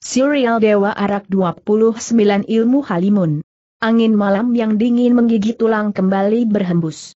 Serial Dewa Arak 29 Ilmu Halimun. Angin malam yang dingin menggigit tulang kembali berhembus.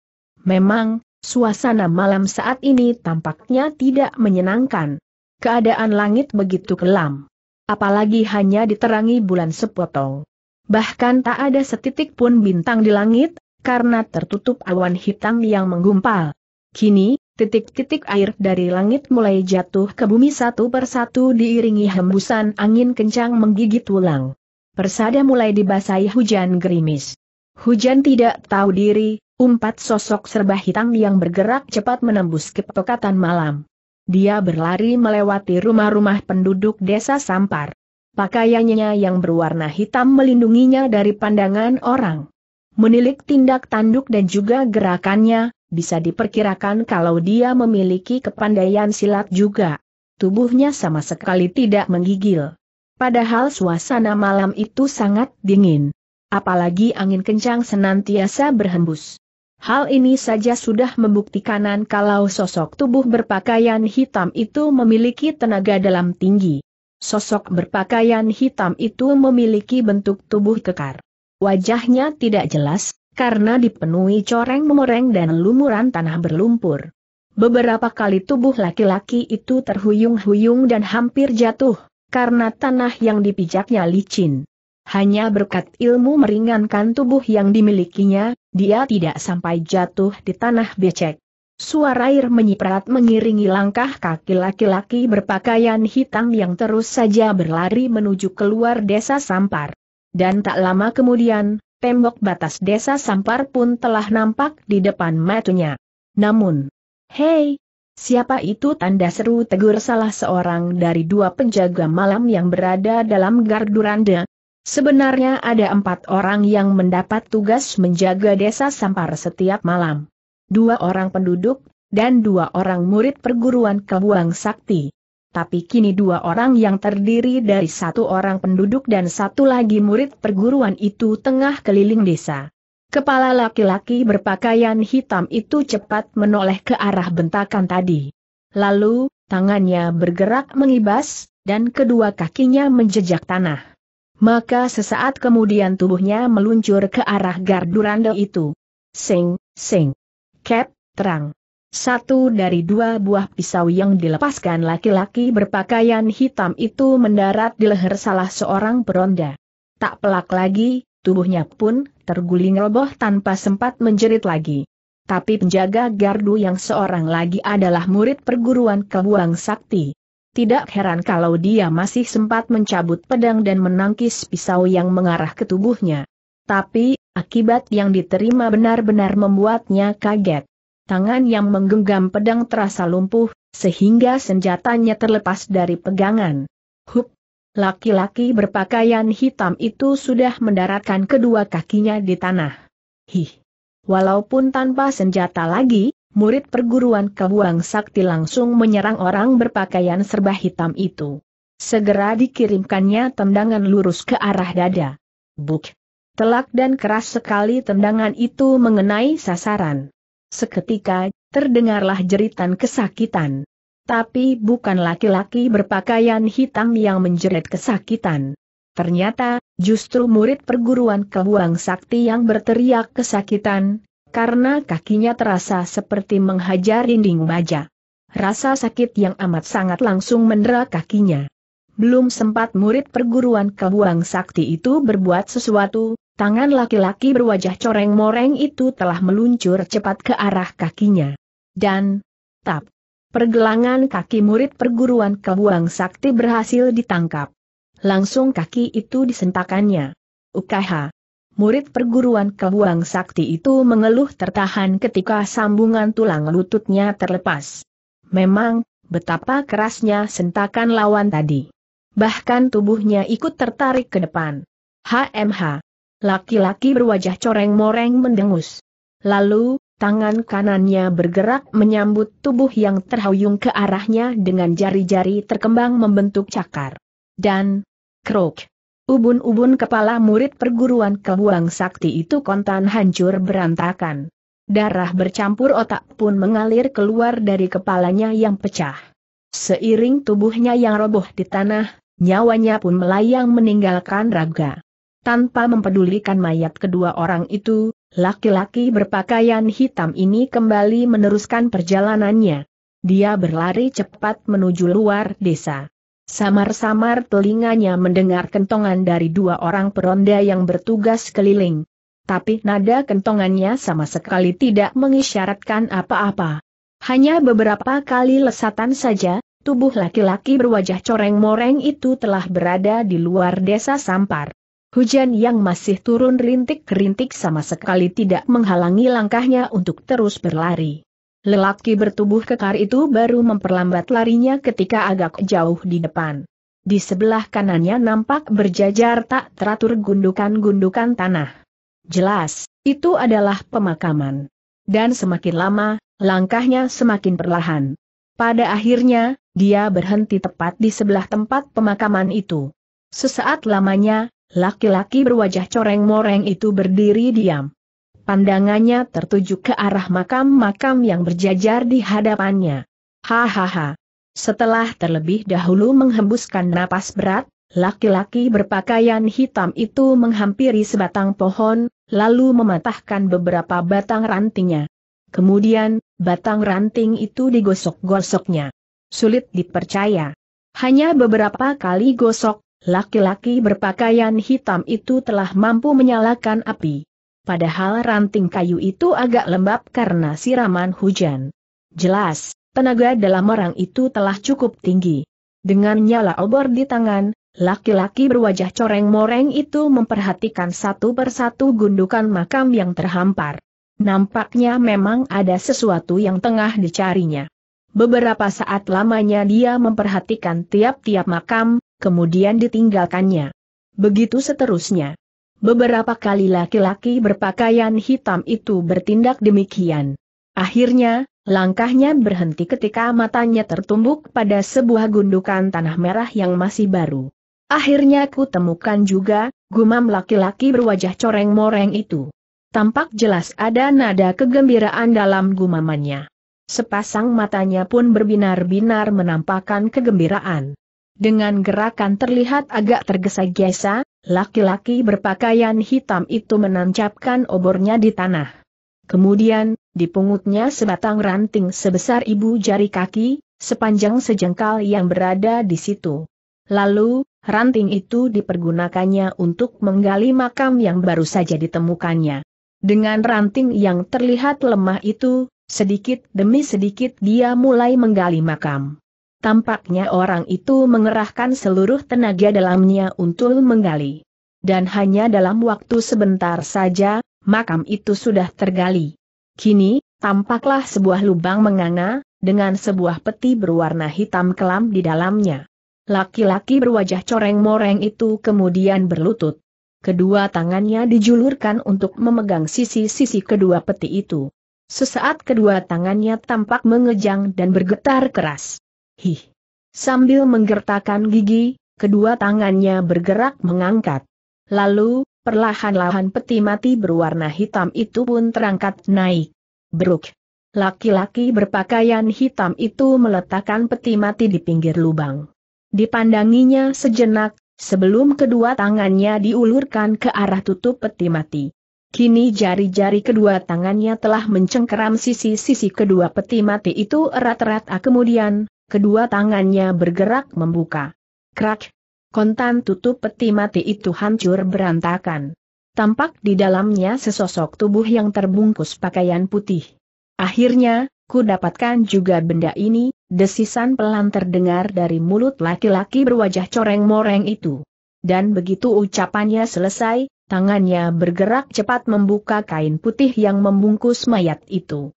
Memang, suasana malam saat ini tampaknya tidak menyenangkan. Keadaan langit begitu kelam. Apalagi hanya diterangi bulan sepotong. Bahkan tak ada setitik pun bintang di langit, karena tertutup awan hitam yang menggumpal. Kini, Titik-titik air dari langit mulai jatuh ke bumi satu persatu diiringi hembusan angin kencang menggigit tulang. Persada mulai dibasahi hujan gerimis. Hujan tidak tahu diri, Empat sosok serba hitam yang bergerak cepat menembus kepekatan malam. Dia berlari melewati rumah-rumah penduduk desa Sampar. Pakaiannya yang berwarna hitam melindunginya dari pandangan orang. Menilik tindak tanduk dan juga gerakannya, bisa diperkirakan kalau dia memiliki kepandaian silat juga. Tubuhnya sama sekali tidak menggigil. Padahal suasana malam itu sangat dingin. Apalagi angin kencang senantiasa berhembus. Hal ini saja sudah membuktikan kalau sosok tubuh berpakaian hitam itu memiliki tenaga dalam tinggi. Sosok berpakaian hitam itu memiliki bentuk tubuh kekar. Wajahnya tidak jelas, karena dipenuhi coreng memoreng dan lumuran tanah berlumpur. Beberapa kali tubuh laki-laki itu terhuyung-huyung dan hampir jatuh, karena tanah yang dipijaknya licin. Hanya berkat ilmu meringankan tubuh yang dimilikinya, dia tidak sampai jatuh di tanah becek. Suara air menyiprat mengiringi langkah kaki laki-laki berpakaian hitam yang terus saja berlari menuju keluar desa Sampar. Dan tak lama kemudian, tembok batas desa Sampar pun telah nampak di depan matanya. Namun, hei, Siapa itu tanda seru tegur salah seorang dari dua penjaga malam yang berada dalam gardu randa? Sebenarnya ada empat orang yang mendapat tugas menjaga desa Sampar setiap malam. Dua orang penduduk, dan dua orang murid perguruan Kebuang Sakti tapi kini dua orang yang terdiri dari satu orang penduduk dan satu lagi murid perguruan itu tengah keliling desa. Kepala laki-laki berpakaian hitam itu cepat menoleh ke arah bentakan tadi. Lalu, tangannya bergerak mengibas, dan kedua kakinya menjejak tanah. Maka sesaat kemudian tubuhnya meluncur ke arah gardu randa itu. Sing, sing. Kep, terang. Satu dari dua buah pisau yang dilepaskan laki-laki berpakaian hitam itu mendarat di leher salah seorang peronda. Tak pelak lagi, tubuhnya pun terguling roboh tanpa sempat menjerit lagi. Tapi penjaga gardu yang seorang lagi adalah murid perguruan kebuang sakti. Tidak heran kalau dia masih sempat mencabut pedang dan menangkis pisau yang mengarah ke tubuhnya. Tapi, akibat yang diterima benar-benar membuatnya kaget tangan yang menggenggam pedang terasa lumpuh, sehingga senjatanya terlepas dari pegangan. Hup! Laki-laki berpakaian hitam itu sudah mendaratkan kedua kakinya di tanah. Hih! Walaupun tanpa senjata lagi, murid perguruan Kebuang Sakti langsung menyerang orang berpakaian serba hitam itu. Segera dikirimkannya tendangan lurus ke arah dada. Buk! Telak dan keras sekali tendangan itu mengenai sasaran. Seketika, terdengarlah jeritan kesakitan. Tapi bukan laki-laki berpakaian hitam yang menjerit kesakitan. Ternyata, justru murid perguruan kebuang sakti yang berteriak kesakitan, karena kakinya terasa seperti menghajar dinding baja. Rasa sakit yang amat sangat langsung mendera kakinya. Belum sempat murid perguruan kebuang sakti itu berbuat sesuatu, Tangan laki-laki berwajah coreng-moreng itu telah meluncur cepat ke arah kakinya. Dan, tap, pergelangan kaki murid perguruan kebuang sakti berhasil ditangkap. Langsung kaki itu disentakannya. Ukaha. Murid perguruan kebuang sakti itu mengeluh tertahan ketika sambungan tulang lututnya terlepas. Memang, betapa kerasnya sentakan lawan tadi. Bahkan tubuhnya ikut tertarik ke depan. HMH. Laki-laki berwajah coreng-moreng mendengus. Lalu, tangan kanannya bergerak menyambut tubuh yang terhuyung ke arahnya dengan jari-jari terkembang membentuk cakar. Dan, krok. Ubun-ubun kepala murid perguruan kebuang sakti itu kontan hancur berantakan. Darah bercampur otak pun mengalir keluar dari kepalanya yang pecah. Seiring tubuhnya yang roboh di tanah, nyawanya pun melayang meninggalkan raga. Tanpa mempedulikan mayat kedua orang itu, laki-laki berpakaian hitam ini kembali meneruskan perjalanannya. Dia berlari cepat menuju luar desa. Samar-samar telinganya mendengar kentongan dari dua orang peronda yang bertugas keliling. Tapi nada kentongannya sama sekali tidak mengisyaratkan apa-apa. Hanya beberapa kali lesatan saja, tubuh laki-laki berwajah coreng-moreng itu telah berada di luar desa Sampar. Hujan yang masih turun rintik-rintik sama sekali tidak menghalangi langkahnya untuk terus berlari. Lelaki bertubuh kekar itu baru memperlambat larinya ketika agak jauh di depan. Di sebelah kanannya nampak berjajar tak teratur gundukan-gundukan tanah. Jelas, itu adalah pemakaman. Dan semakin lama, langkahnya semakin perlahan. Pada akhirnya, dia berhenti tepat di sebelah tempat pemakaman itu. Sesaat lamanya, Laki-laki berwajah coreng-moreng itu berdiri diam. Pandangannya tertuju ke arah makam-makam yang berjajar di hadapannya. Hahaha. Setelah terlebih dahulu menghembuskan napas berat, laki-laki berpakaian hitam itu menghampiri sebatang pohon, lalu mematahkan beberapa batang rantingnya. Kemudian, batang ranting itu digosok-gosoknya. Sulit dipercaya. Hanya beberapa kali gosok, laki-laki berpakaian hitam itu telah mampu menyalakan api. Padahal ranting kayu itu agak lembab karena siraman hujan. Jelas, tenaga dalam orang itu telah cukup tinggi. Dengan nyala obor di tangan, laki-laki berwajah coreng-moreng itu memperhatikan satu persatu gundukan makam yang terhampar. Nampaknya memang ada sesuatu yang tengah dicarinya. Beberapa saat lamanya dia memperhatikan tiap-tiap makam, kemudian ditinggalkannya. Begitu seterusnya. Beberapa kali laki-laki berpakaian hitam itu bertindak demikian. Akhirnya, langkahnya berhenti ketika matanya tertumbuk pada sebuah gundukan tanah merah yang masih baru. Akhirnya ku temukan juga, gumam laki-laki berwajah coreng-moreng itu. Tampak jelas ada nada kegembiraan dalam gumamannya. Sepasang matanya pun berbinar-binar menampakkan kegembiraan. Dengan gerakan terlihat agak tergesa-gesa, laki-laki berpakaian hitam itu menancapkan obornya di tanah. Kemudian, dipungutnya sebatang ranting sebesar ibu jari kaki, sepanjang sejengkal yang berada di situ. Lalu, ranting itu dipergunakannya untuk menggali makam yang baru saja ditemukannya. Dengan ranting yang terlihat lemah itu, sedikit demi sedikit dia mulai menggali makam. Tampaknya orang itu mengerahkan seluruh tenaga dalamnya untuk menggali. Dan hanya dalam waktu sebentar saja, makam itu sudah tergali. Kini, tampaklah sebuah lubang menganga, dengan sebuah peti berwarna hitam kelam di dalamnya. Laki-laki berwajah coreng-moreng itu kemudian berlutut. Kedua tangannya dijulurkan untuk memegang sisi-sisi kedua peti itu. Sesaat kedua tangannya tampak mengejang dan bergetar keras. Hih. Sambil menggertakkan gigi, kedua tangannya bergerak mengangkat. Lalu, perlahan-lahan peti mati berwarna hitam itu pun terangkat naik. Beruk. Laki-laki berpakaian hitam itu meletakkan peti mati di pinggir lubang. Dipandanginya sejenak, sebelum kedua tangannya diulurkan ke arah tutup peti mati. Kini jari-jari kedua tangannya telah mencengkeram sisi-sisi kedua peti mati itu erat-erat kemudian, kedua tangannya bergerak membuka. Krak! Kontan tutup peti mati itu hancur berantakan. Tampak di dalamnya sesosok tubuh yang terbungkus pakaian putih. Akhirnya, ku dapatkan juga benda ini, desisan pelan terdengar dari mulut laki-laki berwajah coreng-moreng itu. Dan begitu ucapannya selesai, tangannya bergerak cepat membuka kain putih yang membungkus mayat itu.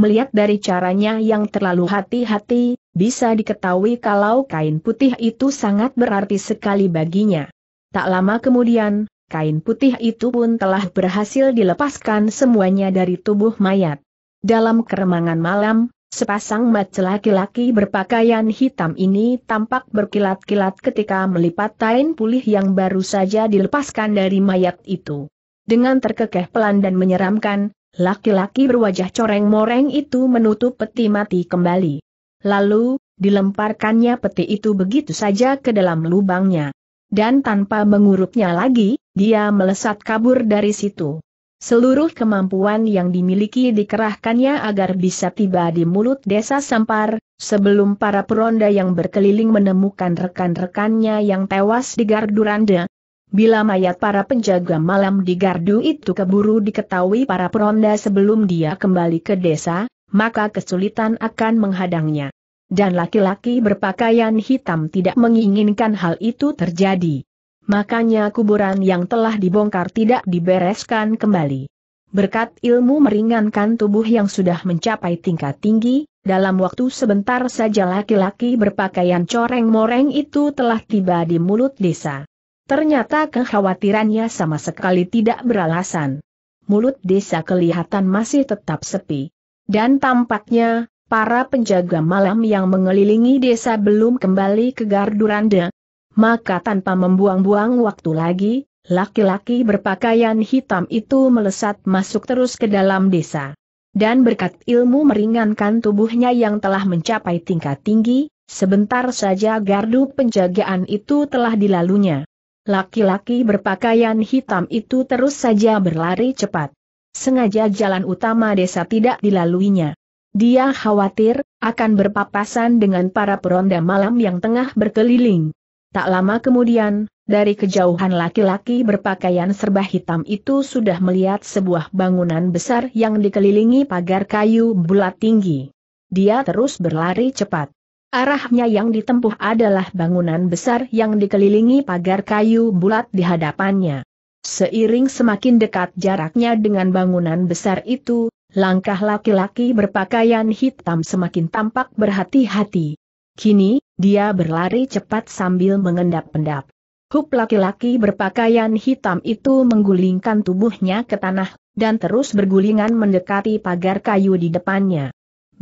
Melihat dari caranya yang terlalu hati-hati, bisa diketahui kalau kain putih itu sangat berarti sekali baginya. Tak lama kemudian, kain putih itu pun telah berhasil dilepaskan semuanya dari tubuh mayat. Dalam keremangan malam, sepasang mata laki-laki berpakaian hitam ini tampak berkilat-kilat ketika melipat kain pulih yang baru saja dilepaskan dari mayat itu. Dengan terkekeh pelan dan menyeramkan, Laki-laki berwajah coreng-moreng itu menutup peti mati kembali. Lalu, dilemparkannya peti itu begitu saja ke dalam lubangnya. Dan tanpa mengurupnya lagi, dia melesat kabur dari situ. Seluruh kemampuan yang dimiliki dikerahkannya agar bisa tiba di mulut desa Sampar, sebelum para peronda yang berkeliling menemukan rekan-rekannya yang tewas di gardu Garduranda, Bila mayat para penjaga malam di gardu itu keburu diketahui para peronda sebelum dia kembali ke desa, maka kesulitan akan menghadangnya. Dan laki-laki berpakaian hitam tidak menginginkan hal itu terjadi. Makanya kuburan yang telah dibongkar tidak dibereskan kembali. Berkat ilmu meringankan tubuh yang sudah mencapai tingkat tinggi, dalam waktu sebentar saja laki-laki berpakaian coreng-moreng itu telah tiba di mulut desa. Ternyata kekhawatirannya sama sekali tidak beralasan. Mulut desa kelihatan masih tetap sepi. Dan tampaknya, para penjaga malam yang mengelilingi desa belum kembali ke gardu randa. Maka tanpa membuang-buang waktu lagi, laki-laki berpakaian hitam itu melesat masuk terus ke dalam desa. Dan berkat ilmu meringankan tubuhnya yang telah mencapai tingkat tinggi, sebentar saja gardu penjagaan itu telah dilalunya. Laki-laki berpakaian hitam itu terus saja berlari cepat. Sengaja jalan utama desa tidak dilaluinya. Dia khawatir, akan berpapasan dengan para peronda malam yang tengah berkeliling. Tak lama kemudian, dari kejauhan laki-laki berpakaian serba hitam itu sudah melihat sebuah bangunan besar yang dikelilingi pagar kayu bulat tinggi. Dia terus berlari cepat. Arahnya yang ditempuh adalah bangunan besar yang dikelilingi pagar kayu bulat di hadapannya. Seiring semakin dekat jaraknya dengan bangunan besar itu, langkah laki-laki berpakaian hitam semakin tampak berhati-hati. Kini, dia berlari cepat sambil mengendap-endap. Hup laki-laki berpakaian hitam itu menggulingkan tubuhnya ke tanah, dan terus bergulingan mendekati pagar kayu di depannya.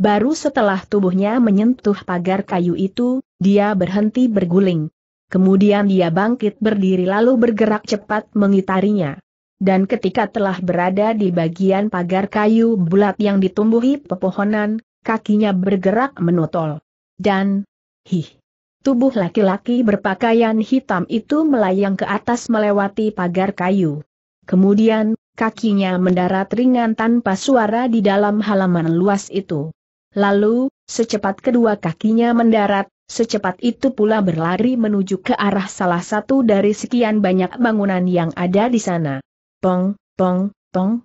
Baru setelah tubuhnya menyentuh pagar kayu itu, dia berhenti berguling. Kemudian dia bangkit berdiri lalu bergerak cepat mengitarinya. Dan ketika telah berada di bagian pagar kayu bulat yang ditumbuhi pepohonan, kakinya bergerak menotol. Dan, hih, tubuh laki-laki berpakaian hitam itu melayang ke atas melewati pagar kayu. Kemudian, kakinya mendarat ringan tanpa suara di dalam halaman luas itu. Lalu, secepat kedua kakinya mendarat, secepat itu pula berlari menuju ke arah salah satu dari sekian banyak bangunan yang ada di sana. Pong, pong, pong.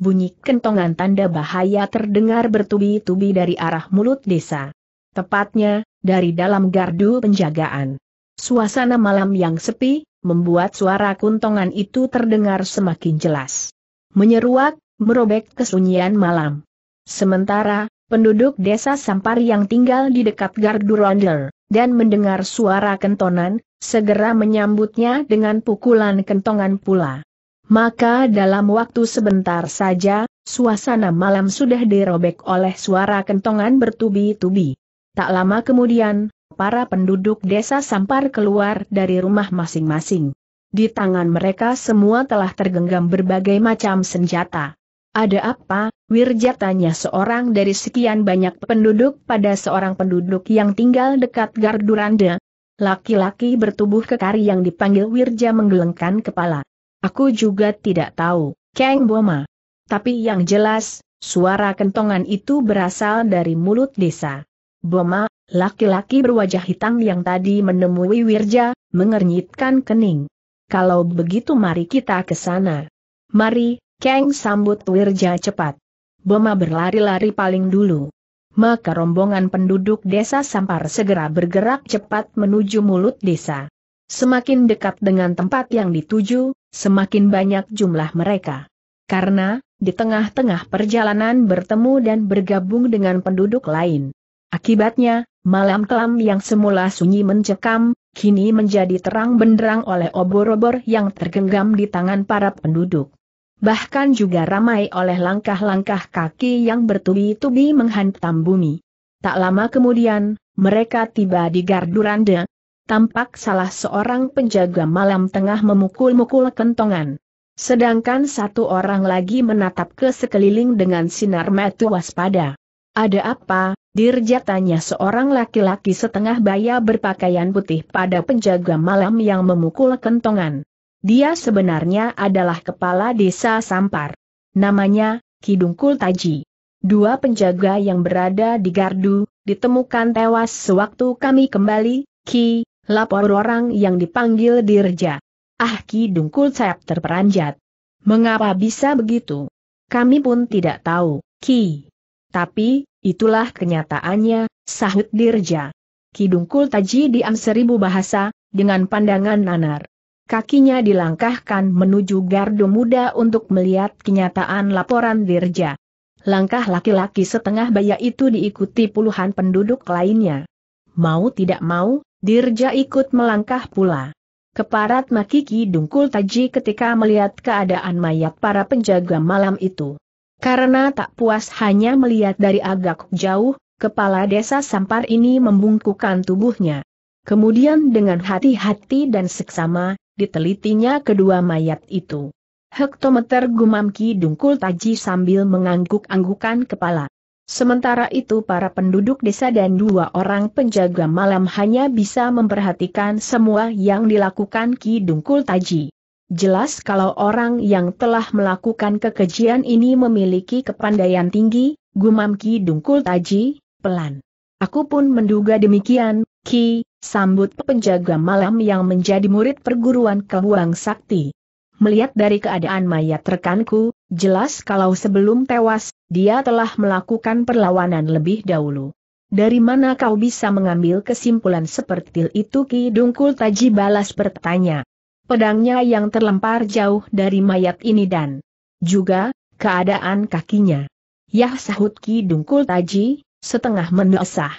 Bunyi kentongan tanda bahaya terdengar bertubi-tubi dari arah mulut desa. Tepatnya, dari dalam gardu penjagaan. Suasana malam yang sepi, membuat suara kentongan itu terdengar semakin jelas. Menyeruak, merobek kesunyian malam. Sementara, penduduk desa Sampar yang tinggal di dekat gardu rondel, dan mendengar suara kentongan, segera menyambutnya dengan pukulan kentongan pula. Maka dalam waktu sebentar saja, suasana malam sudah dirobek oleh suara kentongan bertubi-tubi. Tak lama kemudian, para penduduk desa Sampar keluar dari rumah masing-masing. Di tangan mereka semua telah tergenggam berbagai macam senjata. Ada apa, Wirja tanya seorang dari sekian banyak penduduk pada seorang penduduk yang tinggal dekat gardu randa. Laki-laki bertubuh kekar yang dipanggil Wirja menggelengkan kepala. Aku juga tidak tahu, Kang Boma. Tapi yang jelas, suara kentongan itu berasal dari mulut desa. Boma, laki-laki berwajah hitam yang tadi menemui Wirja, mengernyitkan kening. Kalau begitu mari kita ke sana. Mari, Kang sambut Wirja cepat. Boma berlari-lari paling dulu. Maka rombongan penduduk desa Sampar segera bergerak cepat menuju mulut desa. Semakin dekat dengan tempat yang dituju, semakin banyak jumlah mereka. Karena, di tengah-tengah perjalanan bertemu dan bergabung dengan penduduk lain. Akibatnya, malam kelam yang semula sunyi mencekam, kini menjadi terang benderang oleh obor-obor yang tergenggam di tangan para penduduk bahkan juga ramai oleh langkah-langkah kaki yang bertubi-tubi menghantam bumi. Tak lama kemudian, mereka tiba di gardu rande. Tampak salah seorang penjaga malam tengah memukul-mukul kentongan. Sedangkan satu orang lagi menatap ke sekeliling dengan sinar mata waspada. Ada apa, Dirjatanya seorang laki-laki setengah baya berpakaian putih pada penjaga malam yang memukul kentongan. Dia sebenarnya adalah kepala desa Sampar. Namanya, Kidungkul Taji. Dua penjaga yang berada di gardu, ditemukan tewas sewaktu kami kembali, Ki, lapor orang yang dipanggil Dirja. Ah Ki Dungkul Sayap terperanjat. Mengapa bisa begitu? Kami pun tidak tahu, Ki. Tapi, itulah kenyataannya, sahut Dirja. Kidungkul Taji diam seribu bahasa, dengan pandangan nanar kakinya dilangkahkan menuju gardu muda untuk melihat kenyataan laporan Dirja. Langkah laki-laki setengah baya itu diikuti puluhan penduduk lainnya. Mau tidak mau, Dirja ikut melangkah pula. Keparat Makiki dungkul taji ketika melihat keadaan mayat para penjaga malam itu. Karena tak puas hanya melihat dari agak jauh, kepala desa Sampar ini membungkukan tubuhnya. Kemudian dengan hati-hati dan seksama, ditelitinya kedua mayat itu. Hektometer gumam Ki Dungkul Taji sambil mengangguk-anggukan kepala. Sementara itu para penduduk desa dan dua orang penjaga malam hanya bisa memperhatikan semua yang dilakukan Ki Dungkul Taji. Jelas kalau orang yang telah melakukan kekejian ini memiliki kepandaian tinggi, gumam Ki Dungkul Taji, pelan. Aku pun menduga demikian, Ki, sambut penjaga malam yang menjadi murid perguruan kehuang sakti. Melihat dari keadaan mayat rekanku, jelas kalau sebelum tewas, dia telah melakukan perlawanan lebih dahulu. Dari mana kau bisa mengambil kesimpulan seperti itu Ki Dungkul Taji balas bertanya. Pedangnya yang terlempar jauh dari mayat ini dan juga keadaan kakinya. Yah sahut Ki Dungkul Taji, setengah mendesah.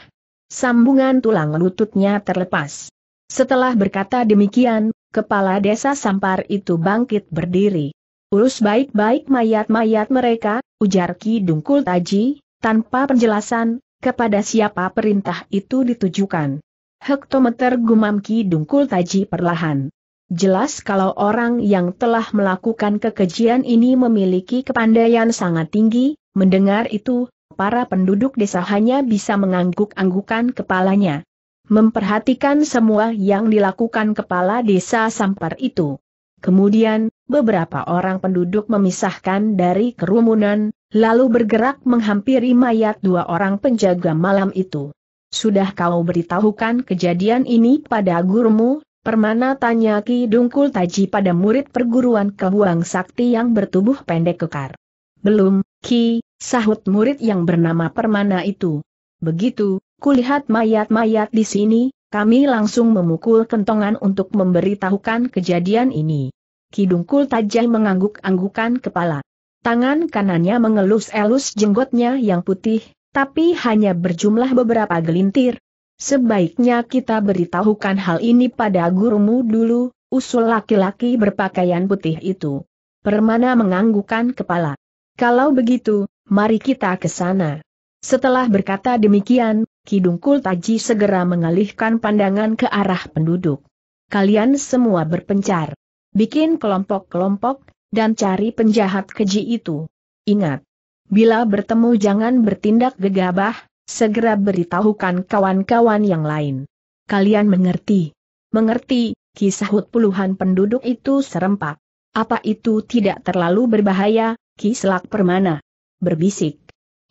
Sambungan tulang lututnya terlepas. Setelah berkata demikian, kepala desa Sampar itu bangkit berdiri. Urus baik-baik mayat-mayat mereka, ujar Ki Dungkul Taji, tanpa penjelasan, kepada siapa perintah itu ditujukan. Hektometer gumam Ki Dungkul Taji perlahan. Jelas kalau orang yang telah melakukan kekejian ini memiliki kepandaian sangat tinggi, mendengar itu, para penduduk desa hanya bisa mengangguk-anggukan kepalanya. Memperhatikan semua yang dilakukan kepala desa Sampar itu. Kemudian, beberapa orang penduduk memisahkan dari kerumunan, lalu bergerak menghampiri mayat dua orang penjaga malam itu. Sudah kau beritahukan kejadian ini pada gurumu, Permana tanya Ki Dungkul Taji pada murid perguruan kebuang sakti yang bertubuh pendek kekar. Belum, Ki, sahut murid yang bernama Permana itu. Begitu, kulihat mayat-mayat di sini, kami langsung memukul kentongan untuk memberitahukan kejadian ini. Kidungkul Tajai mengangguk-anggukan kepala. Tangan kanannya mengelus-elus jenggotnya yang putih, tapi hanya berjumlah beberapa gelintir. Sebaiknya kita beritahukan hal ini pada gurumu dulu, usul laki-laki berpakaian putih itu. Permana menganggukkan kepala. Kalau begitu, mari kita ke sana. Setelah berkata demikian, Kidungkul Taji segera mengalihkan pandangan ke arah penduduk. Kalian semua berpencar. Bikin kelompok-kelompok, dan cari penjahat keji itu. Ingat, bila bertemu jangan bertindak gegabah, segera beritahukan kawan-kawan yang lain. Kalian mengerti? Mengerti, Kisah hut puluhan penduduk itu serempak. Apa itu tidak terlalu berbahaya, kislak permana? berbisik.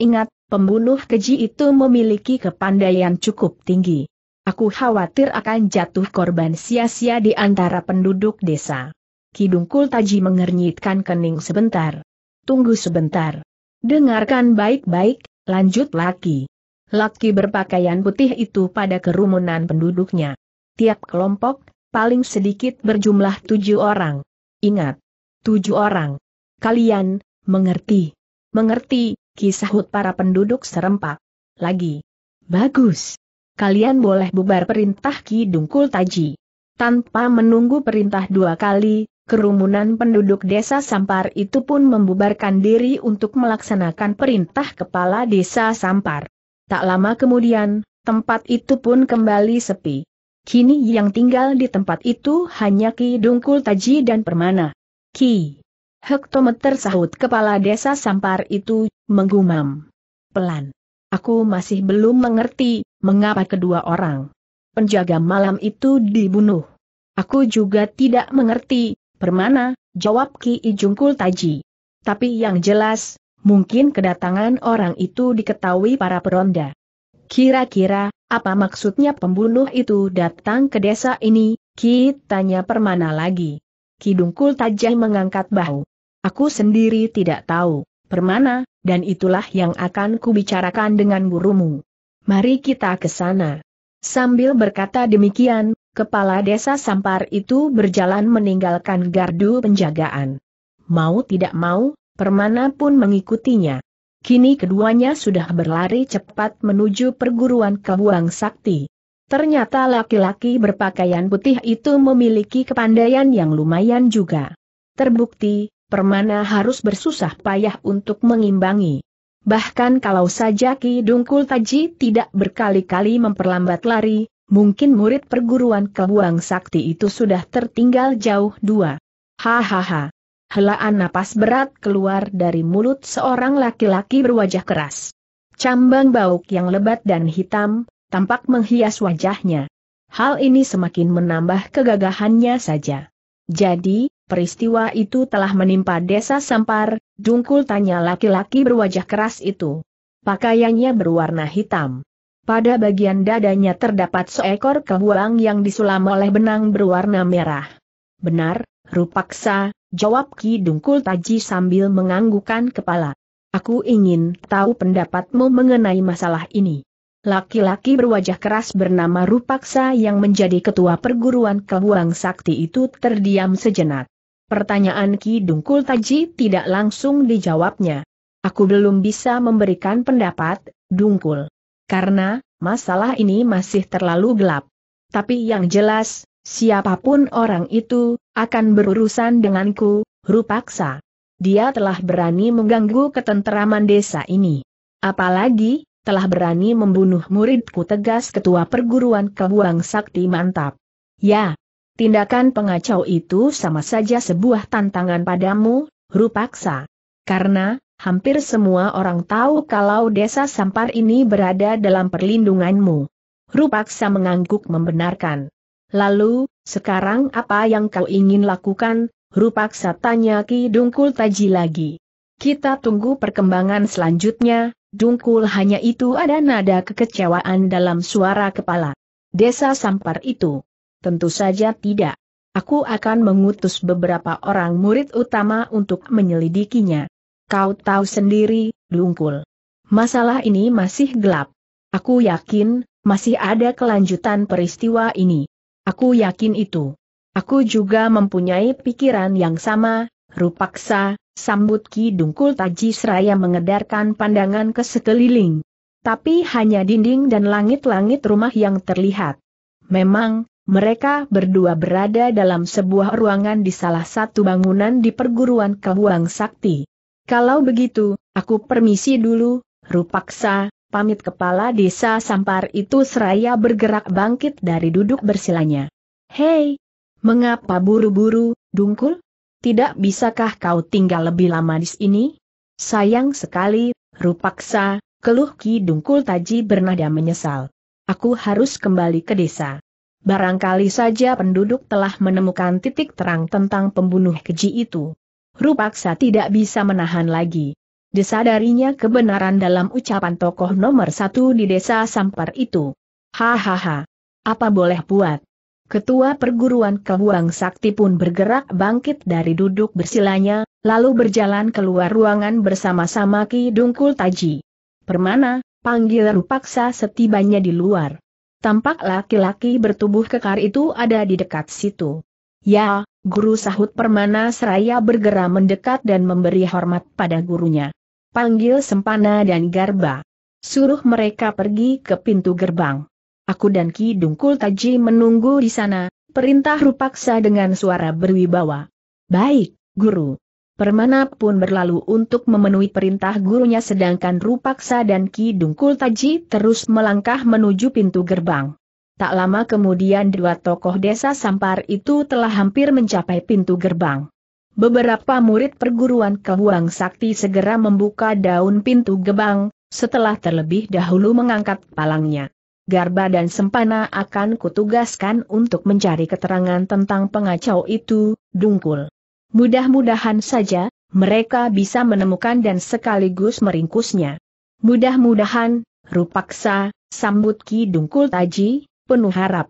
Ingat, pembunuh keji itu memiliki kepandaian cukup tinggi. Aku khawatir akan jatuh korban sia-sia di antara penduduk desa. Kidungkul Taji mengernyitkan kening sebentar. Tunggu sebentar. Dengarkan baik-baik, lanjut laki. Laki berpakaian putih itu pada kerumunan penduduknya. Tiap kelompok, paling sedikit berjumlah tujuh orang. Ingat, tujuh orang. Kalian, mengerti. Mengerti, kisahut para penduduk serempak. Lagi. Bagus. Kalian boleh bubar perintah Ki Dungkul Taji. Tanpa menunggu perintah dua kali, kerumunan penduduk desa Sampar itu pun membubarkan diri untuk melaksanakan perintah kepala desa Sampar. Tak lama kemudian, tempat itu pun kembali sepi. Kini yang tinggal di tempat itu hanya Ki Dungkul Taji dan Permana. Ki Hektometer sahut kepala desa Sampar itu, menggumam. Pelan. Aku masih belum mengerti, mengapa kedua orang penjaga malam itu dibunuh. Aku juga tidak mengerti, permana, jawab Ki Ijungkul Taji. Tapi yang jelas, mungkin kedatangan orang itu diketahui para peronda. Kira-kira, apa maksudnya pembunuh itu datang ke desa ini, Ki tanya permana lagi. Kidungkul Tajai mengangkat bahu. Aku sendiri tidak tahu, permana, dan itulah yang akan kubicarakan dengan gurumu. Mari kita ke sana. Sambil berkata demikian, kepala desa Sampar itu berjalan meninggalkan gardu penjagaan. Mau tidak mau, permana pun mengikutinya. Kini keduanya sudah berlari cepat menuju perguruan Kebuang Sakti. Ternyata laki-laki berpakaian putih itu memiliki kepandaian yang lumayan juga. Terbukti, Permana harus bersusah payah untuk mengimbangi. Bahkan kalau saja Ki Dungkul Taji tidak berkali-kali memperlambat lari, mungkin murid perguruan Kebuang Sakti itu sudah tertinggal jauh dua. Hahaha. Helaan napas berat keluar dari mulut seorang laki-laki berwajah keras. Cambang bauk yang lebat dan hitam, tampak menghias wajahnya. Hal ini semakin menambah kegagahannya saja. Jadi, peristiwa itu telah menimpa desa Sampar, dungkul tanya laki-laki berwajah keras itu. Pakaiannya berwarna hitam. Pada bagian dadanya terdapat seekor kebuang yang disulam oleh benang berwarna merah. Benar, Rupaksa, jawab Ki Dungkul Taji sambil menganggukkan kepala. Aku ingin tahu pendapatmu mengenai masalah ini. Laki-laki berwajah keras bernama Rupaksa yang menjadi ketua perguruan Kebuang Sakti itu terdiam sejenak. Pertanyaan Ki Dungkul Taji tidak langsung dijawabnya. Aku belum bisa memberikan pendapat, Dungkul. Karena, masalah ini masih terlalu gelap. Tapi yang jelas, siapapun orang itu, akan berurusan denganku, Rupaksa. Dia telah berani mengganggu ketenteraman desa ini. Apalagi, telah berani membunuh muridku tegas ketua perguruan kebuang sakti mantap. Ya, Tindakan pengacau itu sama saja sebuah tantangan padamu, Rupaksa. Karena, hampir semua orang tahu kalau desa Sampar ini berada dalam perlindunganmu. Rupaksa mengangguk membenarkan. Lalu, sekarang apa yang kau ingin lakukan, Rupaksa tanya Ki Dungkul Taji lagi. Kita tunggu perkembangan selanjutnya, Dungkul hanya itu ada nada kekecewaan dalam suara kepala. Desa Sampar itu. Tentu saja tidak. Aku akan mengutus beberapa orang murid utama untuk menyelidikinya. Kau tahu sendiri, Dungkul. Masalah ini masih gelap. Aku yakin, masih ada kelanjutan peristiwa ini. Aku yakin itu. Aku juga mempunyai pikiran yang sama, Rupaksa, sambut Ki Dungkul Taji Seraya mengedarkan pandangan ke sekeliling. Tapi hanya dinding dan langit-langit rumah yang terlihat. Memang, mereka berdua berada dalam sebuah ruangan di salah satu bangunan di perguruan Kebuang Sakti. Kalau begitu, aku permisi dulu, Rupaksa, pamit kepala desa Sampar itu seraya bergerak bangkit dari duduk bersilanya. Hei! Mengapa buru-buru, Dungkul? Tidak bisakah kau tinggal lebih lama di sini? Sayang sekali, Rupaksa, keluh Ki Dungkul Taji bernada menyesal. Aku harus kembali ke desa. Barangkali saja penduduk telah menemukan titik terang tentang pembunuh keji itu. Rupaksa tidak bisa menahan lagi. Desadarinya kebenaran dalam ucapan tokoh nomor satu di desa Sampar itu. Hahaha. Apa boleh buat? Ketua perguruan Kebuang Sakti pun bergerak bangkit dari duduk bersilanya, lalu berjalan keluar ruangan bersama-sama Ki Dungkul Taji. Permana, panggil Rupaksa setibanya di luar. Tampak laki-laki bertubuh kekar itu ada di dekat situ. Ya, guru sahut permana seraya bergerak mendekat dan memberi hormat pada gurunya. Panggil Sempana dan Garba. Suruh mereka pergi ke pintu gerbang. Aku dan Ki Dungkul Taji menunggu di sana, perintah Rupaksa dengan suara berwibawa. Baik, guru. Permana pun berlalu untuk memenuhi perintah gurunya sedangkan Rupaksa dan Ki Dungkul Taji terus melangkah menuju pintu gerbang. Tak lama kemudian dua tokoh desa Sampar itu telah hampir mencapai pintu gerbang. Beberapa murid perguruan Kehuang Sakti segera membuka daun pintu gerbang, setelah terlebih dahulu mengangkat palangnya. Garba dan Sempana akan kutugaskan untuk mencari keterangan tentang pengacau itu, Dungkul. Mudah-mudahan saja, mereka bisa menemukan dan sekaligus meringkusnya. Mudah-mudahan, rupaksa, sambut Ki Dungkul Taji, penuh harap.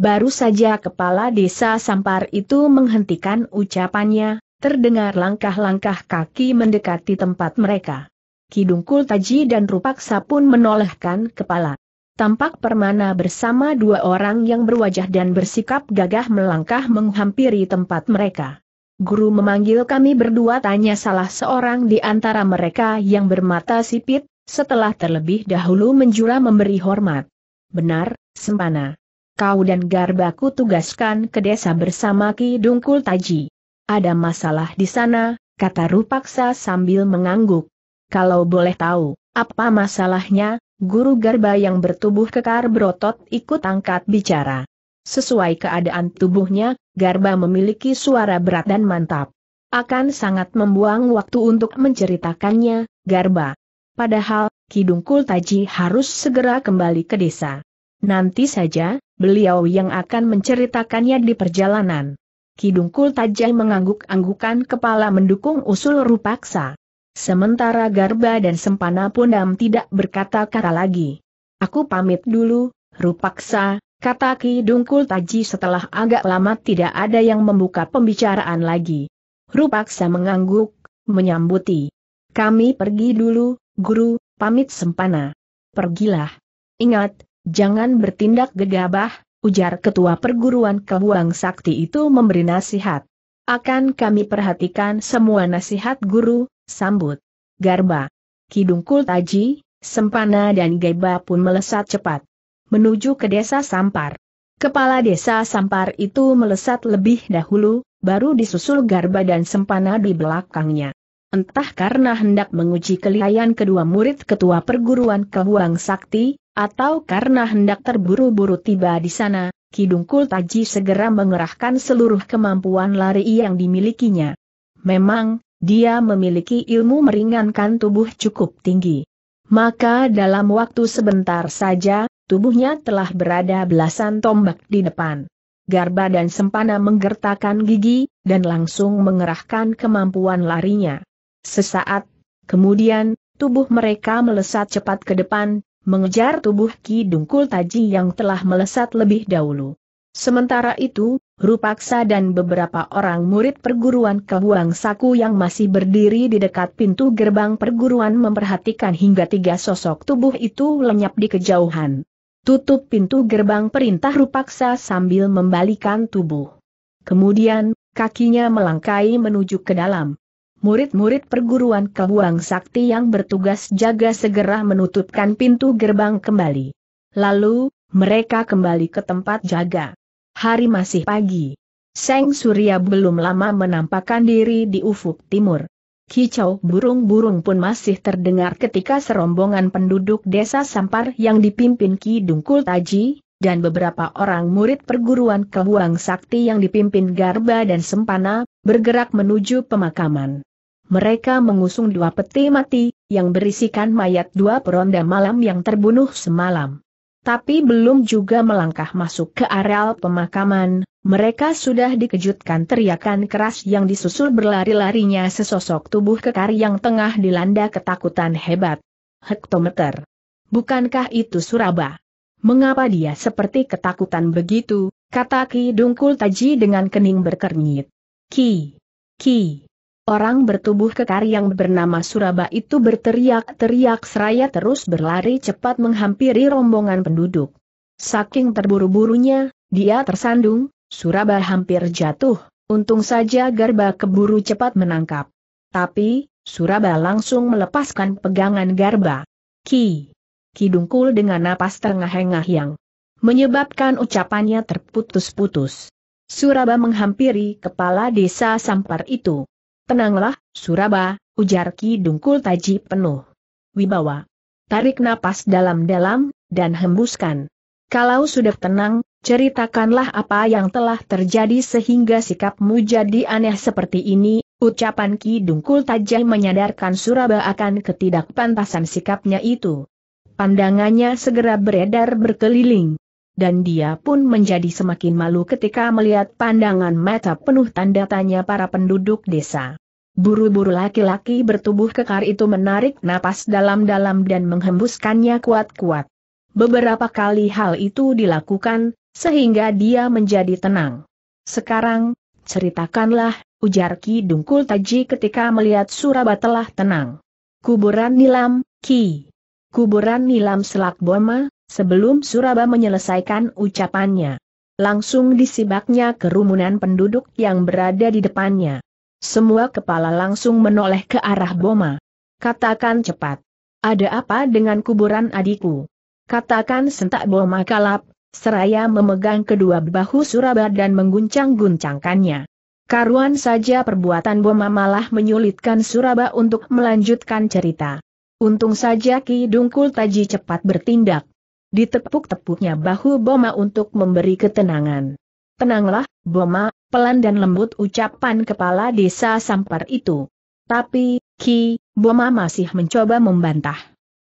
Baru saja kepala desa Sampar itu menghentikan ucapannya, terdengar langkah-langkah kaki mendekati tempat mereka. Ki Dungkul Taji dan Rupaksa pun menolehkan kepala. Tampak permana bersama dua orang yang berwajah dan bersikap gagah melangkah menghampiri tempat mereka. Guru memanggil kami berdua tanya salah seorang di antara mereka yang bermata sipit, setelah terlebih dahulu menjura memberi hormat. Benar, Sempana. Kau dan Garbaku tugaskan ke desa bersama Ki Dungkul Taji. Ada masalah di sana, kata Rupaksa sambil mengangguk. Kalau boleh tahu, apa masalahnya, guru Garba yang bertubuh kekar berotot ikut angkat bicara. Sesuai keadaan tubuhnya, Garba memiliki suara berat dan mantap. Akan sangat membuang waktu untuk menceritakannya, Garba. Padahal, Kidungkul Taji harus segera kembali ke desa. Nanti saja, beliau yang akan menceritakannya di perjalanan. Kidungkul Kultaji mengangguk-anggukan kepala mendukung usul Rupaksa. Sementara Garba dan Sempana Pundam tidak berkata-kata lagi. Aku pamit dulu, Rupaksa, kata Ki Dungkul Taji setelah agak lama tidak ada yang membuka pembicaraan lagi. Rupaksa mengangguk, menyambuti. Kami pergi dulu, guru, pamit sempana. Pergilah. Ingat, jangan bertindak gegabah, ujar ketua perguruan kebuang sakti itu memberi nasihat. Akan kami perhatikan semua nasihat guru, sambut. Garba. Kidungkul Taji, Sempana dan Geba pun melesat cepat menuju ke desa Sampar. Kepala desa Sampar itu melesat lebih dahulu, baru disusul Garba dan Sempana di belakangnya. Entah karena hendak menguji kelihayan kedua murid ketua perguruan Kehuang Sakti, atau karena hendak terburu-buru tiba di sana, Kidungkul Taji segera mengerahkan seluruh kemampuan lari yang dimilikinya. Memang, dia memiliki ilmu meringankan tubuh cukup tinggi. Maka dalam waktu sebentar saja, tubuhnya telah berada belasan tombak di depan. Garba dan Sempana menggertakkan gigi, dan langsung mengerahkan kemampuan larinya. Sesaat, kemudian, tubuh mereka melesat cepat ke depan, mengejar tubuh Ki Dungkul Taji yang telah melesat lebih dahulu. Sementara itu, Rupaksa dan beberapa orang murid perguruan Kehuang Saku yang masih berdiri di dekat pintu gerbang perguruan memperhatikan hingga tiga sosok tubuh itu lenyap di kejauhan. Tutup pintu gerbang perintah Rupaksa sambil membalikan tubuh. Kemudian, kakinya melangkai menuju ke dalam. Murid-murid perguruan kebuang sakti yang bertugas jaga segera menutupkan pintu gerbang kembali. Lalu, mereka kembali ke tempat jaga. Hari masih pagi. Seng Surya belum lama menampakkan diri di ufuk timur. Kicau burung-burung pun masih terdengar ketika serombongan penduduk desa Sampar yang dipimpin Ki Dungkul Taji, dan beberapa orang murid perguruan Kebuang Sakti yang dipimpin Garba dan Sempana, bergerak menuju pemakaman. Mereka mengusung dua peti mati, yang berisikan mayat dua peronda malam yang terbunuh semalam tapi belum juga melangkah masuk ke areal pemakaman, mereka sudah dikejutkan teriakan keras yang disusul berlari-larinya sesosok tubuh kekar yang tengah dilanda ketakutan hebat. Hektometer. Bukankah itu Suraba? Mengapa dia seperti ketakutan begitu, kata Ki Dungkul Taji dengan kening berkernyit. Ki. Ki. Orang bertubuh kekar yang bernama Suraba itu berteriak-teriak seraya terus berlari cepat menghampiri rombongan penduduk. Saking terburu-burunya, dia tersandung, Suraba hampir jatuh, untung saja Garba keburu cepat menangkap. Tapi, Suraba langsung melepaskan pegangan Garba. Ki! Ki Kidungkul dengan napas terengah-engah yang menyebabkan ucapannya terputus-putus. Suraba menghampiri kepala desa Sampar itu. Tenanglah, Suraba, ujar Ki Dungkul Taji penuh. Wibawa. Tarik napas dalam-dalam, dan hembuskan. Kalau sudah tenang, ceritakanlah apa yang telah terjadi sehingga sikapmu jadi aneh seperti ini, ucapan Ki Dungkul Taji menyadarkan Suraba akan ketidakpantasan sikapnya itu. Pandangannya segera beredar berkeliling, dan dia pun menjadi semakin malu ketika melihat pandangan mata penuh tanda tanya para penduduk desa. Buru-buru laki-laki bertubuh kekar itu menarik napas dalam-dalam dan menghembuskannya kuat-kuat. Beberapa kali hal itu dilakukan, sehingga dia menjadi tenang. Sekarang, ceritakanlah, ujar Ki Dungkul Taji ketika melihat Surabat telah tenang. Kuburan Nilam, Ki. Kuburan Nilam Selak Boma, sebelum Suraba menyelesaikan ucapannya. Langsung disibaknya kerumunan penduduk yang berada di depannya. Semua kepala langsung menoleh ke arah Boma. Katakan cepat. Ada apa dengan kuburan adikku? Katakan sentak Boma kalap, seraya memegang kedua bahu Suraba dan mengguncang-guncangkannya. Karuan saja perbuatan Boma malah menyulitkan Suraba untuk melanjutkan cerita. Untung saja Ki Dungkul Taji cepat bertindak. Ditepuk-tepuknya bahu Boma untuk memberi ketenangan. Tenanglah, Boma, pelan dan lembut ucapan kepala desa Sampar itu. Tapi, Ki, Boma masih mencoba membantah.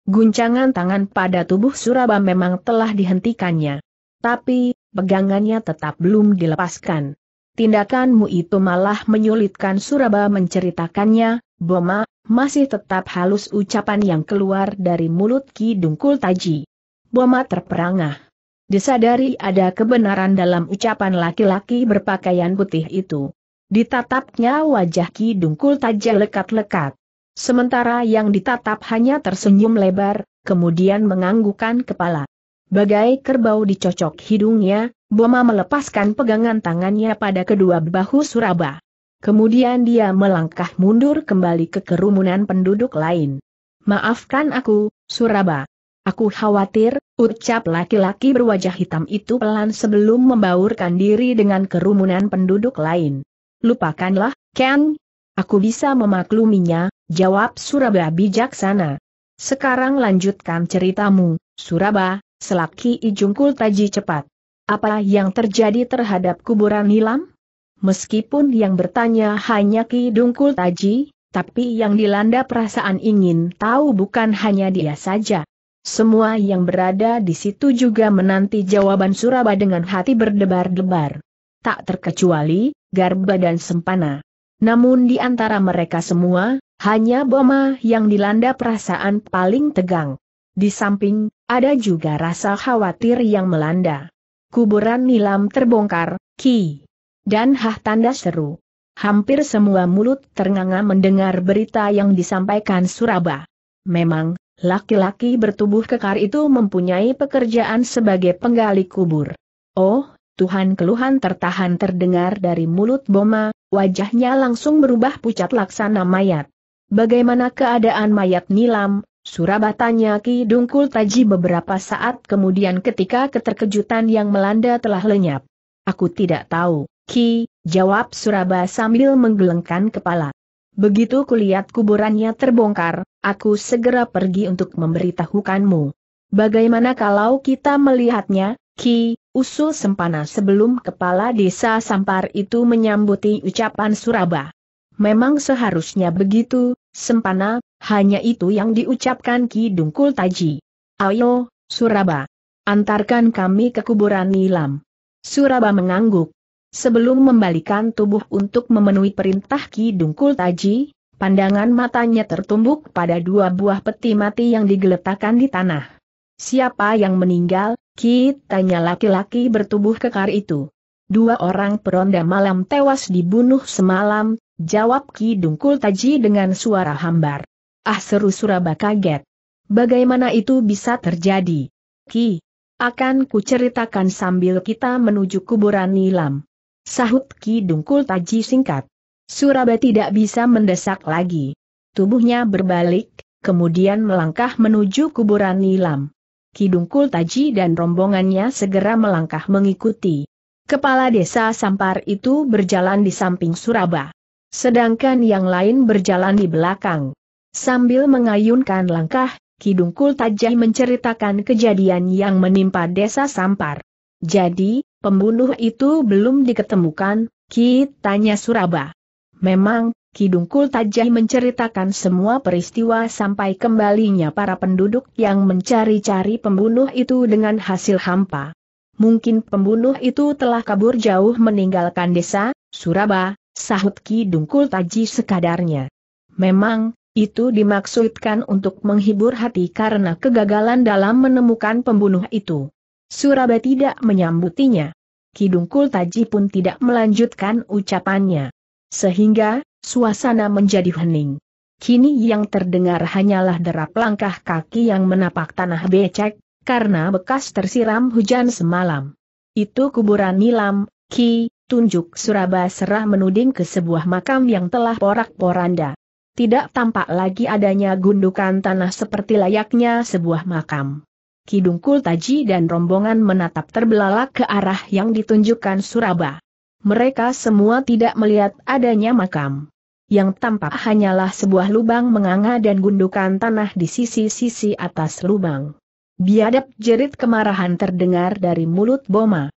Guncangan tangan pada tubuh Suraba memang telah dihentikannya. Tapi, pegangannya tetap belum dilepaskan. Tindakanmu itu malah menyulitkan Suraba menceritakannya, Boma, masih tetap halus ucapan yang keluar dari mulut Ki Dungkul Taji. Boma terperangah. Disadari ada kebenaran dalam ucapan laki-laki berpakaian putih itu. Ditatapnya wajah Ki Dungkul tajam lekat-lekat. Sementara yang ditatap hanya tersenyum lebar, kemudian menganggukkan kepala. Bagai kerbau dicocok hidungnya, Boma melepaskan pegangan tangannya pada kedua bahu Suraba. Kemudian dia melangkah mundur kembali ke kerumunan penduduk lain. Maafkan aku, Suraba. Aku khawatir, ucap laki-laki berwajah hitam itu pelan sebelum membaurkan diri dengan kerumunan penduduk lain. Lupakanlah, Ken. Aku bisa memakluminya, jawab Suraba bijaksana. Sekarang lanjutkan ceritamu, Suraba, selaki Ijungkul Taji cepat. Apa yang terjadi terhadap kuburan Nilam? Meskipun yang bertanya hanya Ki Dungkul Taji, tapi yang dilanda perasaan ingin tahu bukan hanya dia saja. Semua yang berada di situ juga menanti jawaban Suraba dengan hati berdebar-debar. Tak terkecuali, Garba dan Sempana. Namun di antara mereka semua, hanya Boma yang dilanda perasaan paling tegang. Di samping, ada juga rasa khawatir yang melanda. Kuburan Nilam terbongkar, Ki. Dan Hah tanda seru. Hampir semua mulut ternganga mendengar berita yang disampaikan Suraba. Memang, Laki-laki bertubuh kekar itu mempunyai pekerjaan sebagai penggali kubur. Oh, Tuhan keluhan tertahan terdengar dari mulut Boma, wajahnya langsung berubah pucat laksana mayat. Bagaimana keadaan mayat Nilam? Surabatanya Ki Dungkul Taji beberapa saat kemudian ketika keterkejutan yang melanda telah lenyap. Aku tidak tahu, Ki, jawab Suraba sambil menggelengkan kepala. Begitu kulihat kuburannya terbongkar, aku segera pergi untuk memberitahukanmu. Bagaimana kalau kita melihatnya, Ki, usul sempana sebelum kepala desa Sampar itu menyambuti ucapan Suraba. Memang seharusnya begitu, sempana, hanya itu yang diucapkan Ki Dungkul Taji. Ayo, Suraba. Antarkan kami ke kuburan Nilam. Suraba mengangguk. Sebelum membalikan tubuh untuk memenuhi perintah Ki Dungkul Taji, pandangan matanya tertumbuk pada dua buah peti mati yang digeletakkan di tanah. Siapa yang meninggal, Ki? tanya laki-laki bertubuh kekar itu. Dua orang peronda malam tewas dibunuh semalam, jawab Ki Dungkul Taji dengan suara hambar. Ah seru Surabaya kaget. Bagaimana itu bisa terjadi? Ki, akan kuceritakan sambil kita menuju kuburan Nilam. Sahut Ki Dungkul Taji singkat. Suraba tidak bisa mendesak lagi. Tubuhnya berbalik, kemudian melangkah menuju kuburan Nilam. Ki Dungkul Taji dan rombongannya segera melangkah mengikuti. Kepala desa Sampar itu berjalan di samping Suraba. Sedangkan yang lain berjalan di belakang. Sambil mengayunkan langkah, Ki Dungkul Taji menceritakan kejadian yang menimpa desa Sampar. Jadi, Pembunuh itu belum diketemukan, Ki tanya Suraba. Memang, Kidungkul Dungkul Tajai menceritakan semua peristiwa sampai kembalinya para penduduk yang mencari-cari pembunuh itu dengan hasil hampa. Mungkin pembunuh itu telah kabur jauh meninggalkan desa, Suraba, sahut Ki Dungkul Taji sekadarnya. Memang, itu dimaksudkan untuk menghibur hati karena kegagalan dalam menemukan pembunuh itu. Surabaya tidak menyambutinya. Kidungkul Taji pun tidak melanjutkan ucapannya. Sehingga, suasana menjadi hening. Kini yang terdengar hanyalah derap langkah kaki yang menapak tanah becek, karena bekas tersiram hujan semalam. Itu kuburan Nilam, Ki, tunjuk Surabaya serah menuding ke sebuah makam yang telah porak-poranda. Tidak tampak lagi adanya gundukan tanah seperti layaknya sebuah makam. Kidungkul Taji dan rombongan menatap terbelalak ke arah yang ditunjukkan Suraba. Mereka semua tidak melihat adanya makam. Yang tampak hanyalah sebuah lubang menganga dan gundukan tanah di sisi-sisi atas lubang. Biadab jerit kemarahan terdengar dari mulut Boma.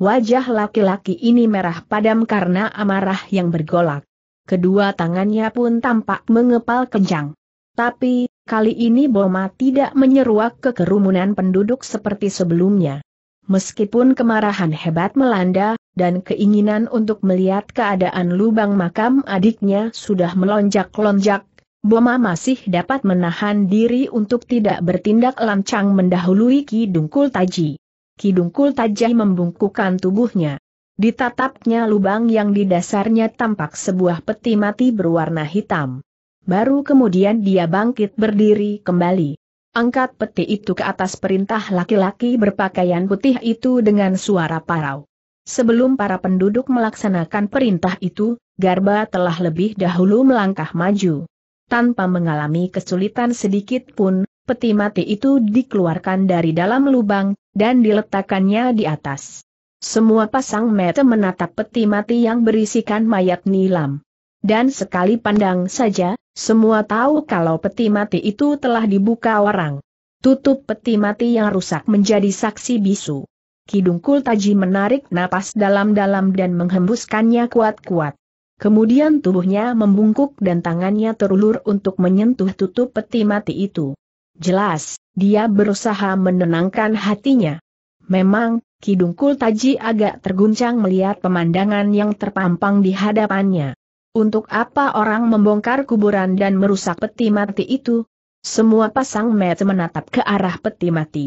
Wajah laki-laki ini merah padam karena amarah yang bergolak. Kedua tangannya pun tampak mengepal kencang. Tapi, Kali ini Boma tidak menyeruak ke kerumunan penduduk seperti sebelumnya. Meskipun kemarahan hebat melanda, dan keinginan untuk melihat keadaan lubang makam adiknya sudah melonjak-lonjak, Boma masih dapat menahan diri untuk tidak bertindak lancang mendahului Ki Kidungkul Taji. Dungkul Taji membungkukkan tubuhnya. Ditatapnya lubang yang di dasarnya tampak sebuah peti mati berwarna hitam. Baru kemudian dia bangkit berdiri kembali. Angkat peti itu ke atas perintah laki-laki berpakaian putih itu dengan suara parau. Sebelum para penduduk melaksanakan perintah itu, Garba telah lebih dahulu melangkah maju. Tanpa mengalami kesulitan sedikit pun, peti mati itu dikeluarkan dari dalam lubang, dan diletakkannya di atas. Semua pasang mata menatap peti mati yang berisikan mayat nilam dan sekali pandang saja, semua tahu kalau peti mati itu telah dibuka orang. Tutup peti mati yang rusak menjadi saksi bisu. Kidungkul Taji menarik napas dalam-dalam dan menghembuskannya kuat-kuat. Kemudian tubuhnya membungkuk dan tangannya terulur untuk menyentuh tutup peti mati itu. Jelas, dia berusaha menenangkan hatinya. Memang, Kidungkul Taji agak terguncang melihat pemandangan yang terpampang di hadapannya. Untuk apa orang membongkar kuburan dan merusak peti mati itu? Semua pasang mata menatap ke arah peti mati.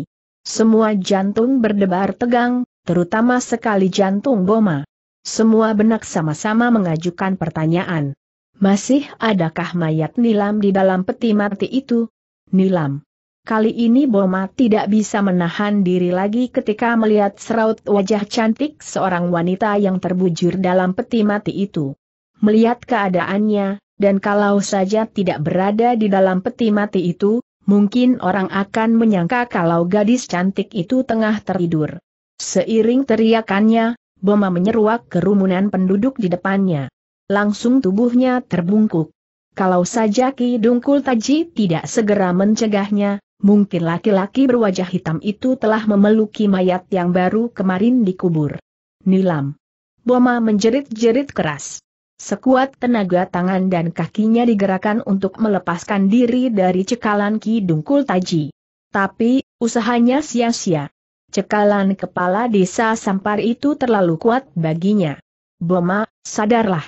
Semua jantung berdebar tegang, terutama sekali jantung Boma. Semua benak sama-sama mengajukan pertanyaan. Masih adakah mayat Nilam di dalam peti mati itu? Nilam. Kali ini Boma tidak bisa menahan diri lagi ketika melihat seraut wajah cantik seorang wanita yang terbujur dalam peti mati itu. Melihat keadaannya, dan kalau saja tidak berada di dalam peti mati itu, mungkin orang akan menyangka kalau gadis cantik itu tengah tertidur. Seiring teriakannya, Boma menyeruak kerumunan penduduk di depannya. Langsung tubuhnya terbungkuk. Kalau saja Ki Dungkul Taji tidak segera mencegahnya, mungkin laki-laki berwajah hitam itu telah memeluki mayat yang baru kemarin dikubur. Nilam. Boma menjerit-jerit keras. Sekuat tenaga tangan dan kakinya digerakkan untuk melepaskan diri dari cekalan Ki Dungkul Taji. Tapi, usahanya sia-sia. Cekalan kepala desa Sampar itu terlalu kuat baginya. Boma, sadarlah.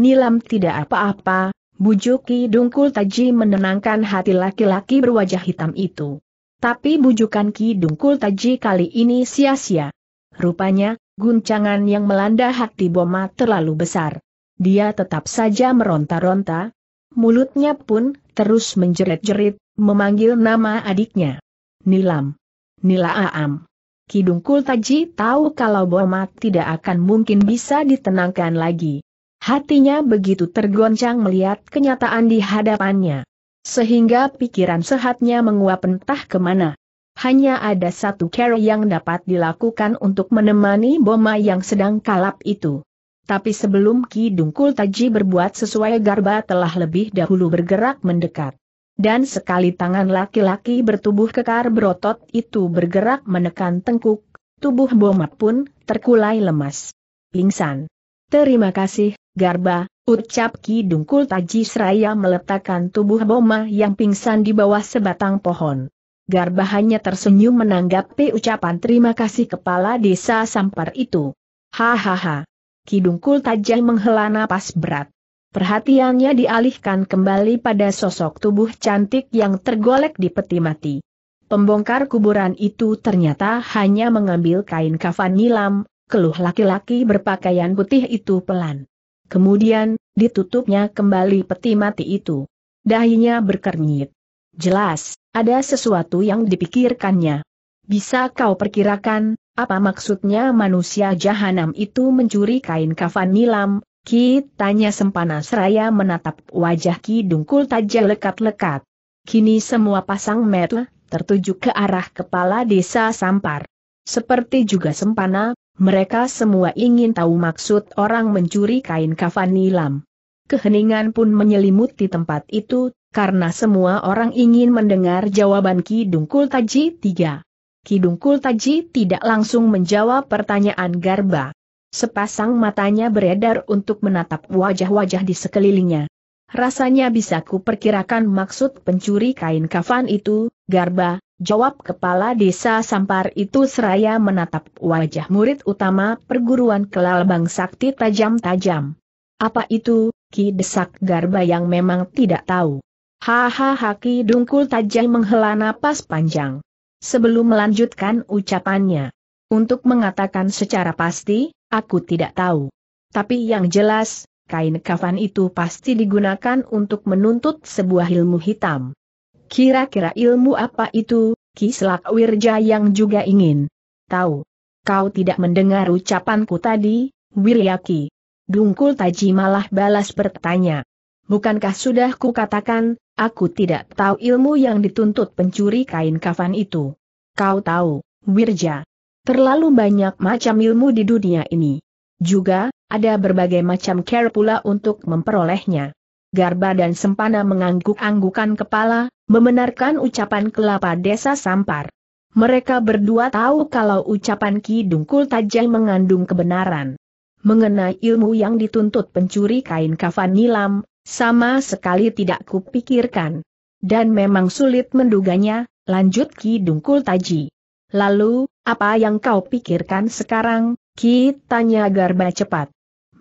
Nilam tidak apa-apa, bujuk Ki Dungkul Taji menenangkan hati laki-laki berwajah hitam itu. Tapi bujukan Ki Dungkul Taji kali ini sia-sia. Rupanya, guncangan yang melanda hati Boma terlalu besar dia tetap saja meronta-ronta. Mulutnya pun terus menjerit-jerit, memanggil nama adiknya. Nilam. Nila Aam. Kidung Kultaji tahu kalau Bomat tidak akan mungkin bisa ditenangkan lagi. Hatinya begitu tergoncang melihat kenyataan di hadapannya. Sehingga pikiran sehatnya menguap entah kemana. Hanya ada satu cara yang dapat dilakukan untuk menemani Boma yang sedang kalap itu. Tapi sebelum Ki Dungkul Taji berbuat sesuai Garba telah lebih dahulu bergerak mendekat. Dan sekali tangan laki-laki bertubuh kekar berotot itu bergerak menekan tengkuk, tubuh Boma pun terkulai lemas. Pingsan. Terima kasih, Garba, ucap Ki Dungkul Taji seraya meletakkan tubuh Boma yang pingsan di bawah sebatang pohon. Garba hanya tersenyum menanggapi ucapan terima kasih kepala desa Sampar itu. Hahaha. Kidungkul tajam menghela napas berat. Perhatiannya dialihkan kembali pada sosok tubuh cantik yang tergolek di peti mati. Pembongkar kuburan itu ternyata hanya mengambil kain kafan nilam, keluh laki-laki berpakaian putih itu pelan. Kemudian, ditutupnya kembali peti mati itu. Dahinya berkernyit. Jelas, ada sesuatu yang dipikirkannya. Bisa kau perkirakan, apa maksudnya manusia jahanam itu mencuri kain kafan nilam? Ki tanya Sempana Seraya menatap wajah Ki Dungkul tajam lekat-lekat. Kini semua pasang mata tertuju ke arah kepala desa Sampar. Seperti juga Sempana, mereka semua ingin tahu maksud orang mencuri kain kafan nilam. Keheningan pun menyelimuti tempat itu, karena semua orang ingin mendengar jawaban Ki Dungkul Taji 3. Kidungkul Taji tidak langsung menjawab pertanyaan Garba. Sepasang matanya beredar untuk menatap wajah-wajah di sekelilingnya. Rasanya bisa kuperkirakan maksud pencuri kain kafan itu, Garba, jawab kepala desa Sampar itu seraya menatap wajah murid utama perguruan kelalbang sakti tajam-tajam. Apa itu, Ki Desak Garba yang memang tidak tahu. Hahaha Ki Dungkul Tajai menghela napas panjang sebelum melanjutkan ucapannya. Untuk mengatakan secara pasti, aku tidak tahu. Tapi yang jelas, kain kafan itu pasti digunakan untuk menuntut sebuah ilmu hitam. Kira-kira ilmu apa itu, Kislak Wirja yang juga ingin tahu. Kau tidak mendengar ucapanku tadi, Wiryaki. Dungkul Taji malah balas bertanya. Bukankah sudah kukatakan, aku tidak tahu ilmu yang dituntut pencuri kain kafan itu. Kau tahu, Wirja. Terlalu banyak macam ilmu di dunia ini. Juga, ada berbagai macam care pula untuk memperolehnya. Garba dan Sempana mengangguk-anggukan kepala, membenarkan ucapan kelapa desa Sampar. Mereka berdua tahu kalau ucapan Ki Dungkul Tajam mengandung kebenaran. Mengenai ilmu yang dituntut pencuri kain kafan nilam, sama sekali tidak kupikirkan. Dan memang sulit menduganya, lanjut Ki Dungkul Taji. Lalu, apa yang kau pikirkan sekarang, Ki? Tanya Garba cepat.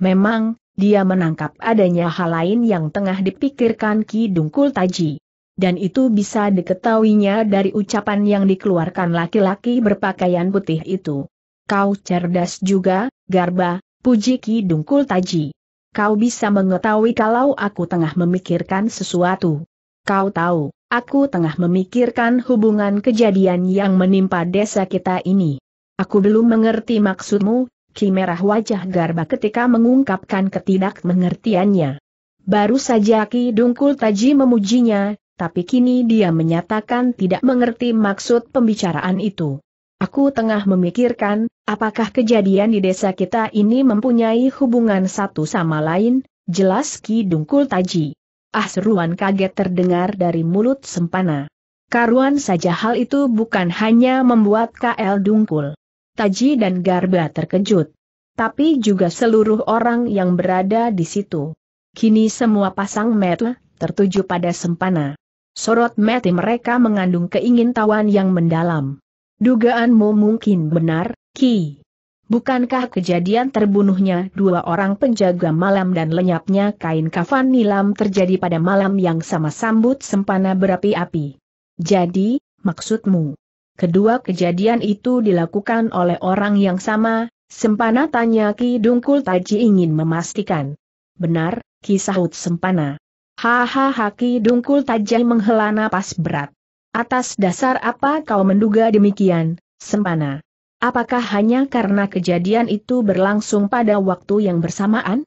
Memang, dia menangkap adanya hal lain yang tengah dipikirkan Ki Dungkul Taji. Dan itu bisa diketahuinya dari ucapan yang dikeluarkan laki-laki berpakaian putih itu. Kau cerdas juga, Garba, puji Ki Dungkul Taji kau bisa mengetahui kalau aku tengah memikirkan sesuatu. Kau tahu, aku tengah memikirkan hubungan kejadian yang menimpa desa kita ini. Aku belum mengerti maksudmu, kimerah wajah Garba ketika mengungkapkan ketidakmengertiannya. Baru saja Ki Dungkul Taji memujinya, tapi kini dia menyatakan tidak mengerti maksud pembicaraan itu. Aku tengah memikirkan, apakah kejadian di desa kita ini mempunyai hubungan satu sama lain, jelas Ki Dungkul Taji. Ah seruan kaget terdengar dari mulut Sempana. Karuan saja hal itu bukan hanya membuat KL Dungkul. Taji dan Garba terkejut. Tapi juga seluruh orang yang berada di situ. Kini semua pasang mata tertuju pada Sempana. Sorot mata mereka mengandung keingintahuan yang mendalam. Dugaanmu mungkin benar, Ki. Bukankah kejadian terbunuhnya dua orang penjaga malam dan lenyapnya kain kafan nilam terjadi pada malam yang sama sambut sempana berapi-api? Jadi, maksudmu, kedua kejadian itu dilakukan oleh orang yang sama, sempana tanya Ki Dungkul Taji ingin memastikan. Benar, Ki sahut sempana. Hahaha Ki Dungkul Taji menghela napas berat. Atas dasar apa kau menduga demikian, Sempana? Apakah hanya karena kejadian itu berlangsung pada waktu yang bersamaan?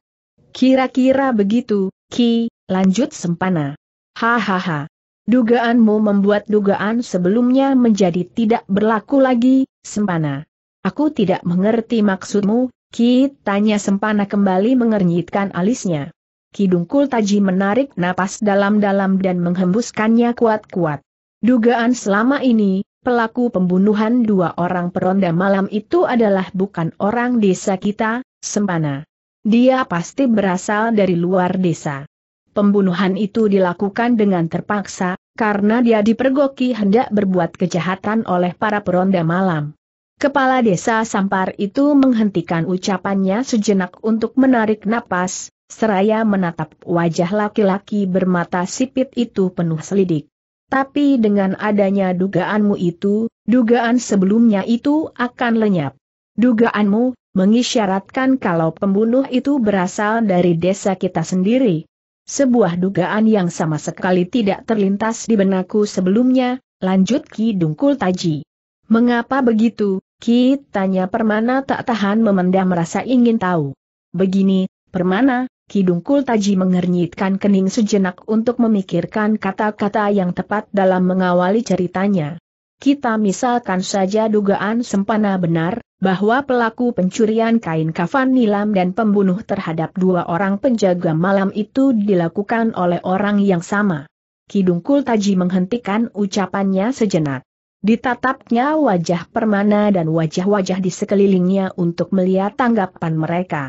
Kira-kira begitu, Ki, lanjut Sempana. Hahaha. Dugaanmu membuat dugaan sebelumnya menjadi tidak berlaku lagi, Sempana. Aku tidak mengerti maksudmu, Ki, tanya Sempana kembali mengernyitkan alisnya. Ki Dungkul Taji menarik napas dalam-dalam dan menghembuskannya kuat-kuat. Dugaan selama ini, pelaku pembunuhan dua orang peronda malam itu adalah bukan orang desa kita, Sempana. Dia pasti berasal dari luar desa. Pembunuhan itu dilakukan dengan terpaksa, karena dia dipergoki hendak berbuat kejahatan oleh para peronda malam. Kepala desa Sampar itu menghentikan ucapannya sejenak untuk menarik napas, seraya menatap wajah laki-laki bermata sipit itu penuh selidik. Tapi dengan adanya dugaanmu itu, dugaan sebelumnya itu akan lenyap. Dugaanmu, mengisyaratkan kalau pembunuh itu berasal dari desa kita sendiri. Sebuah dugaan yang sama sekali tidak terlintas di benakku sebelumnya, lanjut Ki Dungkul Taji. Mengapa begitu? Ki tanya Permana tak tahan memendam rasa ingin tahu. Begini, Permana, Kidungkul Taji mengernyitkan kening sejenak untuk memikirkan kata-kata yang tepat dalam mengawali ceritanya. Kita misalkan saja dugaan sempana benar, bahwa pelaku pencurian kain kafan nilam dan pembunuh terhadap dua orang penjaga malam itu dilakukan oleh orang yang sama. Kidungkul Taji menghentikan ucapannya sejenak. Ditatapnya wajah permana dan wajah-wajah di sekelilingnya untuk melihat tanggapan mereka.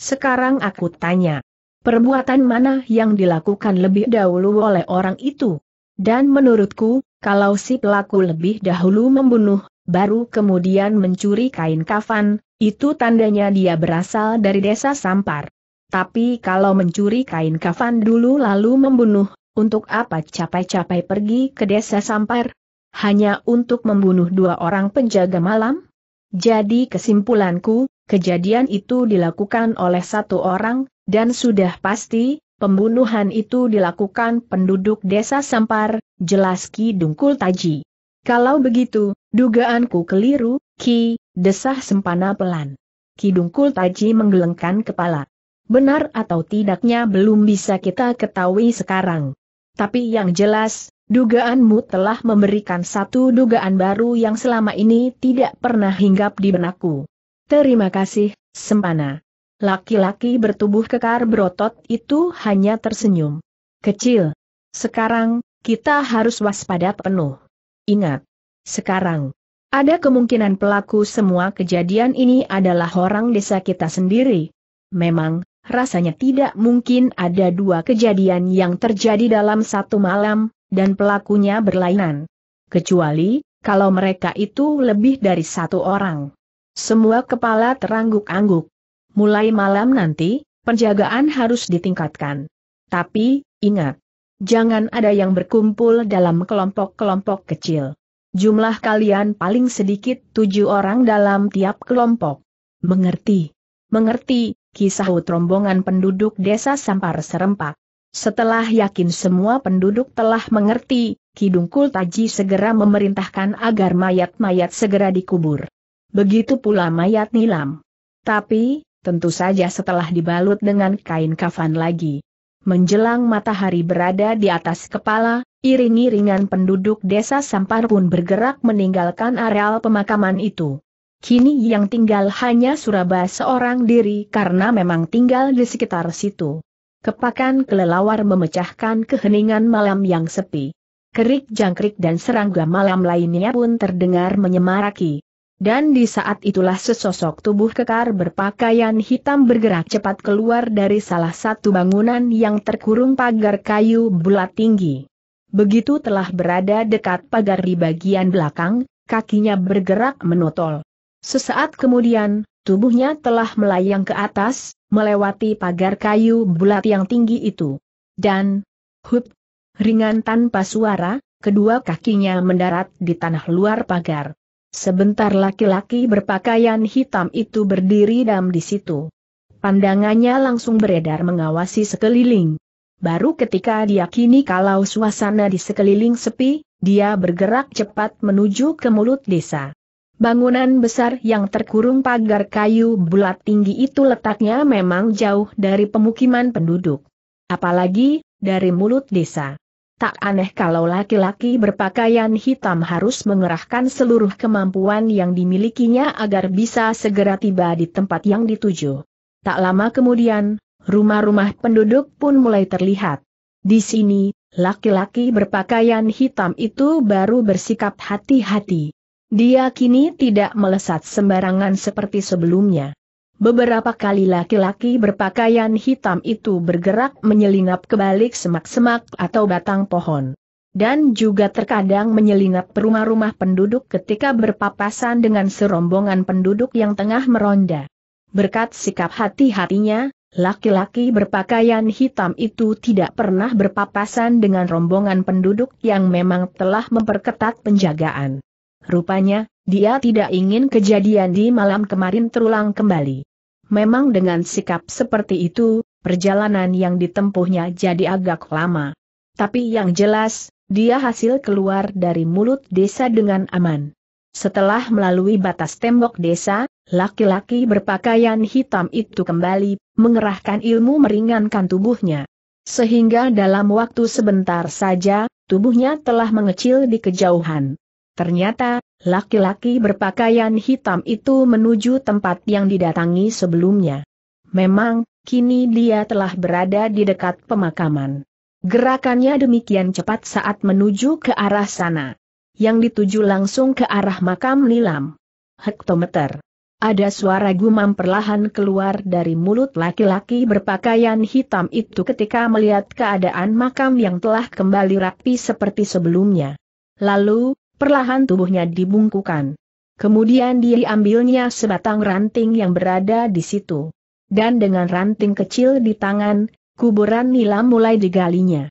Sekarang aku tanya, Perbuatan mana yang dilakukan lebih dahulu oleh orang itu? Dan menurutku, kalau si pelaku lebih dahulu membunuh, baru kemudian mencuri kain kafan, itu tandanya dia berasal dari desa Sampar. Tapi kalau mencuri kain kafan dulu lalu membunuh, untuk apa capai-capai pergi ke desa Sampar? Hanya untuk membunuh dua orang penjaga malam? Jadi kesimpulanku, kejadian itu dilakukan oleh satu orang, dan sudah pasti, pembunuhan itu dilakukan penduduk desa Sampar, jelas Ki Dungkul Taji. Kalau begitu, dugaanku keliru, Ki, desah sempana pelan. Ki Dungkul Taji menggelengkan kepala. Benar atau tidaknya belum bisa kita ketahui sekarang. Tapi yang jelas, Dugaanmu telah memberikan satu dugaan baru yang selama ini tidak pernah hinggap di benakku. Terima kasih, Sempana. Laki-laki bertubuh kekar berotot itu hanya tersenyum. Kecil. Sekarang, kita harus waspada penuh. Ingat. Sekarang. Ada kemungkinan pelaku semua kejadian ini adalah orang desa kita sendiri. Memang, rasanya tidak mungkin ada dua kejadian yang terjadi dalam satu malam, dan pelakunya berlainan. Kecuali, kalau mereka itu lebih dari satu orang. Semua kepala terangguk-angguk. Mulai malam nanti, penjagaan harus ditingkatkan. Tapi, ingat, jangan ada yang berkumpul dalam kelompok-kelompok kecil. Jumlah kalian paling sedikit tujuh orang dalam tiap kelompok. Mengerti? Mengerti, kisah rombongan penduduk desa Sampar serempak. Setelah yakin semua penduduk telah mengerti, Kidungkul Taji segera memerintahkan agar mayat-mayat segera dikubur. Begitu pula mayat nilam. Tapi, tentu saja setelah dibalut dengan kain kafan lagi. Menjelang matahari berada di atas kepala, iring-iringan penduduk desa Sampar pun bergerak meninggalkan areal pemakaman itu. Kini yang tinggal hanya Surabaya seorang diri karena memang tinggal di sekitar situ. Kepakan kelelawar memecahkan keheningan malam yang sepi. Kerik jangkrik dan serangga malam lainnya pun terdengar menyemaraki. Dan di saat itulah sesosok tubuh kekar berpakaian hitam bergerak cepat keluar dari salah satu bangunan yang terkurung pagar kayu bulat tinggi. Begitu telah berada dekat pagar di bagian belakang, kakinya bergerak menotol. Sesaat kemudian, tubuhnya telah melayang ke atas, melewati pagar kayu bulat yang tinggi itu. Dan, hup, ringan tanpa suara, kedua kakinya mendarat di tanah luar pagar. Sebentar laki-laki berpakaian hitam itu berdiri dam di situ. Pandangannya langsung beredar mengawasi sekeliling. Baru ketika diyakini kalau suasana di sekeliling sepi, dia bergerak cepat menuju ke mulut desa. Bangunan besar yang terkurung pagar kayu bulat tinggi itu letaknya memang jauh dari pemukiman penduduk. Apalagi, dari mulut desa. Tak aneh kalau laki-laki berpakaian hitam harus mengerahkan seluruh kemampuan yang dimilikinya agar bisa segera tiba di tempat yang dituju. Tak lama kemudian, rumah-rumah penduduk pun mulai terlihat. Di sini, laki-laki berpakaian hitam itu baru bersikap hati-hati. Dia kini tidak melesat sembarangan seperti sebelumnya. Beberapa kali laki-laki berpakaian hitam itu bergerak menyelinap ke balik semak-semak atau batang pohon. Dan juga terkadang menyelinap rumah-rumah penduduk ketika berpapasan dengan serombongan penduduk yang tengah meronda. Berkat sikap hati-hatinya, laki-laki berpakaian hitam itu tidak pernah berpapasan dengan rombongan penduduk yang memang telah memperketat penjagaan. Rupanya, dia tidak ingin kejadian di malam kemarin terulang kembali. Memang dengan sikap seperti itu, perjalanan yang ditempuhnya jadi agak lama. Tapi yang jelas, dia hasil keluar dari mulut desa dengan aman. Setelah melalui batas tembok desa, laki-laki berpakaian hitam itu kembali, mengerahkan ilmu meringankan tubuhnya. Sehingga dalam waktu sebentar saja, tubuhnya telah mengecil di kejauhan. Ternyata, laki-laki berpakaian hitam itu menuju tempat yang didatangi sebelumnya. Memang, kini dia telah berada di dekat pemakaman. Gerakannya demikian cepat saat menuju ke arah sana. Yang dituju langsung ke arah makam nilam. Hektometer. Ada suara gumam perlahan keluar dari mulut laki-laki berpakaian hitam itu ketika melihat keadaan makam yang telah kembali rapi seperti sebelumnya. Lalu, perlahan tubuhnya dibungkukan. Kemudian dia diambilnya sebatang ranting yang berada di situ. Dan dengan ranting kecil di tangan, kuburan Nila mulai digalinya.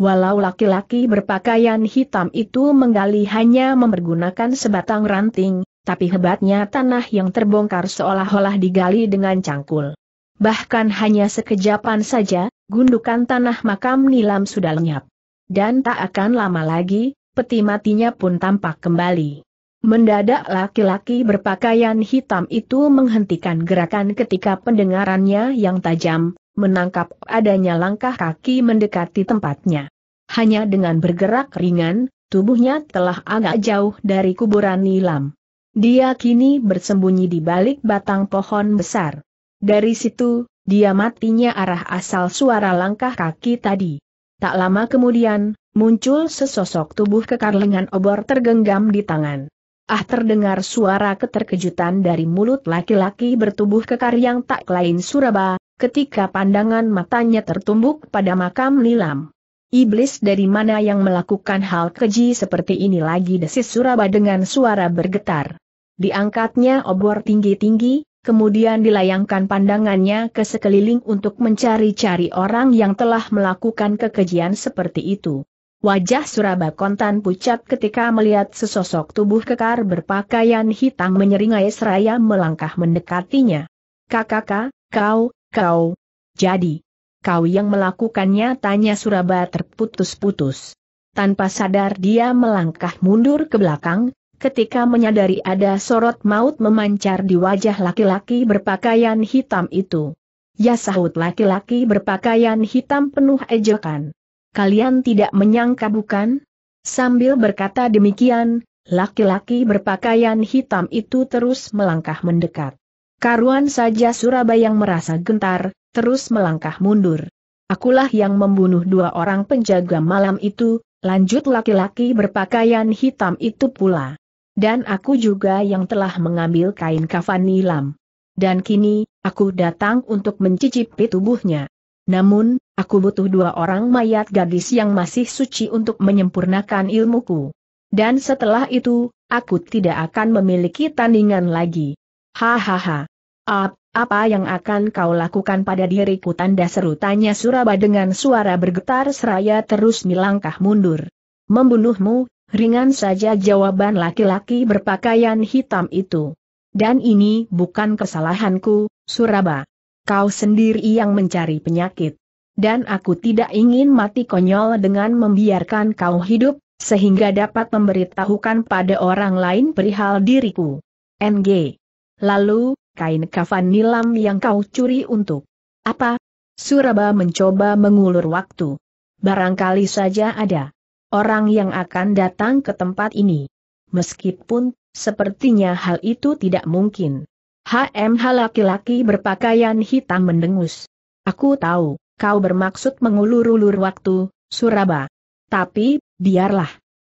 Walau laki-laki berpakaian hitam itu menggali hanya mempergunakan sebatang ranting, tapi hebatnya tanah yang terbongkar seolah-olah digali dengan cangkul. Bahkan hanya sekejapan saja, gundukan tanah makam Nilam sudah lenyap. Dan tak akan lama lagi, peti matinya pun tampak kembali. Mendadak laki-laki berpakaian hitam itu menghentikan gerakan ketika pendengarannya yang tajam, menangkap adanya langkah kaki mendekati tempatnya. Hanya dengan bergerak ringan, tubuhnya telah agak jauh dari kuburan nilam. Dia kini bersembunyi di balik batang pohon besar. Dari situ, dia matinya arah asal suara langkah kaki tadi. Tak lama kemudian, muncul sesosok tubuh kekar lengan obor tergenggam di tangan. Ah terdengar suara keterkejutan dari mulut laki-laki bertubuh kekar yang tak lain Suraba, ketika pandangan matanya tertumbuk pada makam nilam. Iblis dari mana yang melakukan hal keji seperti ini lagi desis Suraba dengan suara bergetar. Diangkatnya obor tinggi-tinggi, kemudian dilayangkan pandangannya ke sekeliling untuk mencari-cari orang yang telah melakukan kekejian seperti itu. Wajah Surabak kontan pucat ketika melihat sesosok tubuh kekar berpakaian hitam menyeringai seraya melangkah mendekatinya. Kakak, kau, kau. Jadi, kau yang melakukannya tanya Surabak terputus-putus. Tanpa sadar dia melangkah mundur ke belakang, ketika menyadari ada sorot maut memancar di wajah laki-laki berpakaian hitam itu. Ya sahut laki-laki berpakaian hitam penuh ejekan. Kalian tidak menyangka bukan? Sambil berkata demikian, laki-laki berpakaian hitam itu terus melangkah mendekat. Karuan saja Surabaya yang merasa gentar, terus melangkah mundur. Akulah yang membunuh dua orang penjaga malam itu, lanjut laki-laki berpakaian hitam itu pula. Dan aku juga yang telah mengambil kain kafan nilam. Dan kini, aku datang untuk mencicipi tubuhnya. Namun, Aku butuh dua orang mayat gadis yang masih suci untuk menyempurnakan ilmuku. Dan setelah itu, aku tidak akan memiliki tandingan lagi. Hahaha. Ap, apa yang akan kau lakukan pada diriku tanda seru tanya Suraba dengan suara bergetar seraya terus melangkah mundur. Membunuhmu, ringan saja jawaban laki-laki berpakaian hitam itu. Dan ini bukan kesalahanku, Suraba. Kau sendiri yang mencari penyakit dan aku tidak ingin mati konyol dengan membiarkan kau hidup, sehingga dapat memberitahukan pada orang lain perihal diriku. NG. Lalu, kain kafan nilam yang kau curi untuk apa? Suraba mencoba mengulur waktu. Barangkali saja ada orang yang akan datang ke tempat ini. Meskipun, sepertinya hal itu tidak mungkin. HMH laki-laki berpakaian hitam mendengus. Aku tahu kau bermaksud mengulur-ulur waktu, Suraba. Tapi, biarlah.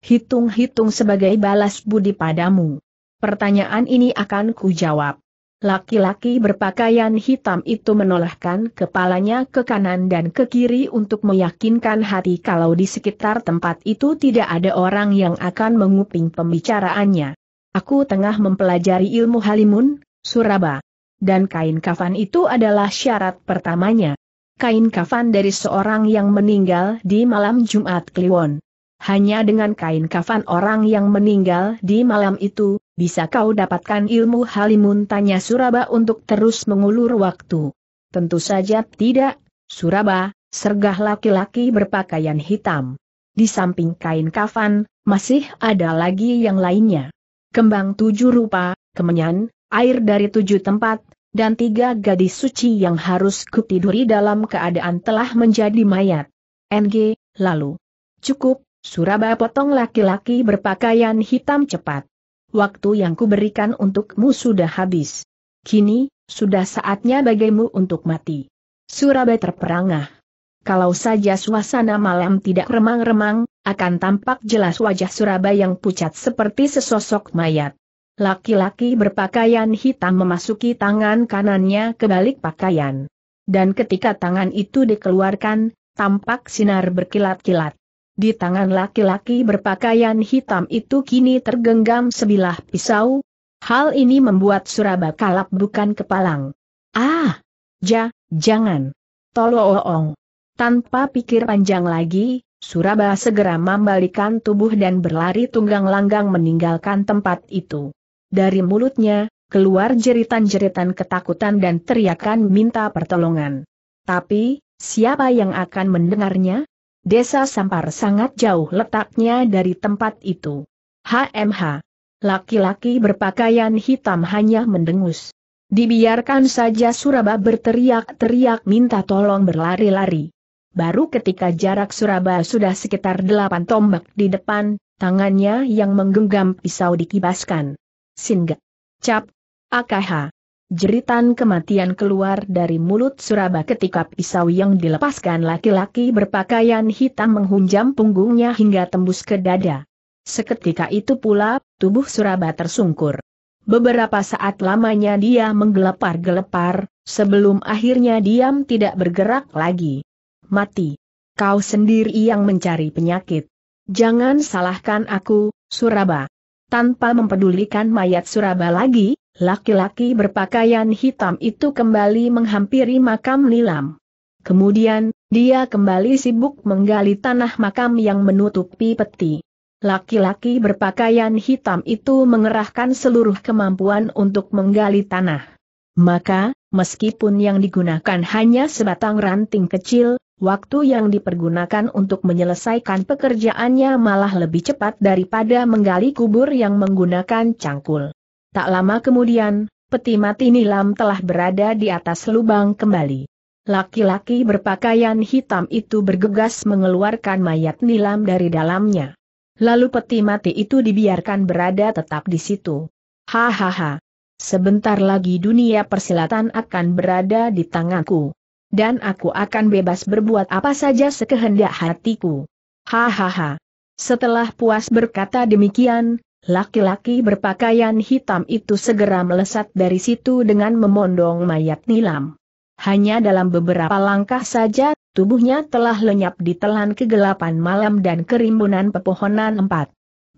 Hitung-hitung sebagai balas budi padamu. Pertanyaan ini akan kujawab. Laki-laki berpakaian hitam itu menolehkan kepalanya ke kanan dan ke kiri untuk meyakinkan hati kalau di sekitar tempat itu tidak ada orang yang akan menguping pembicaraannya. Aku tengah mempelajari ilmu halimun, Suraba. Dan kain kafan itu adalah syarat pertamanya kain kafan dari seorang yang meninggal di malam Jumat Kliwon. Hanya dengan kain kafan orang yang meninggal di malam itu, bisa kau dapatkan ilmu halimun tanya Suraba untuk terus mengulur waktu. Tentu saja tidak, Suraba, sergah laki-laki berpakaian hitam. Di samping kain kafan, masih ada lagi yang lainnya. Kembang tujuh rupa, kemenyan, air dari tujuh tempat, dan tiga gadis suci yang harus kutiduri dalam keadaan telah menjadi mayat. NG, lalu. Cukup, Surabaya potong laki-laki berpakaian hitam cepat. Waktu yang kuberikan untukmu sudah habis. Kini, sudah saatnya bagimu untuk mati. Surabaya terperangah. Kalau saja suasana malam tidak remang-remang, akan tampak jelas wajah Surabaya yang pucat seperti sesosok mayat. Laki-laki berpakaian hitam memasuki tangan kanannya ke balik pakaian. Dan ketika tangan itu dikeluarkan, tampak sinar berkilat-kilat. Di tangan laki-laki berpakaian hitam itu kini tergenggam sebilah pisau. Hal ini membuat kalap bukan kepalang. Ah! Ja, jangan! Tolong! Tanpa pikir panjang lagi, Surabak segera membalikan tubuh dan berlari tunggang langgang meninggalkan tempat itu. Dari mulutnya, keluar jeritan-jeritan ketakutan dan teriakan minta pertolongan. Tapi, siapa yang akan mendengarnya? Desa Sampar sangat jauh letaknya dari tempat itu. HMH. Laki-laki berpakaian hitam hanya mendengus. Dibiarkan saja Suraba berteriak-teriak minta tolong berlari-lari. Baru ketika jarak Suraba sudah sekitar delapan tombak di depan, tangannya yang menggenggam pisau dikibaskan. Singa. Cap. AKH. Jeritan kematian keluar dari mulut Suraba ketika pisau yang dilepaskan laki-laki berpakaian hitam menghunjam punggungnya hingga tembus ke dada. Seketika itu pula, tubuh Suraba tersungkur. Beberapa saat lamanya dia menggelepar-gelepar, sebelum akhirnya diam tidak bergerak lagi. Mati. Kau sendiri yang mencari penyakit. Jangan salahkan aku, Suraba. Tanpa mempedulikan mayat Suraba lagi, laki-laki berpakaian hitam itu kembali menghampiri makam Nilam. Kemudian, dia kembali sibuk menggali tanah makam yang menutupi peti. Laki-laki berpakaian hitam itu mengerahkan seluruh kemampuan untuk menggali tanah. Maka, meskipun yang digunakan hanya sebatang ranting kecil, Waktu yang dipergunakan untuk menyelesaikan pekerjaannya malah lebih cepat daripada menggali kubur yang menggunakan cangkul. Tak lama kemudian, peti mati Nilam telah berada di atas lubang kembali. Laki-laki berpakaian hitam itu bergegas mengeluarkan mayat Nilam dari dalamnya. Lalu peti mati itu dibiarkan berada tetap di situ. Hahaha. Sebentar lagi dunia persilatan akan berada di tanganku dan aku akan bebas berbuat apa saja sekehendak hatiku. Hahaha. Setelah puas berkata demikian, laki-laki berpakaian hitam itu segera melesat dari situ dengan memondong mayat nilam. Hanya dalam beberapa langkah saja, tubuhnya telah lenyap ditelan kegelapan malam dan kerimbunan pepohonan empat.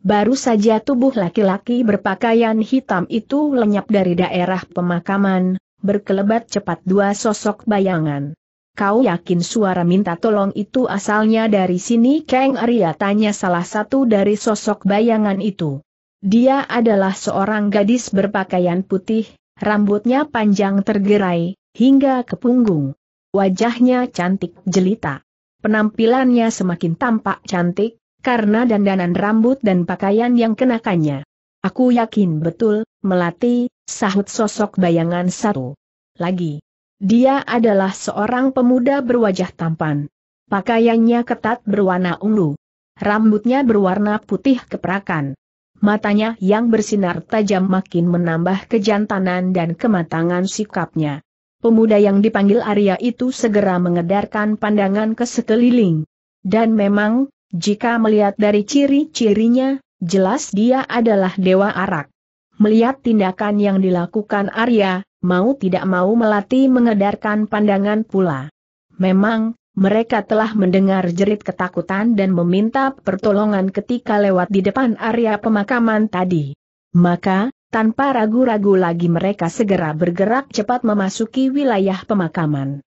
Baru saja tubuh laki-laki berpakaian hitam itu lenyap dari daerah pemakaman, berkelebat cepat dua sosok bayangan. Kau yakin suara minta tolong itu asalnya dari sini? Kang Arya tanya salah satu dari sosok bayangan itu. Dia adalah seorang gadis berpakaian putih, rambutnya panjang tergerai, hingga ke punggung. Wajahnya cantik jelita. Penampilannya semakin tampak cantik, karena dandanan rambut dan pakaian yang kenakannya. Aku yakin betul, Melati, Sahut sosok bayangan satu. Lagi. Dia adalah seorang pemuda berwajah tampan. Pakaiannya ketat berwarna ungu. Rambutnya berwarna putih keperakan. Matanya yang bersinar tajam makin menambah kejantanan dan kematangan sikapnya. Pemuda yang dipanggil Arya itu segera mengedarkan pandangan ke sekeliling. Dan memang, jika melihat dari ciri-cirinya, jelas dia adalah Dewa Arak. Melihat tindakan yang dilakukan Arya, mau tidak mau melati mengedarkan pandangan pula. Memang, mereka telah mendengar jerit ketakutan dan meminta pertolongan ketika lewat di depan area pemakaman tadi. Maka, tanpa ragu-ragu lagi mereka segera bergerak cepat memasuki wilayah pemakaman.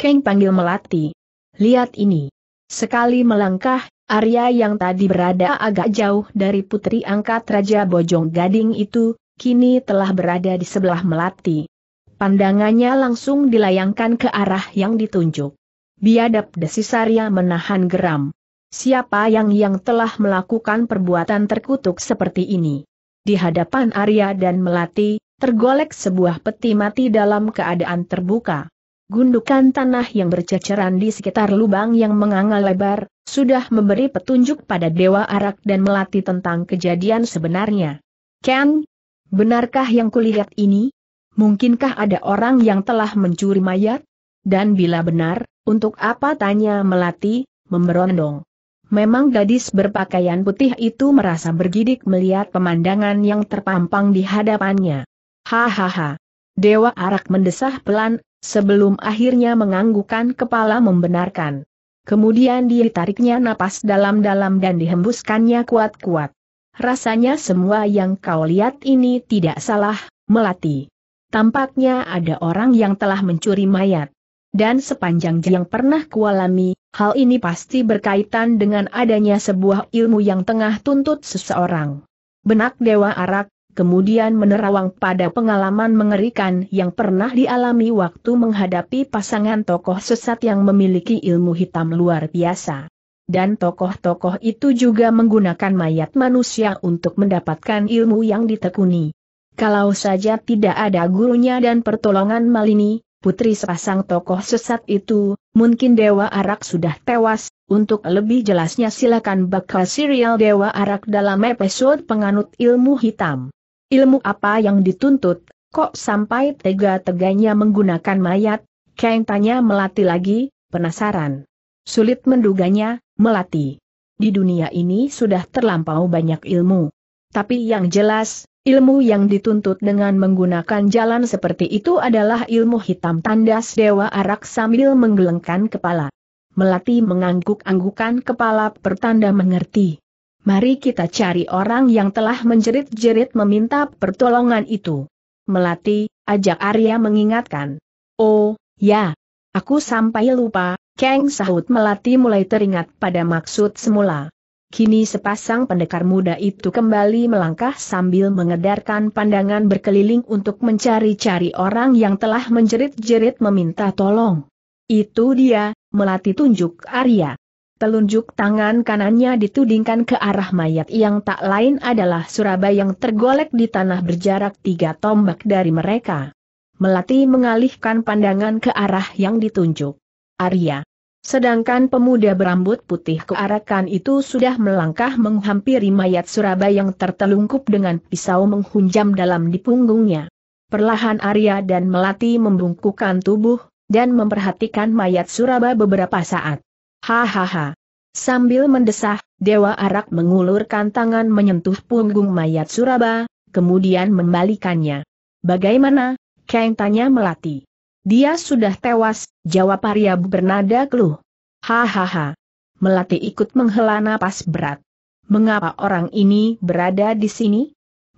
Keng panggil Melati. Lihat ini. Sekali melangkah, Arya yang tadi berada agak jauh dari putri angkat Raja Bojong Gading itu, kini telah berada di sebelah Melati. Pandangannya langsung dilayangkan ke arah yang ditunjuk. Biadab desis Arya menahan geram. Siapa yang yang telah melakukan perbuatan terkutuk seperti ini? Di hadapan Arya dan Melati, tergolek sebuah peti mati dalam keadaan terbuka. Gundukan tanah yang berceceran di sekitar lubang yang menganga lebar, sudah memberi petunjuk pada Dewa Arak dan Melati tentang kejadian sebenarnya. Ken, benarkah yang kulihat ini? Mungkinkah ada orang yang telah mencuri mayat? Dan bila benar, untuk apa tanya Melati, memberondong. Memang gadis berpakaian putih itu merasa bergidik melihat pemandangan yang terpampang di hadapannya. Hahaha. Dewa Arak mendesah pelan, sebelum akhirnya menganggukan kepala membenarkan. Kemudian ditariknya napas dalam-dalam dan dihembuskannya kuat-kuat. Rasanya semua yang kau lihat ini tidak salah, Melati. Tampaknya ada orang yang telah mencuri mayat. Dan sepanjang yang pernah kualami, hal ini pasti berkaitan dengan adanya sebuah ilmu yang tengah tuntut seseorang. Benak Dewa Arak, kemudian menerawang pada pengalaman mengerikan yang pernah dialami waktu menghadapi pasangan tokoh sesat yang memiliki ilmu hitam luar biasa. Dan tokoh-tokoh itu juga menggunakan mayat manusia untuk mendapatkan ilmu yang ditekuni. Kalau saja tidak ada gurunya dan pertolongan Malini, putri sepasang tokoh sesat itu, mungkin Dewa Arak sudah tewas, untuk lebih jelasnya silakan baca serial Dewa Arak dalam episode penganut ilmu hitam. Ilmu apa yang dituntut, kok sampai tega-teganya menggunakan mayat? Kang tanya Melati lagi, penasaran. Sulit menduganya, Melati. Di dunia ini sudah terlampau banyak ilmu. Tapi yang jelas, ilmu yang dituntut dengan menggunakan jalan seperti itu adalah ilmu hitam tandas Dewa Arak sambil menggelengkan kepala. Melati mengangguk-anggukan kepala pertanda mengerti. Mari kita cari orang yang telah menjerit-jerit meminta pertolongan itu. Melati, ajak Arya mengingatkan. Oh, ya. Aku sampai lupa, Kang sahut Melati mulai teringat pada maksud semula. Kini sepasang pendekar muda itu kembali melangkah sambil mengedarkan pandangan berkeliling untuk mencari-cari orang yang telah menjerit-jerit meminta tolong. Itu dia, Melati tunjuk Arya. Telunjuk tangan kanannya ditudingkan ke arah mayat yang tak lain adalah Surabaya yang tergolek di tanah berjarak tiga tombak dari mereka. Melati mengalihkan pandangan ke arah yang ditunjuk. Arya. Sedangkan pemuda berambut putih kearakan itu sudah melangkah menghampiri mayat Surabaya yang tertelungkup dengan pisau menghunjam dalam di punggungnya. Perlahan Arya dan Melati membungkukkan tubuh, dan memperhatikan mayat Surabaya beberapa saat. Hahaha. Sambil mendesah, Dewa Arak mengulurkan tangan menyentuh punggung mayat Suraba, kemudian membalikannya. Bagaimana? Kang tanya Melati. Dia sudah tewas, jawab Arya bernada keluh. Hahaha. Melati ikut menghela napas berat. Mengapa orang ini berada di sini?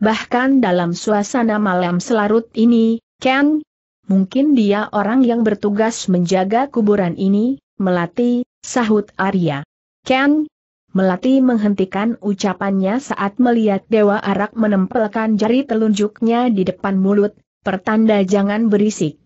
Bahkan dalam suasana malam selarut ini, Kang, mungkin dia orang yang bertugas menjaga kuburan ini, Melati, Sahut Arya. Ken? Melati menghentikan ucapannya saat melihat Dewa Arak menempelkan jari telunjuknya di depan mulut, pertanda jangan berisik.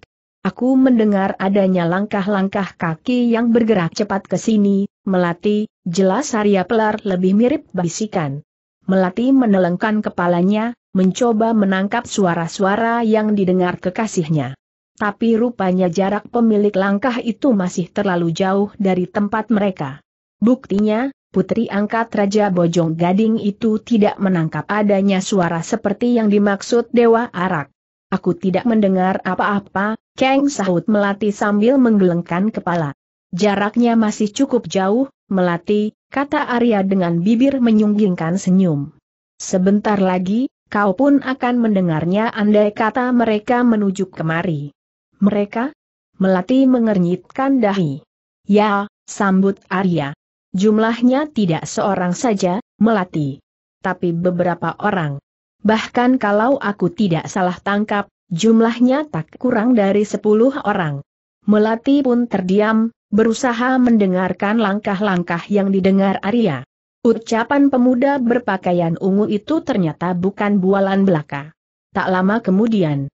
Aku mendengar adanya langkah-langkah kaki yang bergerak cepat ke sini, Melati, jelas Arya Pelar lebih mirip bisikan. Melati menelengkan kepalanya, mencoba menangkap suara-suara yang didengar kekasihnya tapi rupanya jarak pemilik langkah itu masih terlalu jauh dari tempat mereka. Buktinya, putri angkat Raja Bojong Gading itu tidak menangkap adanya suara seperti yang dimaksud Dewa Arak. Aku tidak mendengar apa-apa, Kang sahut Melati sambil menggelengkan kepala. Jaraknya masih cukup jauh, Melati, kata Arya dengan bibir menyunggingkan senyum. Sebentar lagi, kau pun akan mendengarnya andai kata mereka menuju kemari. Mereka? Melati mengernyitkan dahi. Ya, sambut Arya. Jumlahnya tidak seorang saja, Melati. Tapi beberapa orang. Bahkan kalau aku tidak salah tangkap, jumlahnya tak kurang dari sepuluh orang. Melati pun terdiam, berusaha mendengarkan langkah-langkah yang didengar Arya. Ucapan pemuda berpakaian ungu itu ternyata bukan bualan belaka. Tak lama kemudian,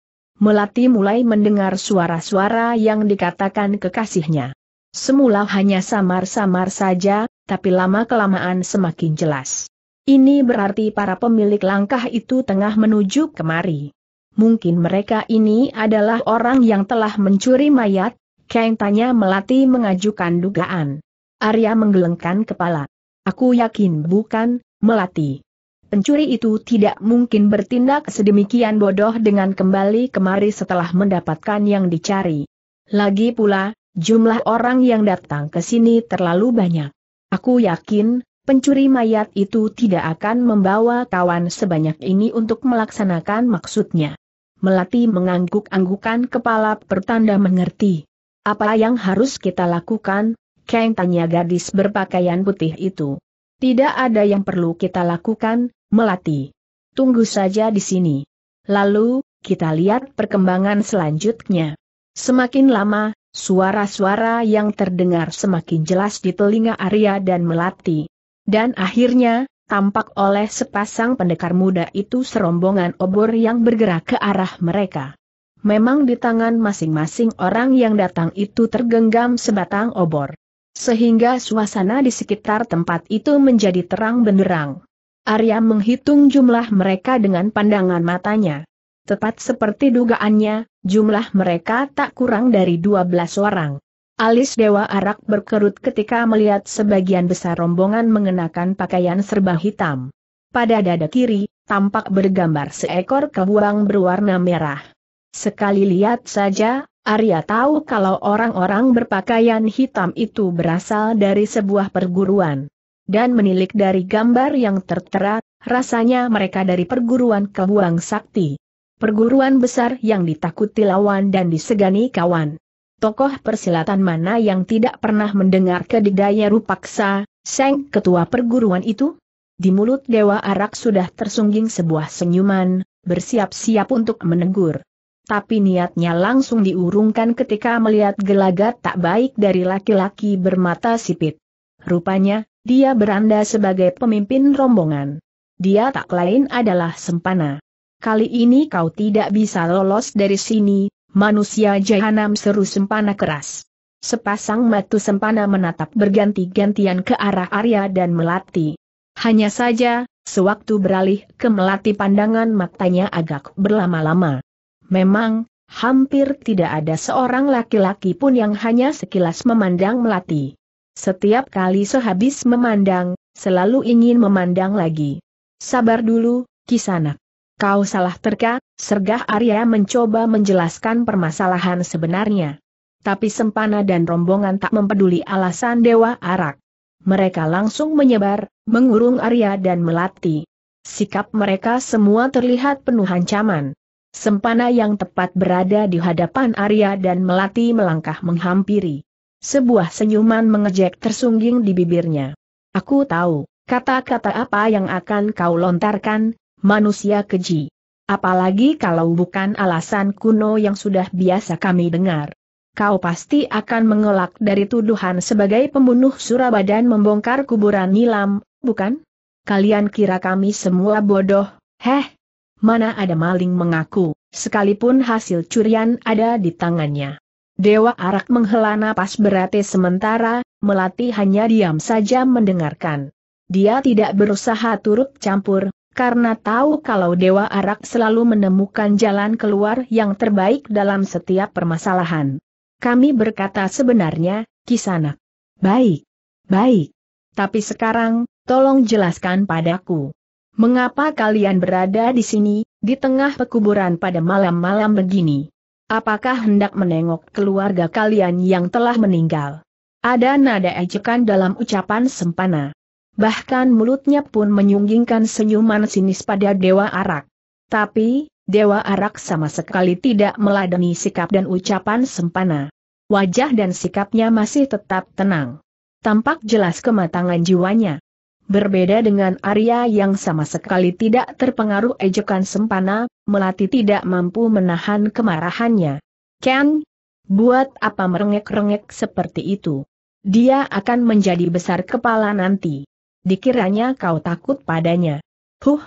Melati mulai mendengar suara-suara yang dikatakan kekasihnya. Semula hanya samar-samar saja, tapi lama-kelamaan semakin jelas. Ini berarti para pemilik langkah itu tengah menuju kemari. Mungkin mereka ini adalah orang yang telah mencuri mayat, Kang tanya Melati mengajukan dugaan. Arya menggelengkan kepala. Aku yakin bukan, Melati pencuri itu tidak mungkin bertindak sedemikian bodoh dengan kembali kemari setelah mendapatkan yang dicari. Lagi pula, jumlah orang yang datang ke sini terlalu banyak. Aku yakin, pencuri mayat itu tidak akan membawa kawan sebanyak ini untuk melaksanakan maksudnya. Melati mengangguk-anggukan kepala pertanda mengerti. Apa yang harus kita lakukan? Kang tanya gadis berpakaian putih itu. Tidak ada yang perlu kita lakukan, Melati. Tunggu saja di sini. Lalu, kita lihat perkembangan selanjutnya. Semakin lama, suara-suara yang terdengar semakin jelas di telinga Arya dan Melati. Dan akhirnya, tampak oleh sepasang pendekar muda itu serombongan obor yang bergerak ke arah mereka. Memang di tangan masing-masing orang yang datang itu tergenggam sebatang obor. Sehingga suasana di sekitar tempat itu menjadi terang benderang. Arya menghitung jumlah mereka dengan pandangan matanya. Tepat seperti dugaannya, jumlah mereka tak kurang dari 12 orang. Alis Dewa Arak berkerut ketika melihat sebagian besar rombongan mengenakan pakaian serba hitam. Pada dada kiri, tampak bergambar seekor kebuang berwarna merah. Sekali lihat saja, Arya tahu kalau orang-orang berpakaian hitam itu berasal dari sebuah perguruan dan menilik dari gambar yang tertera, rasanya mereka dari perguruan kebuang sakti. Perguruan besar yang ditakuti lawan dan disegani kawan. Tokoh persilatan mana yang tidak pernah mendengar kedidaya rupaksa, Seng ketua perguruan itu? Di mulut Dewa Arak sudah tersungging sebuah senyuman, bersiap-siap untuk menegur. Tapi niatnya langsung diurungkan ketika melihat gelagat tak baik dari laki-laki bermata sipit. Rupanya, dia beranda sebagai pemimpin rombongan. Dia tak lain adalah Sempana. Kali ini kau tidak bisa lolos dari sini, manusia jahanam seru Sempana keras. Sepasang matu Sempana menatap berganti-gantian ke arah Arya dan Melati. Hanya saja, sewaktu beralih ke Melati pandangan matanya agak berlama-lama. Memang, hampir tidak ada seorang laki-laki pun yang hanya sekilas memandang Melati. Setiap kali sehabis memandang, selalu ingin memandang lagi. Sabar dulu, kisanak. Kau salah terka, Sergah Arya mencoba menjelaskan permasalahan sebenarnya. Tapi Sempana dan rombongan tak mempeduli alasan Dewa Arak. Mereka langsung menyebar, mengurung Arya dan Melati. Sikap mereka semua terlihat penuh ancaman. Sempana yang tepat berada di hadapan Arya dan Melati melangkah menghampiri. Sebuah senyuman mengejek tersungging di bibirnya. Aku tahu, kata-kata apa yang akan kau lontarkan, manusia keji. Apalagi kalau bukan alasan kuno yang sudah biasa kami dengar. Kau pasti akan mengelak dari tuduhan sebagai pembunuh surabadan membongkar kuburan nilam, bukan? Kalian kira kami semua bodoh, heh? Mana ada maling mengaku, sekalipun hasil curian ada di tangannya. Dewa Arak menghela napas berat sementara, Melati hanya diam saja mendengarkan. Dia tidak berusaha turut campur, karena tahu kalau Dewa Arak selalu menemukan jalan keluar yang terbaik dalam setiap permasalahan. Kami berkata sebenarnya, Kisanak. Baik. Baik. Tapi sekarang, tolong jelaskan padaku. Mengapa kalian berada di sini, di tengah pekuburan pada malam-malam begini? Apakah hendak menengok keluarga kalian yang telah meninggal? Ada nada ejekan dalam ucapan sempana. Bahkan mulutnya pun menyunggingkan senyuman sinis pada Dewa Arak. Tapi, Dewa Arak sama sekali tidak meladeni sikap dan ucapan sempana. Wajah dan sikapnya masih tetap tenang. Tampak jelas kematangan jiwanya. Berbeda dengan Arya yang sama sekali tidak terpengaruh ejekan sempana, Melati tidak mampu menahan kemarahannya. Ken, buat apa merengek-rengek seperti itu? Dia akan menjadi besar kepala nanti. Dikiranya kau takut padanya. Huh,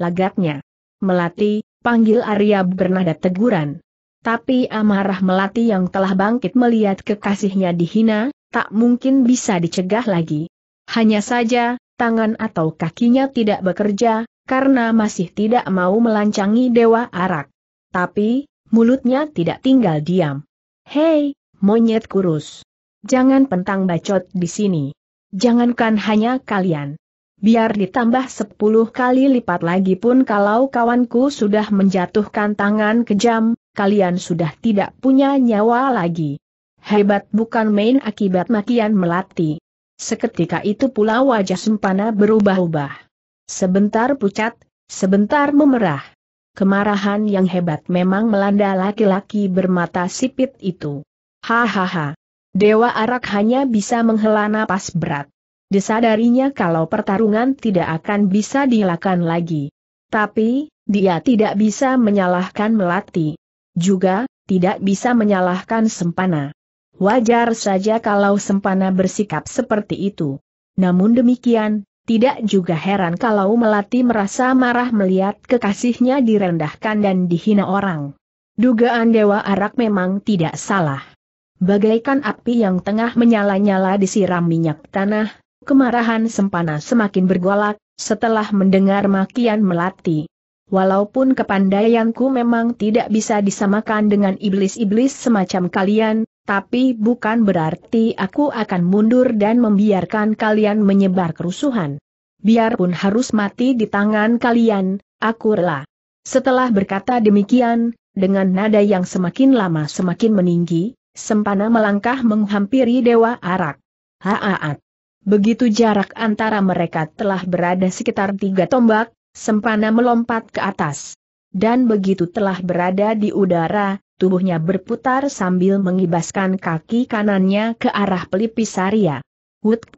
lagatnya. Melati, panggil Arya bernada teguran. Tapi amarah Melati yang telah bangkit melihat kekasihnya dihina, tak mungkin bisa dicegah lagi. Hanya saja, tangan atau kakinya tidak bekerja, karena masih tidak mau melancangi Dewa Arak. Tapi, mulutnya tidak tinggal diam. Hei, monyet kurus. Jangan pentang bacot di sini. Jangankan hanya kalian. Biar ditambah sepuluh kali lipat lagi pun kalau kawanku sudah menjatuhkan tangan kejam, kalian sudah tidak punya nyawa lagi. Hebat bukan main akibat makian melati. Seketika itu pula wajah Sempana berubah-ubah. Sebentar pucat, sebentar memerah. Kemarahan yang hebat memang melanda laki-laki bermata sipit itu. Hahaha. Dewa Arak hanya bisa menghela napas berat. Disadarinya kalau pertarungan tidak akan bisa dilakukan lagi. Tapi, dia tidak bisa menyalahkan Melati. Juga, tidak bisa menyalahkan Sempana. Wajar saja kalau Sempana bersikap seperti itu. Namun demikian, tidak juga heran kalau Melati merasa marah melihat kekasihnya direndahkan dan dihina orang. Dugaan Dewa Arak memang tidak salah. Bagaikan api yang tengah menyala-nyala disiram minyak tanah, kemarahan Sempana semakin bergolak, setelah mendengar makian Melati. Walaupun kepandaianku memang tidak bisa disamakan dengan iblis-iblis semacam kalian, tapi bukan berarti aku akan mundur dan membiarkan kalian menyebar kerusuhan. Biarpun harus mati di tangan kalian, aku rela. Setelah berkata demikian, dengan nada yang semakin lama semakin meninggi, Sempana melangkah menghampiri Dewa Arak. Haaat. Begitu jarak antara mereka telah berada sekitar tiga tombak, Sempana melompat ke atas. Dan begitu telah berada di udara, tubuhnya berputar sambil mengibaskan kaki kanannya ke arah pelipis Arya. Wut!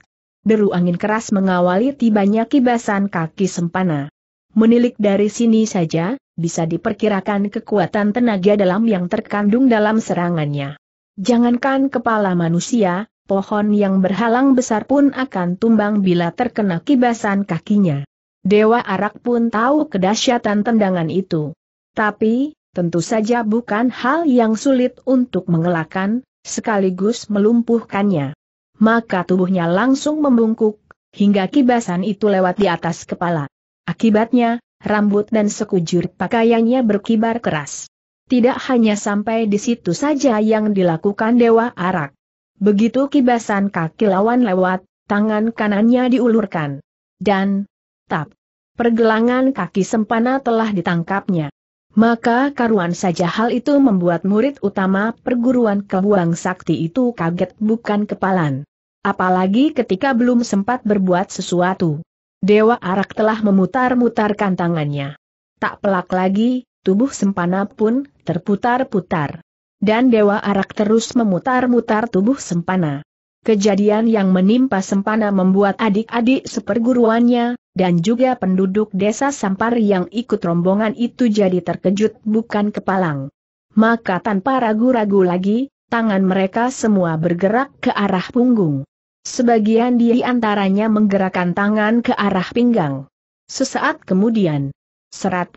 Deru angin keras mengawali tibanya kibasan kaki sempana. Menilik dari sini saja, bisa diperkirakan kekuatan tenaga dalam yang terkandung dalam serangannya. Jangankan kepala manusia, pohon yang berhalang besar pun akan tumbang bila terkena kibasan kakinya. Dewa Arak pun tahu kedahsyatan tendangan itu. Tapi, tentu saja bukan hal yang sulit untuk mengelakkan, sekaligus melumpuhkannya. Maka tubuhnya langsung membungkuk, hingga kibasan itu lewat di atas kepala. Akibatnya, rambut dan sekujur pakaiannya berkibar keras. Tidak hanya sampai di situ saja yang dilakukan Dewa Arak. Begitu kibasan kaki lawan lewat, tangan kanannya diulurkan. Dan, tap, pergelangan kaki sempana telah ditangkapnya. Maka karuan saja hal itu membuat murid utama perguruan kebuang sakti itu kaget bukan kepalan. Apalagi ketika belum sempat berbuat sesuatu. Dewa Arak telah memutar-mutarkan tangannya. Tak pelak lagi, tubuh sempana pun terputar-putar. Dan Dewa Arak terus memutar-mutar tubuh sempana. Kejadian yang menimpa Sempana membuat adik-adik seperguruannya, dan juga penduduk desa Sampar yang ikut rombongan itu jadi terkejut bukan kepalang. Maka tanpa ragu-ragu lagi, tangan mereka semua bergerak ke arah punggung. Sebagian di antaranya menggerakkan tangan ke arah pinggang. Sesaat kemudian, serat,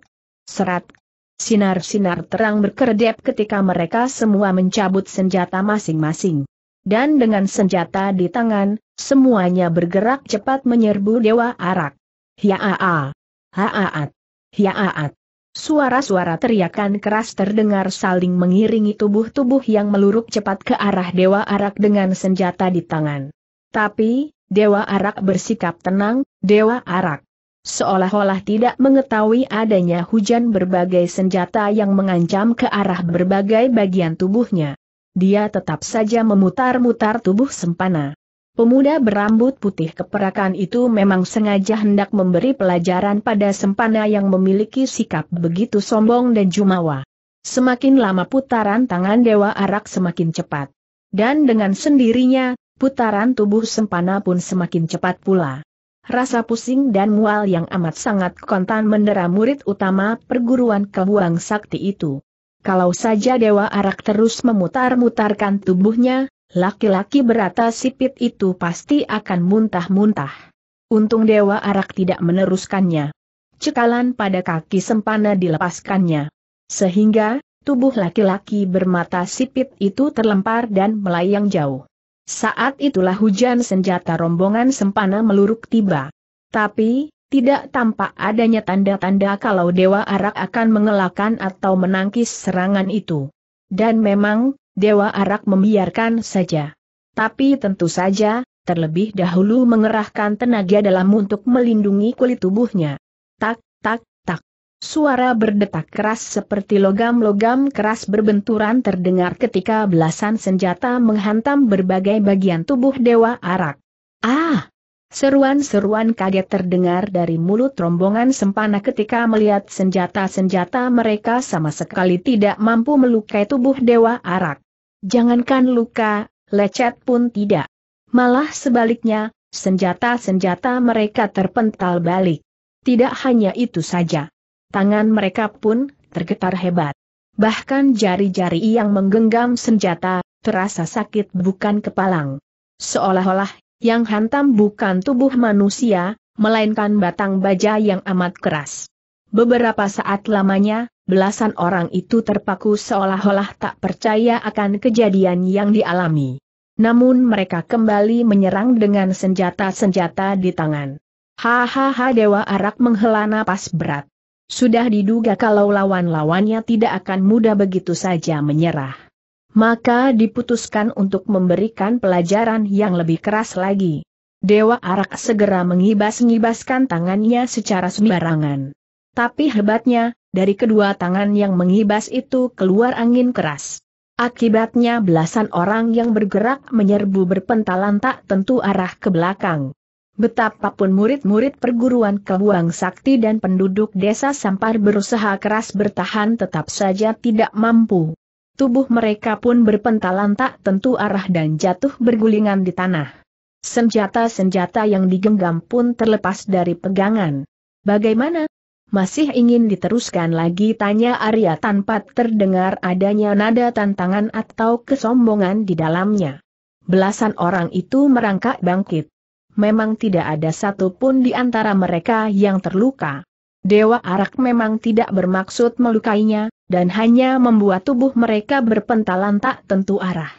serat, sinar-sinar terang berkedip ketika mereka semua mencabut senjata masing-masing. Dan dengan senjata di tangan, semuanya bergerak cepat menyerbu Dewa Arak. Hiaaat. Haaat. Hiaaat. Suara-suara teriakan keras terdengar saling mengiringi tubuh-tubuh yang meluruk cepat ke arah Dewa Arak dengan senjata di tangan. Tapi, Dewa Arak bersikap tenang, Dewa Arak. Seolah-olah tidak mengetahui adanya hujan berbagai senjata yang mengancam ke arah berbagai bagian tubuhnya. Dia tetap saja memutar-mutar tubuh sempana. Pemuda berambut putih keperakan itu memang sengaja hendak memberi pelajaran pada Sempana yang memiliki sikap begitu sombong dan jumawa. Semakin lama putaran tangan Dewa Arak semakin cepat. Dan dengan sendirinya, putaran tubuh Sempana pun semakin cepat pula. Rasa pusing dan mual yang amat sangat kontan mendera murid utama perguruan kebuang sakti itu. Kalau saja Dewa Arak terus memutar-mutarkan tubuhnya, Laki-laki berata sipit itu pasti akan muntah-muntah. Untung Dewa Arak tidak meneruskannya. Cekalan pada kaki sempana dilepaskannya. Sehingga, tubuh laki-laki bermata sipit itu terlempar dan melayang jauh. Saat itulah hujan senjata rombongan sempana meluruk tiba. Tapi, tidak tampak adanya tanda-tanda kalau Dewa Arak akan mengelakkan atau menangkis serangan itu. Dan memang, Dewa Arak membiarkan saja. Tapi tentu saja, terlebih dahulu mengerahkan tenaga dalam untuk melindungi kulit tubuhnya. Tak, tak, tak. Suara berdetak keras seperti logam-logam keras berbenturan terdengar ketika belasan senjata menghantam berbagai bagian tubuh Dewa Arak. Ah! Seruan-seruan kaget terdengar dari mulut rombongan sempana ketika melihat senjata-senjata mereka sama sekali tidak mampu melukai tubuh Dewa Arak. Jangankan luka, lecet pun tidak. Malah sebaliknya, senjata-senjata mereka terpental balik. Tidak hanya itu saja. Tangan mereka pun tergetar hebat. Bahkan jari-jari yang menggenggam senjata, terasa sakit bukan kepalang. Seolah-olah, yang hantam bukan tubuh manusia, melainkan batang baja yang amat keras. Beberapa saat lamanya, belasan orang itu terpaku seolah-olah tak percaya akan kejadian yang dialami. Namun mereka kembali menyerang dengan senjata-senjata di tangan. Hahaha Dewa Arak menghela napas berat. Sudah diduga kalau lawan-lawannya tidak akan mudah begitu saja menyerah. Maka diputuskan untuk memberikan pelajaran yang lebih keras lagi. Dewa Arak segera mengibas-ngibaskan tangannya secara sembarangan. Tapi hebatnya, dari kedua tangan yang mengibas itu keluar angin keras. Akibatnya belasan orang yang bergerak menyerbu berpentalan tak tentu arah ke belakang. Betapapun murid-murid perguruan Kebuang Sakti dan penduduk desa Sampar berusaha keras bertahan tetap saja tidak mampu. Tubuh mereka pun berpentalan tak tentu arah dan jatuh bergulingan di tanah. Senjata-senjata yang digenggam pun terlepas dari pegangan. Bagaimana, masih ingin diteruskan lagi tanya Arya tanpa terdengar adanya nada tantangan atau kesombongan di dalamnya. Belasan orang itu merangkak bangkit. Memang tidak ada satupun di antara mereka yang terluka. Dewa Arak memang tidak bermaksud melukainya, dan hanya membuat tubuh mereka berpentalan tak tentu arah.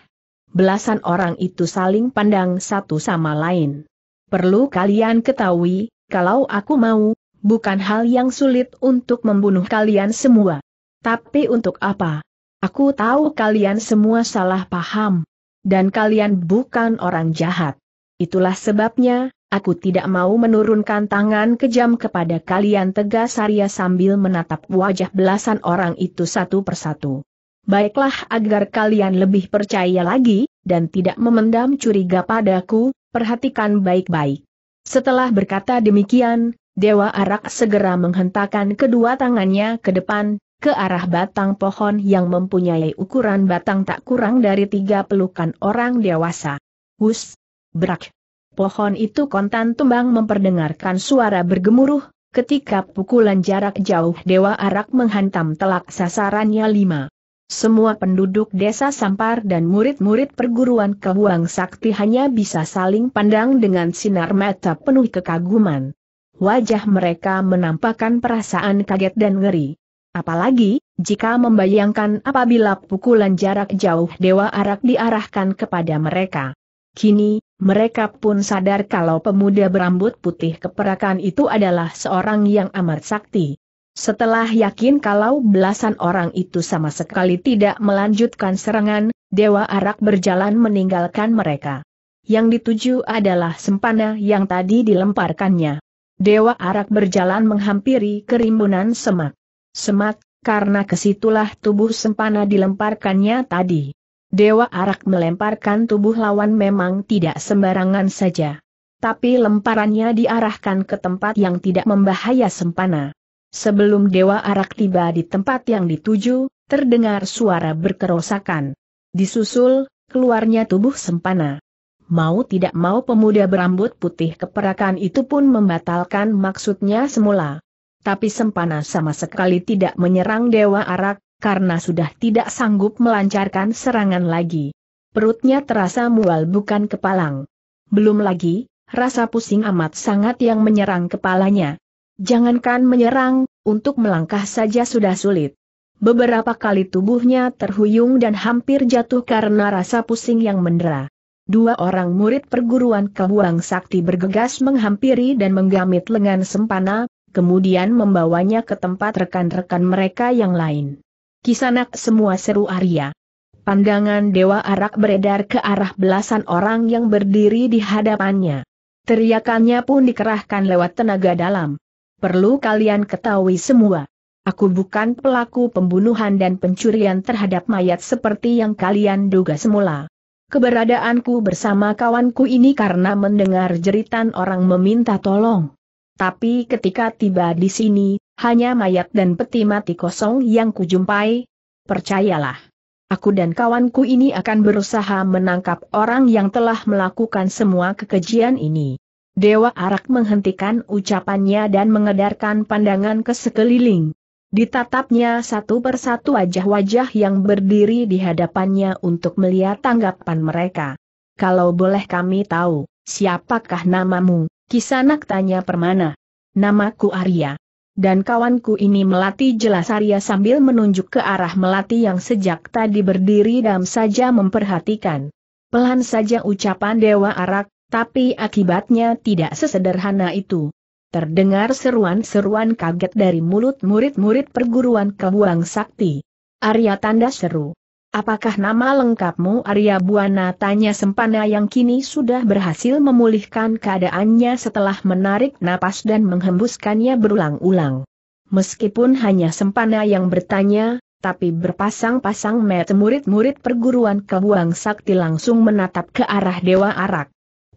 Belasan orang itu saling pandang satu sama lain. Perlu kalian ketahui, kalau aku mau, Bukan hal yang sulit untuk membunuh kalian semua. Tapi untuk apa? Aku tahu kalian semua salah paham. Dan kalian bukan orang jahat. Itulah sebabnya, aku tidak mau menurunkan tangan kejam kepada kalian tegas Arya sambil menatap wajah belasan orang itu satu persatu. Baiklah agar kalian lebih percaya lagi, dan tidak memendam curiga padaku, perhatikan baik-baik. Setelah berkata demikian, Dewa Arak segera menghentakkan kedua tangannya ke depan, ke arah batang pohon yang mempunyai ukuran batang tak kurang dari tiga pelukan orang dewasa. Hus! Brak! Pohon itu kontan tumbang memperdengarkan suara bergemuruh, ketika pukulan jarak jauh Dewa Arak menghantam telak sasarannya lima. Semua penduduk desa Sampar dan murid-murid perguruan Kebuang Sakti hanya bisa saling pandang dengan sinar mata penuh kekaguman. Wajah mereka menampakkan perasaan kaget dan ngeri. Apalagi, jika membayangkan apabila pukulan jarak jauh Dewa Arak diarahkan kepada mereka. Kini, mereka pun sadar kalau pemuda berambut putih keperakan itu adalah seorang yang amat sakti. Setelah yakin kalau belasan orang itu sama sekali tidak melanjutkan serangan, Dewa Arak berjalan meninggalkan mereka. Yang dituju adalah sempana yang tadi dilemparkannya. Dewa Arak berjalan menghampiri kerimbunan semak. Semak, karena kesitulah tubuh sempana dilemparkannya tadi. Dewa Arak melemparkan tubuh lawan memang tidak sembarangan saja. Tapi lemparannya diarahkan ke tempat yang tidak membahaya sempana. Sebelum Dewa Arak tiba di tempat yang dituju, terdengar suara berkerosakan. Disusul, keluarnya tubuh sempana. Mau tidak mau pemuda berambut putih keperakan itu pun membatalkan maksudnya semula. Tapi Sempana sama sekali tidak menyerang Dewa Arak, karena sudah tidak sanggup melancarkan serangan lagi. Perutnya terasa mual bukan kepalang. Belum lagi, rasa pusing amat sangat yang menyerang kepalanya. Jangankan menyerang, untuk melangkah saja sudah sulit. Beberapa kali tubuhnya terhuyung dan hampir jatuh karena rasa pusing yang mendera. Dua orang murid perguruan Kebuang Sakti bergegas menghampiri dan menggamit lengan Sempana, kemudian membawanya ke tempat rekan-rekan mereka yang lain. Kisanak semua seru Arya. Pandangan Dewa Arak beredar ke arah belasan orang yang berdiri di hadapannya. Teriakannya pun dikerahkan lewat tenaga dalam. Perlu kalian ketahui semua. Aku bukan pelaku pembunuhan dan pencurian terhadap mayat seperti yang kalian duga semula. Keberadaanku bersama kawanku ini karena mendengar jeritan orang meminta tolong. Tapi ketika tiba di sini, hanya mayat dan peti mati kosong yang kujumpai. Percayalah. Aku dan kawanku ini akan berusaha menangkap orang yang telah melakukan semua kekejian ini. Dewa Arak menghentikan ucapannya dan mengedarkan pandangan ke sekeliling. Ditatapnya satu persatu wajah-wajah yang berdiri di hadapannya untuk melihat tanggapan mereka. Kalau boleh kami tahu, siapakah namamu? Kisanak tanya permana. Namaku Arya. Dan kawanku ini Melati jelas Arya sambil menunjuk ke arah Melati yang sejak tadi berdiri dam saja memperhatikan. Pelan saja ucapan Dewa Arak, tapi akibatnya tidak sesederhana itu. Terdengar seruan-seruan kaget dari mulut murid-murid perguruan Kebuang Sakti. Arya tanda seru. Apakah nama lengkapmu Arya Buana tanya Sempana yang kini sudah berhasil memulihkan keadaannya setelah menarik napas dan menghembuskannya berulang-ulang. Meskipun hanya Sempana yang bertanya, tapi berpasang-pasang met murid-murid perguruan Kebuang Sakti langsung menatap ke arah Dewa Arak.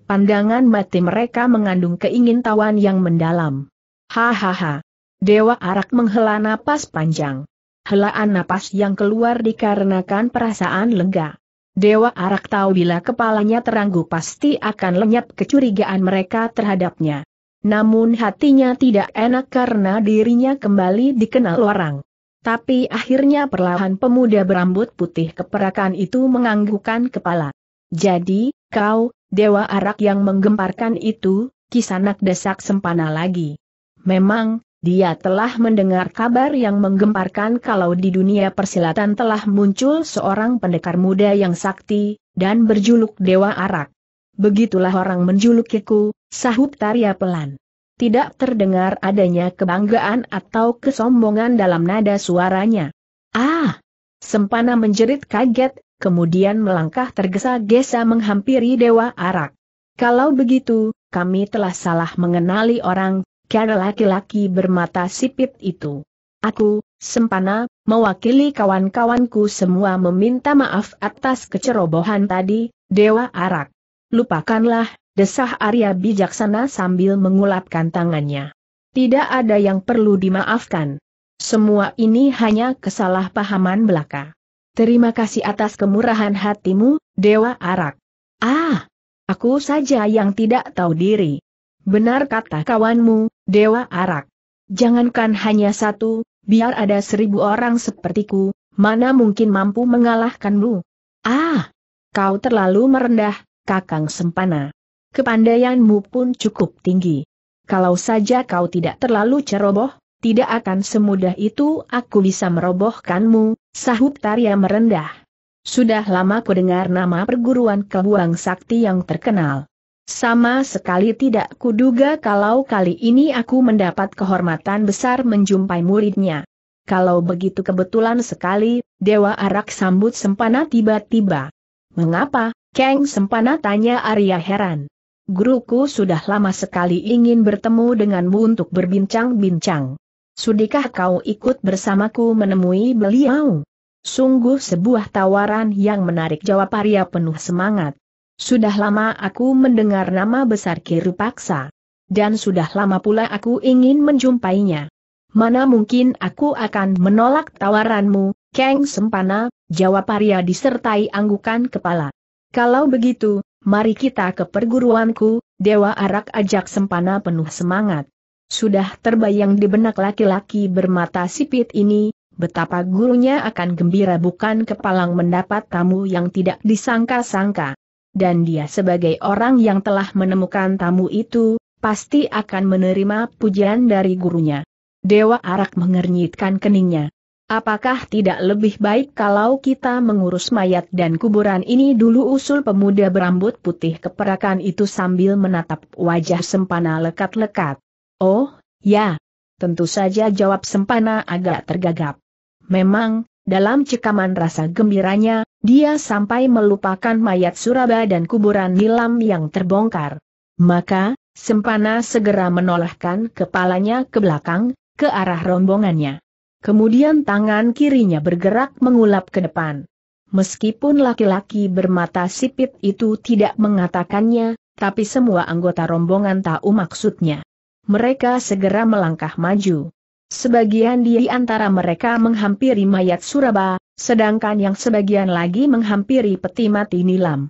Pandangan mati mereka mengandung keingintahuan yang mendalam. Hahaha. Dewa Arak menghela napas panjang. Helaan napas yang keluar dikarenakan perasaan lega. Dewa Arak tahu bila kepalanya terangguk pasti akan lenyap kecurigaan mereka terhadapnya. Namun hatinya tidak enak karena dirinya kembali dikenal orang. Tapi akhirnya perlahan pemuda berambut putih keperakan itu menganggukkan kepala. Jadi, Kau, dewa arak yang menggemparkan itu, kisanak desak sempana lagi. Memang, dia telah mendengar kabar yang menggemparkan kalau di dunia persilatan telah muncul seorang pendekar muda yang sakti, dan berjuluk Dewa Arak. Begitulah orang menjulukiku, sahut Tarya pelan. Tidak terdengar adanya kebanggaan atau kesombongan dalam nada suaranya. Ah! Sempana menjerit kaget, kemudian melangkah tergesa-gesa menghampiri Dewa Arak. Kalau begitu, kami telah salah mengenali orang, karena laki-laki bermata sipit itu. Aku, Sempana, mewakili kawan-kawanku semua meminta maaf atas kecerobohan tadi, Dewa Arak. Lupakanlah, desah Arya bijaksana sambil mengulapkan tangannya. Tidak ada yang perlu dimaafkan. Semua ini hanya kesalahpahaman belaka. Terima kasih atas kemurahan hatimu, Dewa Arak. Ah! Aku saja yang tidak tahu diri. Benar kata kawanmu, Dewa Arak. Jangankan hanya satu, biar ada seribu orang sepertiku, mana mungkin mampu mengalahkanmu. Ah! Kau terlalu merendah, Kakang Sempana. Kepandaianmu pun cukup tinggi. Kalau saja kau tidak terlalu ceroboh, tidak akan semudah itu aku bisa merobohkanmu, Sahut Tarya merendah. Sudah lama ku dengar nama perguruan kebuang sakti yang terkenal. Sama sekali tidak kuduga kalau kali ini aku mendapat kehormatan besar menjumpai muridnya. Kalau begitu kebetulan sekali, Dewa Arak sambut Sempana tiba-tiba. Mengapa, Kang Sempana tanya Arya heran. Guruku sudah lama sekali ingin bertemu denganmu untuk berbincang-bincang. Sudikah kau ikut bersamaku menemui beliau? Sungguh sebuah tawaran yang menarik jawab Arya penuh semangat. Sudah lama aku mendengar nama besar Kirupaksa, Dan sudah lama pula aku ingin menjumpainya. Mana mungkin aku akan menolak tawaranmu, Kang Sempana, jawab Arya disertai anggukan kepala. Kalau begitu, mari kita ke perguruanku, Dewa Arak ajak Sempana penuh semangat. Sudah terbayang di benak laki-laki bermata sipit ini, betapa gurunya akan gembira bukan kepalang mendapat tamu yang tidak disangka-sangka. Dan dia sebagai orang yang telah menemukan tamu itu, pasti akan menerima pujian dari gurunya. Dewa Arak mengernyitkan keningnya. Apakah tidak lebih baik kalau kita mengurus mayat dan kuburan ini dulu usul pemuda berambut putih keperakan itu sambil menatap wajah sempana lekat-lekat. Oh, ya. Tentu saja jawab Sempana agak tergagap. Memang, dalam cekaman rasa gembiranya, dia sampai melupakan mayat Suraba dan kuburan Nilam yang terbongkar. Maka, Sempana segera menolehkan kepalanya ke belakang, ke arah rombongannya. Kemudian tangan kirinya bergerak mengulap ke depan. Meskipun laki-laki bermata sipit itu tidak mengatakannya, tapi semua anggota rombongan tahu maksudnya mereka segera melangkah maju. Sebagian di antara mereka menghampiri mayat Suraba, sedangkan yang sebagian lagi menghampiri peti mati Nilam.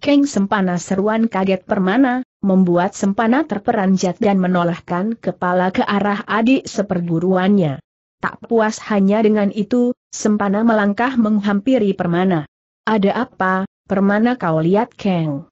Keng Sempana seruan kaget permana, membuat Sempana terperanjat dan menolakkan kepala ke arah adik seperguruannya. Tak puas hanya dengan itu, Sempana melangkah menghampiri permana. Ada apa, permana kau lihat Keng?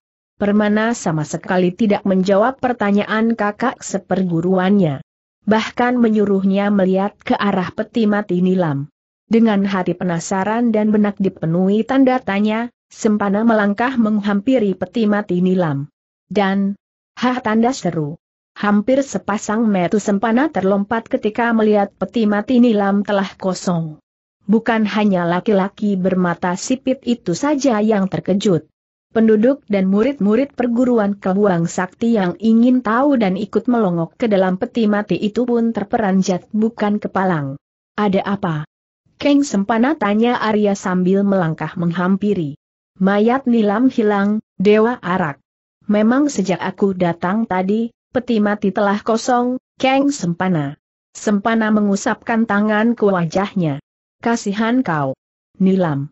Permana sama sekali tidak menjawab pertanyaan kakak seperguruannya. Bahkan menyuruhnya melihat ke arah peti mati nilam. Dengan hati penasaran dan benak dipenuhi tanda tanya, Sempana melangkah menghampiri peti mati nilam. Dan, hah tanda seru. Hampir sepasang metu Sempana terlompat ketika melihat peti mati nilam telah kosong. Bukan hanya laki-laki bermata sipit itu saja yang terkejut penduduk dan murid-murid perguruan kebuang sakti yang ingin tahu dan ikut melongok ke dalam peti mati itu pun terperanjat bukan kepalang. Ada apa? Keng Sempana tanya Arya sambil melangkah menghampiri. Mayat nilam hilang, Dewa Arak. Memang sejak aku datang tadi, peti mati telah kosong, Keng Sempana. Sempana mengusapkan tangan ke wajahnya. Kasihan kau. Nilam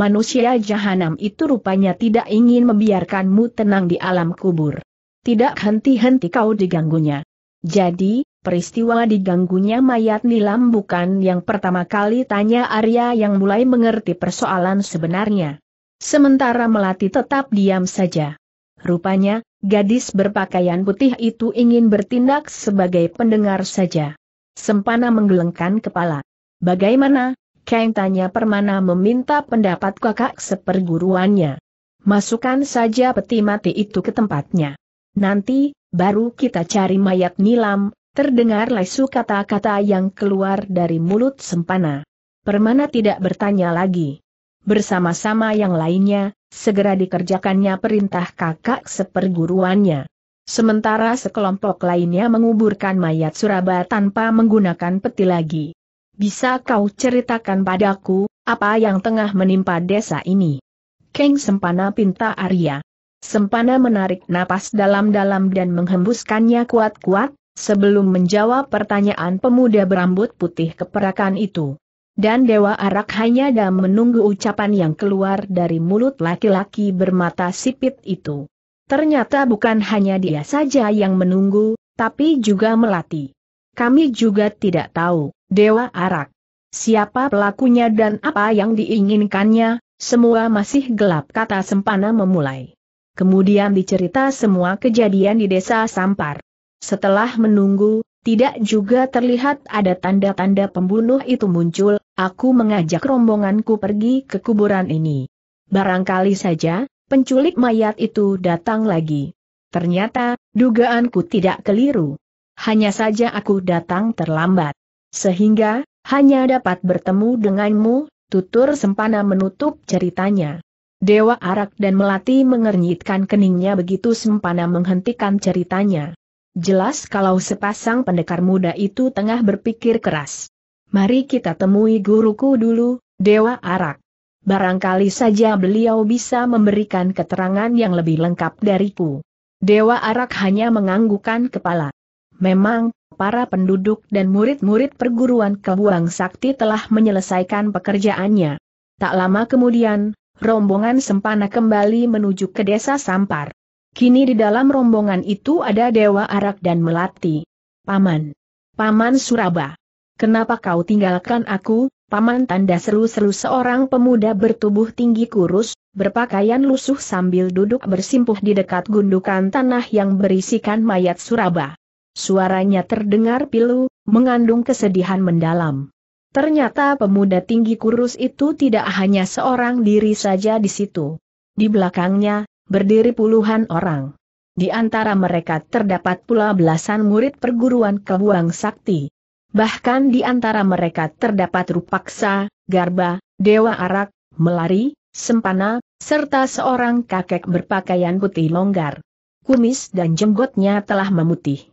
manusia jahanam itu rupanya tidak ingin membiarkanmu tenang di alam kubur. Tidak henti-henti kau diganggunya. Jadi, peristiwa diganggunya mayat nilam bukan yang pertama kali tanya Arya yang mulai mengerti persoalan sebenarnya. Sementara Melati tetap diam saja. Rupanya, gadis berpakaian putih itu ingin bertindak sebagai pendengar saja. Sempana menggelengkan kepala. Bagaimana, Kang tanya permana meminta pendapat kakak seperguruannya. Masukkan saja peti mati itu ke tempatnya. Nanti, baru kita cari mayat nilam, terdengar lesu kata-kata yang keluar dari mulut sempana. Permana tidak bertanya lagi. Bersama-sama yang lainnya, segera dikerjakannya perintah kakak seperguruannya. Sementara sekelompok lainnya menguburkan mayat Suraba tanpa menggunakan peti lagi. Bisa kau ceritakan padaku, apa yang tengah menimpa desa ini? Keng Sempana pinta Arya. Sempana menarik napas dalam-dalam dan menghembuskannya kuat-kuat, sebelum menjawab pertanyaan pemuda berambut putih keperakan itu. Dan Dewa Arak hanya dalam menunggu ucapan yang keluar dari mulut laki-laki bermata sipit itu. Ternyata bukan hanya dia saja yang menunggu, tapi juga melati. Kami juga tidak tahu. Dewa Arak. Siapa pelakunya dan apa yang diinginkannya, semua masih gelap kata Sempana memulai. Kemudian dicerita semua kejadian di desa Sampar. Setelah menunggu, tidak juga terlihat ada tanda-tanda pembunuh itu muncul, aku mengajak rombonganku pergi ke kuburan ini. Barangkali saja, penculik mayat itu datang lagi. Ternyata, dugaanku tidak keliru. Hanya saja aku datang terlambat. Sehingga, hanya dapat bertemu denganmu, tutur Sempana menutup ceritanya. Dewa Arak dan Melati mengernyitkan keningnya begitu Sempana menghentikan ceritanya. Jelas kalau sepasang pendekar muda itu tengah berpikir keras. Mari kita temui guruku dulu, Dewa Arak. Barangkali saja beliau bisa memberikan keterangan yang lebih lengkap dariku. Dewa Arak hanya menganggukan kepala. Memang, para penduduk dan murid-murid perguruan Kebuang Sakti telah menyelesaikan pekerjaannya. Tak lama kemudian, rombongan Sempana kembali menuju ke desa Sampar. Kini di dalam rombongan itu ada Dewa Arak dan Melati. Paman. Paman Suraba. Kenapa kau tinggalkan aku, Paman tanda seru-seru seorang pemuda bertubuh tinggi kurus, berpakaian lusuh sambil duduk bersimpuh di dekat gundukan tanah yang berisikan mayat Suraba. Suaranya terdengar pilu, mengandung kesedihan mendalam. Ternyata pemuda tinggi kurus itu tidak hanya seorang diri saja di situ. Di belakangnya, berdiri puluhan orang. Di antara mereka terdapat pula belasan murid perguruan kebuang sakti. Bahkan di antara mereka terdapat Rupaksa, Garba, Dewa Arak, Melari, Sempana, serta seorang kakek berpakaian putih longgar. Kumis dan jenggotnya telah memutih.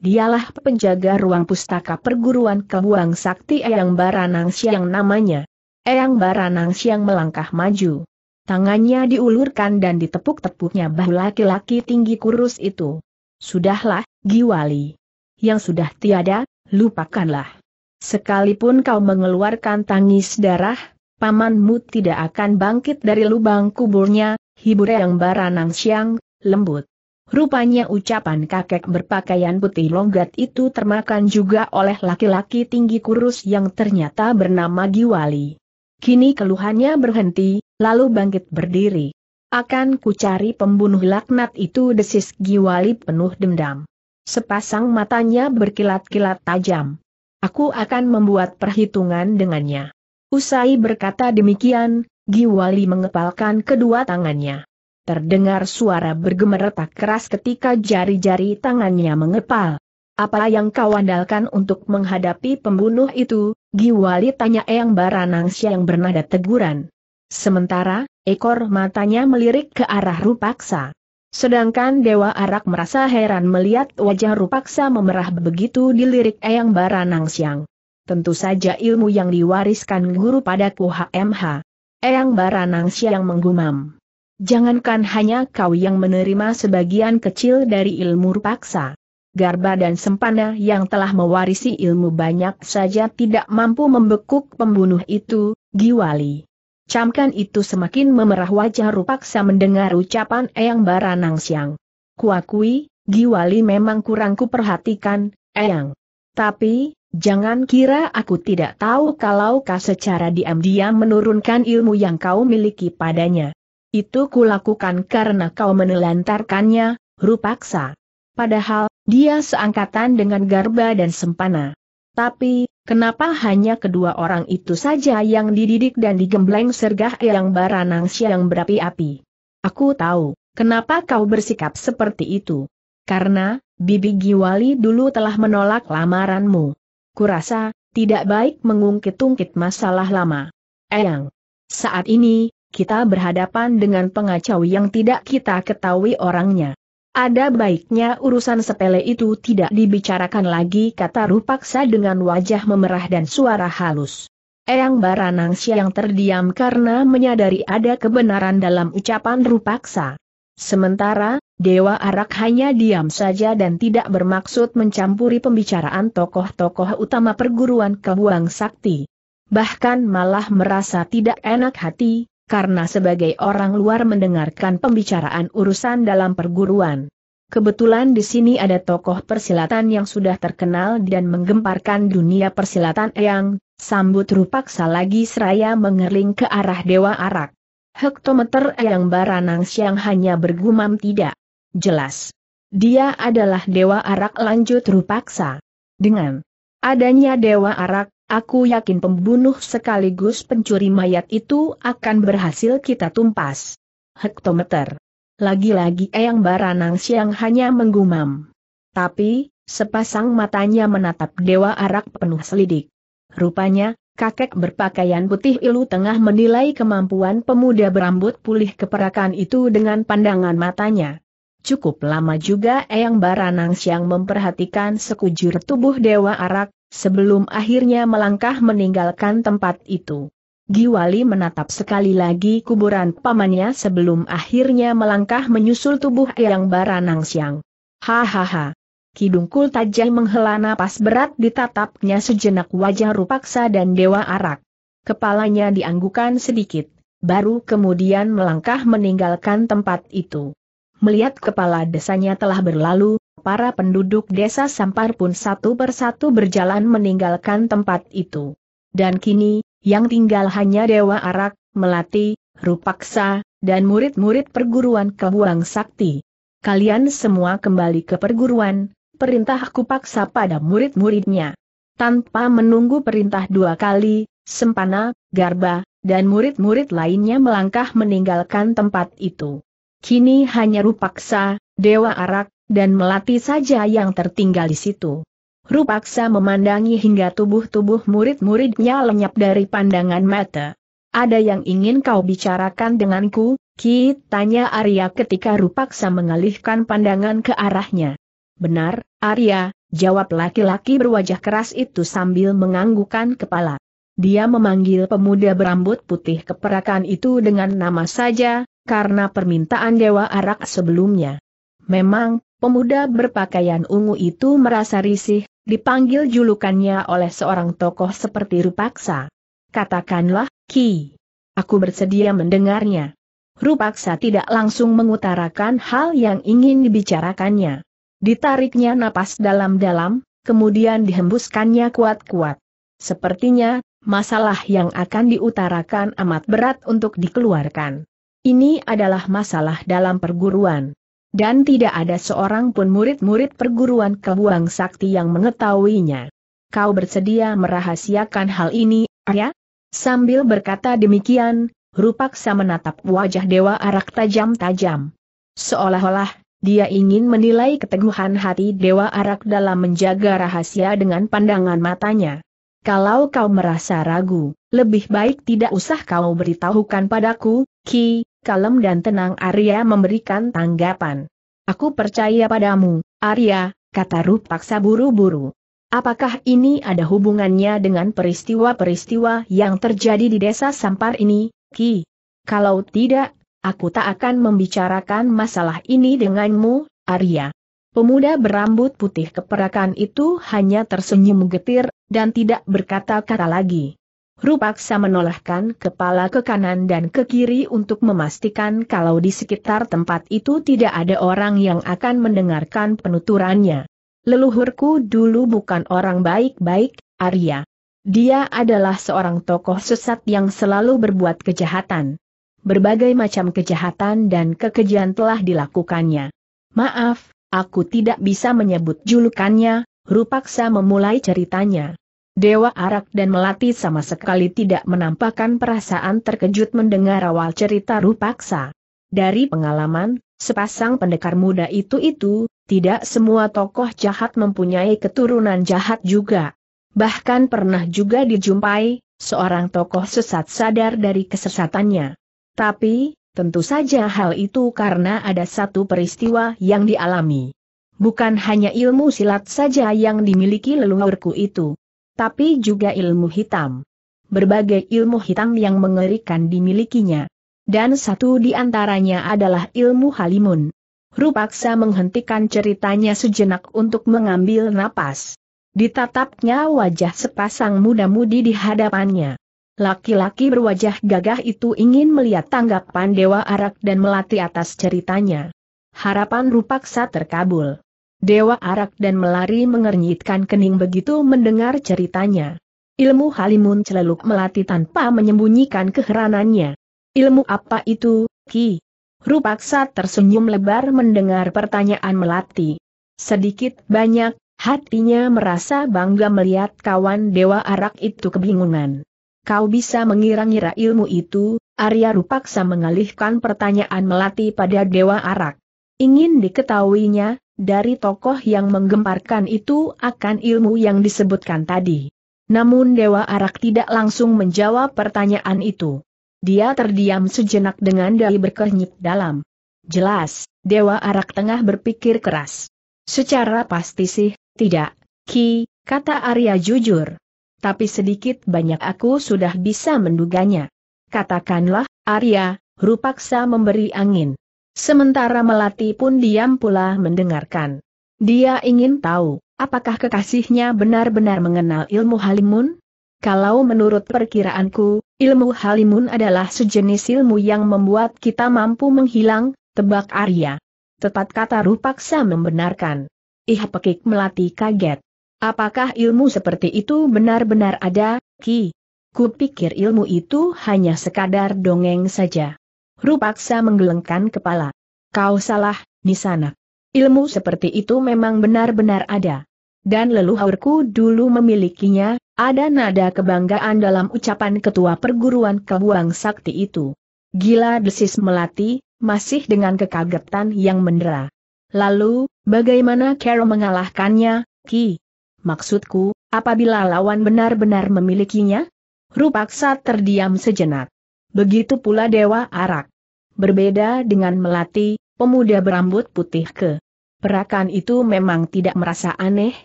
Dialah penjaga ruang pustaka perguruan kebuang sakti Eyang Baranang Siang namanya. Eyang Baranang Siang melangkah maju. Tangannya diulurkan dan ditepuk-tepuknya bahu laki-laki tinggi kurus itu. Sudahlah, Giwali. Yang sudah tiada, lupakanlah. Sekalipun kau mengeluarkan tangis darah, pamanmu tidak akan bangkit dari lubang kuburnya, hibur eyang baranang siang, lembut. Rupanya ucapan kakek berpakaian putih longgat itu termakan juga oleh laki-laki tinggi kurus yang ternyata bernama Giwali. Kini keluhannya berhenti, lalu bangkit berdiri. Akan ku cari pembunuh laknat itu desis Giwali penuh dendam. Sepasang matanya berkilat-kilat tajam. Aku akan membuat perhitungan dengannya. Usai berkata demikian, Giwali mengepalkan kedua tangannya. Terdengar suara bergemeretak keras ketika jari-jari tangannya mengepal. Apa yang kau andalkan untuk menghadapi pembunuh itu? Giwali tanya Eyang Baranangsiang yang bernada teguran. Sementara, ekor matanya melirik ke arah Rupaksa. Sedangkan Dewa Arak merasa heran melihat wajah Rupaksa memerah begitu dilirik Eyang Baranangsiang. Tentu saja ilmu yang diwariskan guru padaku, MH. Eyang Baranangsiang menggumam. Jangankan hanya kau yang menerima sebagian kecil dari ilmu paksa. Garba dan Sempana yang telah mewarisi ilmu banyak saja tidak mampu membekuk pembunuh itu, Giwali. Camkan itu semakin memerah wajah Rupaksa mendengar ucapan Eyang Baranang Siang. Kuakui, Giwali memang kurang kuperhatikan, Eyang. Tapi, Jangan kira aku tidak tahu kalau kau secara diam-diam menurunkan ilmu yang kau miliki padanya. Itu kulakukan karena kau menelantarkannya, rupaksa. Padahal, dia seangkatan dengan Garba dan Sempana. Tapi, kenapa hanya kedua orang itu saja yang dididik dan digembleng sergah yang baranang siang berapi-api? Aku tahu, kenapa kau bersikap seperti itu. Karena, Bibi Giwali dulu telah menolak lamaranmu. Kurasa, tidak baik mengungkit-ungkit masalah lama. Eyang. Saat ini, kita berhadapan dengan pengacau yang tidak kita ketahui orangnya. Ada baiknya urusan sepele itu tidak dibicarakan lagi kata Rupaksa dengan wajah memerah dan suara halus. Eyang Baranang yang terdiam karena menyadari ada kebenaran dalam ucapan Rupaksa. Sementara, Dewa Arak hanya diam saja dan tidak bermaksud mencampuri pembicaraan tokoh-tokoh utama perguruan Kebuang Sakti. Bahkan malah merasa tidak enak hati, karena sebagai orang luar mendengarkan pembicaraan urusan dalam perguruan. Kebetulan di sini ada tokoh persilatan yang sudah terkenal dan menggemparkan dunia persilatan yang sambut rupaksa lagi seraya mengerling ke arah Dewa Arak. Hektometer yang Baranang Siang hanya bergumam tidak. Jelas. Dia adalah Dewa Arak lanjut rupaksa. Dengan adanya Dewa Arak, Aku yakin pembunuh sekaligus pencuri mayat itu akan berhasil kita tumpas. Hektometer. Lagi-lagi Eyang Baranang Siang hanya menggumam. Tapi, sepasang matanya menatap Dewa Arak penuh selidik. Rupanya, kakek berpakaian putih ilu tengah menilai kemampuan pemuda berambut pulih keperakan itu dengan pandangan matanya. Cukup lama juga Eyang Baranang Siang memperhatikan sekujur tubuh Dewa Arak, sebelum akhirnya melangkah meninggalkan tempat itu. Giwali menatap sekali lagi kuburan pamannya sebelum akhirnya melangkah menyusul tubuh Eyang Baranang Siang. Hahaha. Kidungkul tajam menghela napas berat ditatapnya sejenak wajah Rupaksa dan Dewa Arak. Kepalanya dianggukan sedikit, baru kemudian melangkah meninggalkan tempat itu. Melihat kepala desanya telah berlalu, para penduduk desa Sampar pun satu persatu berjalan meninggalkan tempat itu. Dan kini, yang tinggal hanya Dewa Arak, Melati, Rupaksa, dan murid-murid perguruan Kebuang Sakti. Kalian semua kembali ke perguruan, perintahku paksa pada murid-muridnya. Tanpa menunggu perintah dua kali, Sempana, Garba, dan murid-murid lainnya melangkah meninggalkan tempat itu. Kini hanya Rupaksa, Dewa Arak, dan melati saja yang tertinggal di situ. Rupaksa memandangi hingga tubuh-tubuh murid-muridnya lenyap dari pandangan mata. Ada yang ingin kau bicarakan denganku, Ki, tanya Arya ketika Rupaksa mengalihkan pandangan ke arahnya. Benar, Arya, jawab laki-laki berwajah keras itu sambil menganggukkan kepala. Dia memanggil pemuda berambut putih keperakan itu dengan nama saja, karena permintaan Dewa Arak sebelumnya. Memang, Pemuda berpakaian ungu itu merasa risih, dipanggil julukannya oleh seorang tokoh seperti Rupaksa. Katakanlah, Ki. Aku bersedia mendengarnya. Rupaksa tidak langsung mengutarakan hal yang ingin dibicarakannya. Ditariknya napas dalam-dalam, kemudian dihembuskannya kuat-kuat. Sepertinya, masalah yang akan diutarakan amat berat untuk dikeluarkan. Ini adalah masalah dalam perguruan. Dan tidak ada seorang pun murid-murid perguruan kebuang sakti yang mengetahuinya. Kau bersedia merahasiakan hal ini, Arya? Sambil berkata demikian, Rupaksa menatap wajah Dewa Arak tajam-tajam. Seolah-olah, dia ingin menilai keteguhan hati Dewa Arak dalam menjaga rahasia dengan pandangan matanya. Kalau kau merasa ragu, lebih baik tidak usah kau beritahukan padaku, Ki, kalem dan tenang Arya memberikan tanggapan. Aku percaya padamu, Arya, kata Rupaksa buru-buru. Apakah ini ada hubungannya dengan peristiwa-peristiwa yang terjadi di desa Sampar ini, Ki? Kalau tidak, aku tak akan membicarakan masalah ini denganmu, Arya. Pemuda berambut putih keperakan itu hanya tersenyum getir, dan tidak berkata-kata lagi. Rupaksa menolehkan kepala ke kanan dan ke kiri untuk memastikan kalau di sekitar tempat itu tidak ada orang yang akan mendengarkan penuturannya. Leluhurku dulu bukan orang baik-baik, Arya. Dia adalah seorang tokoh sesat yang selalu berbuat kejahatan. Berbagai macam kejahatan dan kekejian telah dilakukannya. Maaf, Aku tidak bisa menyebut julukannya, Rupaksa memulai ceritanya. Dewa Arak dan Melati sama sekali tidak menampakkan perasaan terkejut mendengar awal cerita Rupaksa. Dari pengalaman, sepasang pendekar muda itu-itu, tidak semua tokoh jahat mempunyai keturunan jahat juga. Bahkan pernah juga dijumpai, seorang tokoh sesat sadar dari kesesatannya. Tapi, Tentu saja hal itu karena ada satu peristiwa yang dialami. Bukan hanya ilmu silat saja yang dimiliki leluhurku itu, tapi juga ilmu hitam. Berbagai ilmu hitam yang mengerikan dimilikinya. Dan satu di antaranya adalah ilmu halimun. Rupaksa menghentikan ceritanya sejenak untuk mengambil napas. Ditatapnya wajah sepasang muda-mudi di hadapannya. Laki-laki berwajah gagah itu ingin melihat tanggapan Dewa Arak dan Melati atas ceritanya. Harapan rupaksa terkabul. Dewa Arak dan Melari mengernyitkan kening begitu mendengar ceritanya. Ilmu Halimun celeluk Melati tanpa menyembunyikan keheranannya. Ilmu apa itu, Ki? Rupaksa tersenyum lebar mendengar pertanyaan Melati. Sedikit banyak, hatinya merasa bangga melihat kawan Dewa Arak itu kebingungan kau bisa mengira-ngira ilmu itu, Arya Rupaksa mengalihkan pertanyaan melati pada Dewa Arak. Ingin diketahuinya, dari tokoh yang menggemparkan itu akan ilmu yang disebutkan tadi. Namun Dewa Arak tidak langsung menjawab pertanyaan itu. Dia terdiam sejenak dengan Dai berkenyit dalam. Jelas, Dewa Arak tengah berpikir keras. Secara pasti sih, tidak, Ki, kata Arya jujur tapi sedikit banyak aku sudah bisa menduganya. Katakanlah, Arya, Rupaksa memberi angin. Sementara Melati pun diam pula mendengarkan. Dia ingin tahu, apakah kekasihnya benar-benar mengenal ilmu halimun? Kalau menurut perkiraanku, ilmu halimun adalah sejenis ilmu yang membuat kita mampu menghilang, tebak Arya. Tepat kata Rupaksa membenarkan. Ih pekik Melati kaget. Apakah ilmu seperti itu benar-benar ada, Ki? Kupikir ilmu itu hanya sekadar dongeng saja. Rupaksa menggelengkan kepala. Kau salah, Nisana. Ilmu seperti itu memang benar-benar ada. Dan leluhurku dulu memilikinya, ada nada kebanggaan dalam ucapan ketua perguruan kebuang sakti itu. Gila desis melati, masih dengan kekagetan yang mendera. Lalu, bagaimana Carol mengalahkannya, Ki? Maksudku, apabila lawan benar-benar memilikinya? Rupaksa terdiam sejenak. Begitu pula Dewa Arak. Berbeda dengan Melati, pemuda berambut putih ke. Perakan itu memang tidak merasa aneh,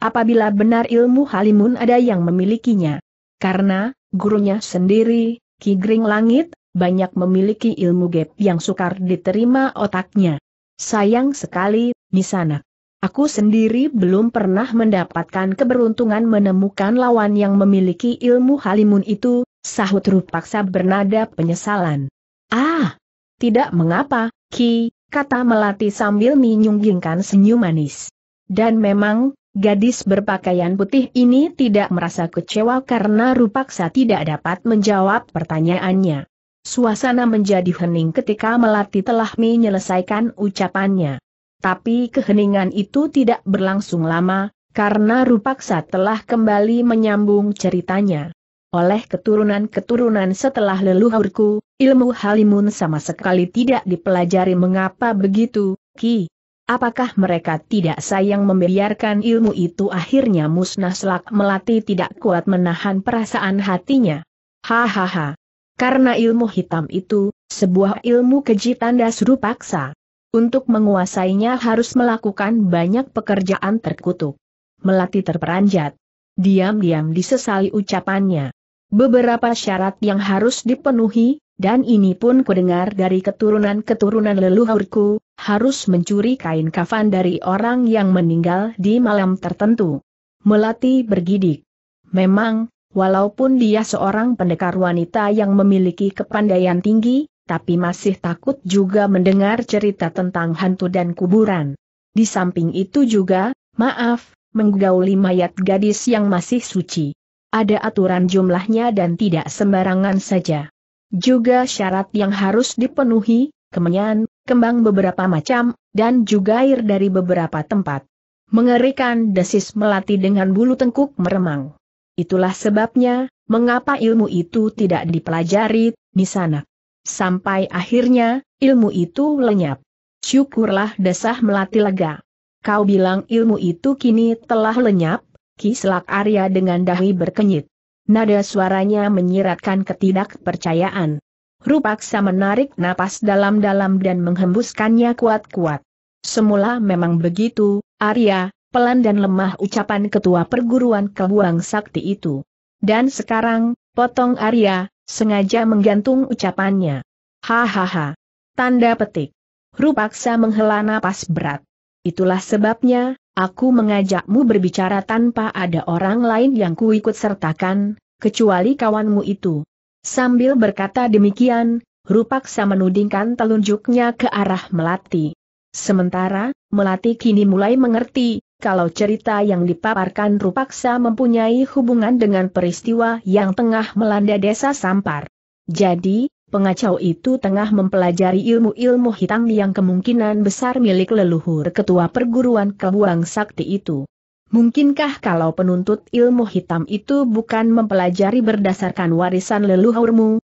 apabila benar ilmu Halimun ada yang memilikinya. Karena, gurunya sendiri, Ki Gring Langit, banyak memiliki ilmu gap yang sukar diterima otaknya. Sayang sekali, di sana. Aku sendiri belum pernah mendapatkan keberuntungan menemukan lawan yang memiliki ilmu halimun itu, sahut Rupaksa bernada penyesalan. Ah! Tidak mengapa, Ki, kata Melati sambil menyunggingkan senyum manis. Dan memang, gadis berpakaian putih ini tidak merasa kecewa karena Rupaksa tidak dapat menjawab pertanyaannya. Suasana menjadi hening ketika Melati telah menyelesaikan ucapannya. Tapi keheningan itu tidak berlangsung lama, karena Rupaksa telah kembali menyambung ceritanya. Oleh keturunan-keturunan setelah leluhurku, ilmu halimun sama sekali tidak dipelajari mengapa begitu, Ki. Apakah mereka tidak sayang membiarkan ilmu itu akhirnya musnah selak melati tidak kuat menahan perasaan hatinya? Hahaha. Karena ilmu hitam itu, sebuah ilmu keji tanda suruh paksa. Untuk menguasainya harus melakukan banyak pekerjaan terkutuk. Melati terperanjat. Diam-diam disesali ucapannya. Beberapa syarat yang harus dipenuhi, dan ini pun kudengar dari keturunan-keturunan leluhurku, harus mencuri kain kafan dari orang yang meninggal di malam tertentu. Melati bergidik. Memang, walaupun dia seorang pendekar wanita yang memiliki kepandaian tinggi, tapi masih takut juga mendengar cerita tentang hantu dan kuburan. Di samping itu juga, maaf, menggauli mayat gadis yang masih suci. Ada aturan jumlahnya dan tidak sembarangan saja. Juga syarat yang harus dipenuhi, kemenyan, kembang beberapa macam, dan juga air dari beberapa tempat. Mengerikan desis melati dengan bulu tengkuk meremang. Itulah sebabnya, mengapa ilmu itu tidak dipelajari, Nisanak. Sampai akhirnya, ilmu itu lenyap. Syukurlah desah melati lega. Kau bilang ilmu itu kini telah lenyap, kislak Arya dengan dahi berkenyit. Nada suaranya menyiratkan ketidakpercayaan. Rupaksa menarik napas dalam-dalam dan menghembuskannya kuat-kuat. Semula memang begitu, Arya, pelan dan lemah ucapan ketua perguruan kebuang sakti itu. Dan sekarang, potong Arya, sengaja menggantung ucapannya. Hahaha. Tanda petik. Rupaksa menghela napas berat. Itulah sebabnya, aku mengajakmu berbicara tanpa ada orang lain yang kuikut sertakan, kecuali kawanmu itu. Sambil berkata demikian, Rupaksa menudingkan telunjuknya ke arah Melati. Sementara, Melati kini mulai mengerti, kalau cerita yang dipaparkan rupaksa mempunyai hubungan dengan peristiwa yang tengah melanda desa Sampar. Jadi, pengacau itu tengah mempelajari ilmu-ilmu hitam yang kemungkinan besar milik leluhur ketua perguruan kebuang sakti itu. Mungkinkah kalau penuntut ilmu hitam itu bukan mempelajari berdasarkan warisan leluhurmu?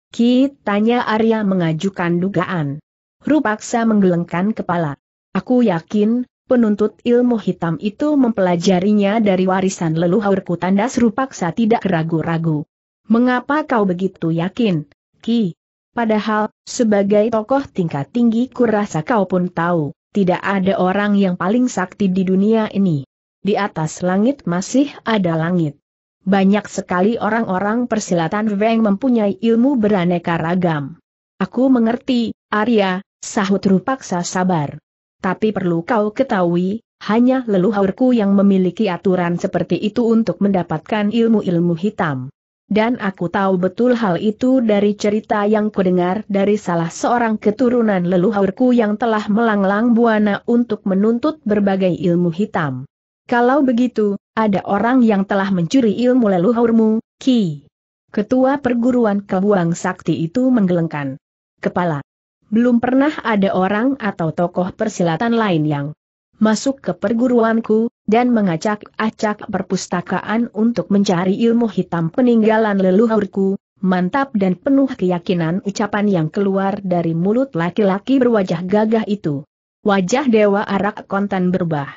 tanya Arya mengajukan dugaan. Rupaksa menggelengkan kepala. Aku yakin, penuntut ilmu hitam itu mempelajarinya dari warisan leluhurku tanda rupaksa tidak ragu-ragu. Mengapa kau begitu yakin, Ki? Padahal, sebagai tokoh tingkat tinggi kurasa kau pun tahu, tidak ada orang yang paling sakti di dunia ini. Di atas langit masih ada langit. Banyak sekali orang-orang persilatan Weng mempunyai ilmu beraneka ragam. Aku mengerti, Arya, sahut Rupaksa sabar. Tapi perlu kau ketahui, hanya leluhurku yang memiliki aturan seperti itu untuk mendapatkan ilmu-ilmu hitam. Dan aku tahu betul hal itu dari cerita yang kudengar dari salah seorang keturunan leluhurku yang telah melanglang buana untuk menuntut berbagai ilmu hitam. Kalau begitu, ada orang yang telah mencuri ilmu leluhurmu, Ki. Ketua perguruan kebuang sakti itu menggelengkan kepala belum pernah ada orang atau tokoh persilatan lain yang masuk ke perguruanku, dan mengacak-acak perpustakaan untuk mencari ilmu hitam peninggalan leluhurku, mantap dan penuh keyakinan ucapan yang keluar dari mulut laki-laki berwajah gagah itu. Wajah Dewa Arak Kontan berubah.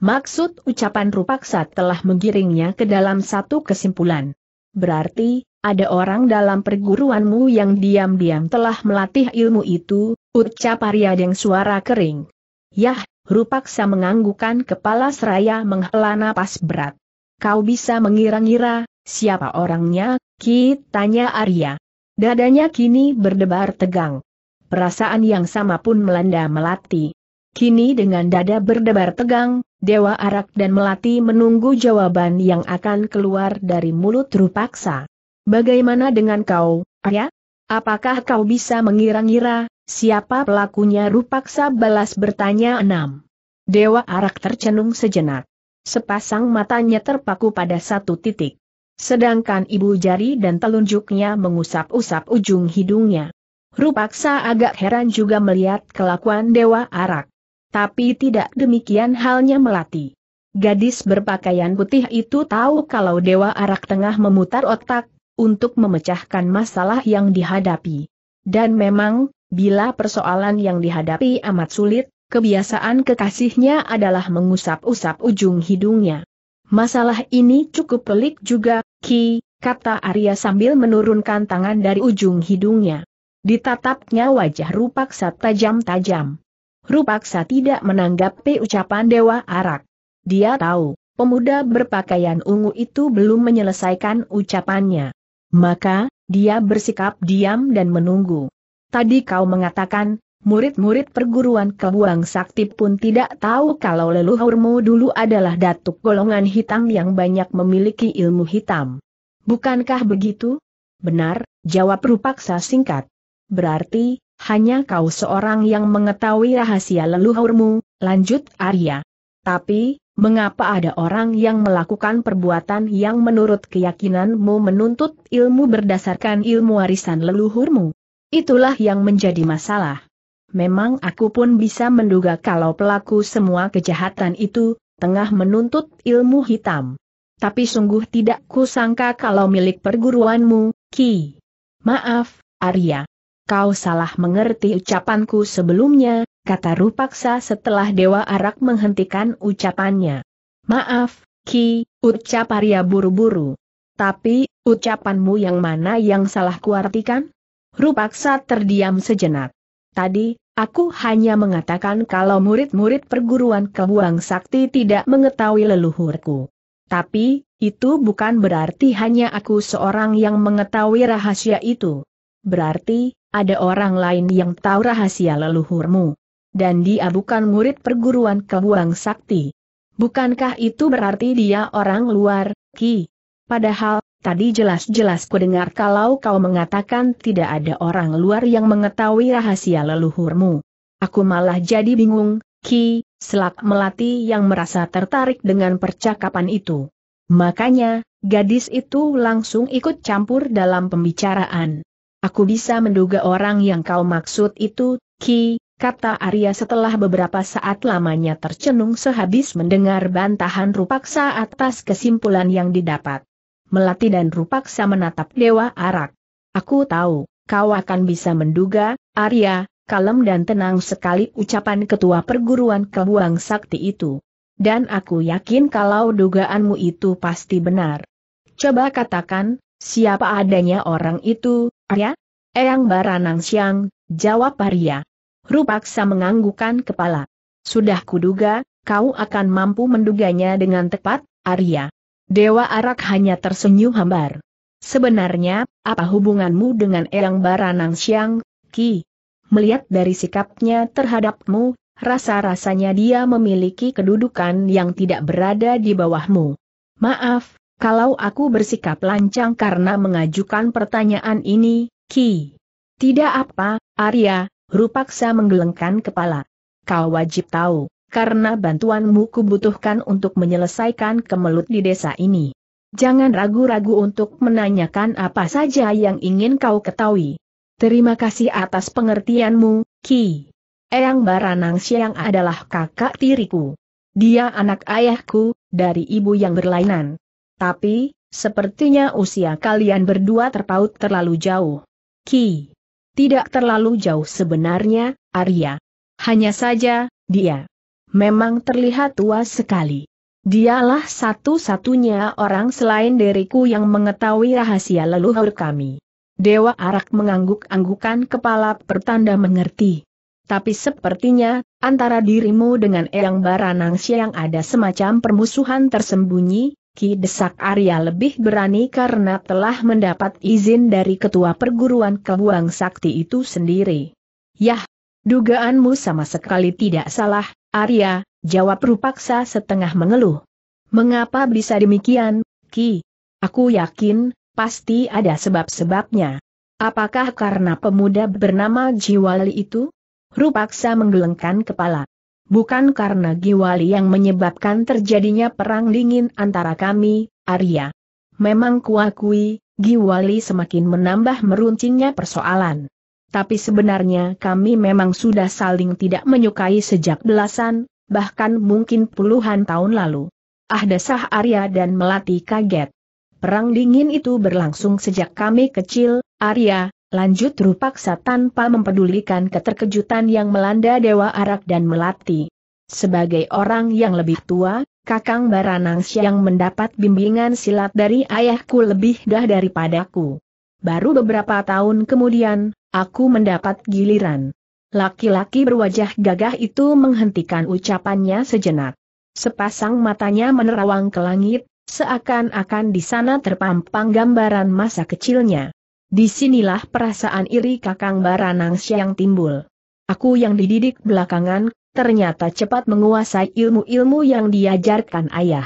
Maksud ucapan Rupaksa telah menggiringnya ke dalam satu kesimpulan. Berarti, ada orang dalam perguruanmu yang diam-diam telah melatih ilmu itu, ucap Arya dengan suara kering. Yah, Rupaksa menganggukan kepala seraya menghela napas berat. Kau bisa mengira-ngira, siapa orangnya, Ki, tanya Arya. Dadanya kini berdebar tegang. Perasaan yang sama pun melanda Melati. Kini dengan dada berdebar tegang, Dewa Arak dan Melati menunggu jawaban yang akan keluar dari mulut Rupaksa. Bagaimana dengan kau, Arya? Apakah kau bisa mengira-ngira, siapa pelakunya Rupaksa balas bertanya enam. Dewa Arak tercenung sejenak. Sepasang matanya terpaku pada satu titik. Sedangkan ibu jari dan telunjuknya mengusap-usap ujung hidungnya. Rupaksa agak heran juga melihat kelakuan Dewa Arak. Tapi tidak demikian halnya Melati. Gadis berpakaian putih itu tahu kalau Dewa Arak tengah memutar otak, untuk memecahkan masalah yang dihadapi. Dan memang, bila persoalan yang dihadapi amat sulit, kebiasaan kekasihnya adalah mengusap-usap ujung hidungnya. Masalah ini cukup pelik juga, Ki, kata Arya sambil menurunkan tangan dari ujung hidungnya. Ditatapnya wajah Rupaksa tajam-tajam. Rupaksa tidak menanggapi ucapan Dewa Arak. Dia tahu, pemuda berpakaian ungu itu belum menyelesaikan ucapannya. Maka, dia bersikap diam dan menunggu. Tadi kau mengatakan, murid-murid perguruan Kebuang Sakti pun tidak tahu kalau leluhurmu dulu adalah datuk golongan hitam yang banyak memiliki ilmu hitam. Bukankah begitu? Benar, jawab Rupaksa singkat. Berarti, hanya kau seorang yang mengetahui rahasia leluhurmu, lanjut Arya. Tapi, mengapa ada orang yang melakukan perbuatan yang menurut keyakinanmu menuntut ilmu berdasarkan ilmu warisan leluhurmu? Itulah yang menjadi masalah. Memang aku pun bisa menduga kalau pelaku semua kejahatan itu, tengah menuntut ilmu hitam. Tapi sungguh tidak kusangka kalau milik perguruanmu, Ki. Maaf, Arya. Kau salah mengerti ucapanku sebelumnya, kata Rupaksa setelah Dewa Arak menghentikan ucapannya. Maaf, Ki, ucap Arya buru-buru. Tapi, ucapanmu yang mana yang salah kuartikan? Rupaksa terdiam sejenak. Tadi, aku hanya mengatakan kalau murid-murid perguruan kebuang sakti tidak mengetahui leluhurku. Tapi, itu bukan berarti hanya aku seorang yang mengetahui rahasia itu. Berarti, ada orang lain yang tahu rahasia leluhurmu dan dia bukan murid perguruan Kebuang Sakti. Bukankah itu berarti dia orang luar, Ki? Padahal, tadi jelas-jelas kudengar kalau kau mengatakan tidak ada orang luar yang mengetahui rahasia leluhurmu. Aku malah jadi bingung, Ki, Selak Melati yang merasa tertarik dengan percakapan itu. Makanya, gadis itu langsung ikut campur dalam pembicaraan. Aku bisa menduga orang yang kau maksud itu, Ki, kata Arya setelah beberapa saat lamanya tercenung sehabis mendengar bantahan Rupaksa atas kesimpulan yang didapat. Melati dan Rupaksa menatap Dewa Arak. Aku tahu, kau akan bisa menduga, Arya, kalem dan tenang sekali ucapan ketua perguruan kebuang sakti itu. Dan aku yakin kalau dugaanmu itu pasti benar. Coba katakan, siapa adanya orang itu, Arya? Eyang Baranang Siang, jawab Arya. Rupaksa menganggukan kepala. Sudah kuduga, kau akan mampu menduganya dengan tepat, Arya. Dewa Arak hanya tersenyum hambar. Sebenarnya, apa hubunganmu dengan Eyang Baranang Siang, Ki? Melihat dari sikapnya terhadapmu, rasa-rasanya dia memiliki kedudukan yang tidak berada di bawahmu. Maaf, kalau aku bersikap lancang karena mengajukan pertanyaan ini, Ki. Tidak apa, Arya, Rupaksa menggelengkan kepala. Kau wajib tahu, karena bantuanmu kubutuhkan untuk menyelesaikan kemelut di desa ini. Jangan ragu-ragu untuk menanyakan apa saja yang ingin kau ketahui. Terima kasih atas pengertianmu, Ki. Eyang Baranang Siang adalah kakak tiriku. Dia anak ayahku, dari ibu yang berlainan. Tapi, sepertinya usia kalian berdua terpaut terlalu jauh. Ki. Tidak terlalu jauh sebenarnya, Arya. Hanya saja, dia memang terlihat tua sekali. Dialah satu-satunya orang selain diriku yang mengetahui rahasia leluhur kami. Dewa Arak mengangguk-anggukan kepala pertanda mengerti. Tapi sepertinya, antara dirimu dengan Eyang Baranang yang ada semacam permusuhan tersembunyi, Ki Desak Arya lebih berani karena telah mendapat izin dari ketua perguruan Kebuang Sakti itu sendiri. Yah, dugaanmu sama sekali tidak salah, Arya, jawab Rupaksa setengah mengeluh. Mengapa bisa demikian, Ki? Aku yakin, pasti ada sebab-sebabnya. Apakah karena pemuda bernama Jiwali itu? Rupaksa menggelengkan kepala bukan karena Giwali yang menyebabkan terjadinya perang dingin antara kami, Arya. Memang kuakui, Giwali semakin menambah meruncingnya persoalan. Tapi sebenarnya kami memang sudah saling tidak menyukai sejak belasan, bahkan mungkin puluhan tahun lalu. Ah desah Arya dan Melati kaget. Perang dingin itu berlangsung sejak kami kecil, Arya, lanjut Rupaksa tanpa mempedulikan keterkejutan yang melanda Dewa Arak dan Melati. Sebagai orang yang lebih tua, Kakang Baranangsi yang mendapat bimbingan silat dari ayahku lebih dah daripadaku. Baru beberapa tahun kemudian, aku mendapat giliran. Laki-laki berwajah gagah itu menghentikan ucapannya sejenak. Sepasang matanya menerawang ke langit, seakan-akan di sana terpampang gambaran masa kecilnya. Disinilah perasaan iri kakang Baranang Siang timbul. Aku yang dididik belakangan, ternyata cepat menguasai ilmu-ilmu yang diajarkan ayah.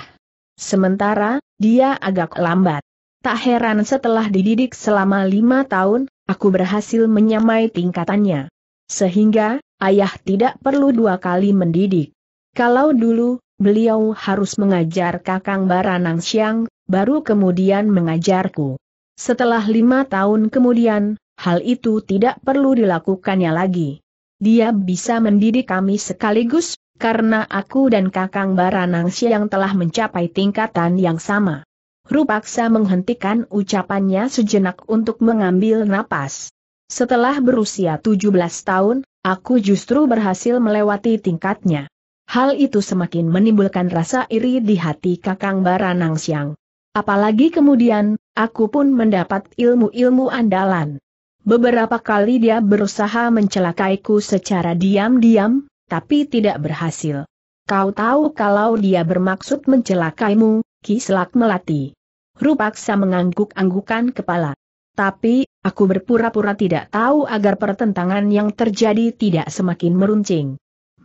Sementara, dia agak lambat. Tak heran setelah dididik selama lima tahun, aku berhasil menyamai tingkatannya. Sehingga, ayah tidak perlu dua kali mendidik. Kalau dulu, beliau harus mengajar kakang Baranang Siang, baru kemudian mengajarku. Setelah lima tahun kemudian, hal itu tidak perlu dilakukannya lagi. Dia bisa mendidik kami sekaligus, karena aku dan kakang Baranangsi yang telah mencapai tingkatan yang sama. Rupaksa menghentikan ucapannya sejenak untuk mengambil napas. Setelah berusia 17 tahun, aku justru berhasil melewati tingkatnya. Hal itu semakin menimbulkan rasa iri di hati kakang Baranang Siang. Apalagi kemudian, aku pun mendapat ilmu-ilmu andalan. Beberapa kali dia berusaha mencelakaiku secara diam-diam, tapi tidak berhasil. Kau tahu kalau dia bermaksud mencelakaimu, Kislak Melati. Rupaksa mengangguk-anggukan kepala. Tapi, aku berpura-pura tidak tahu agar pertentangan yang terjadi tidak semakin meruncing.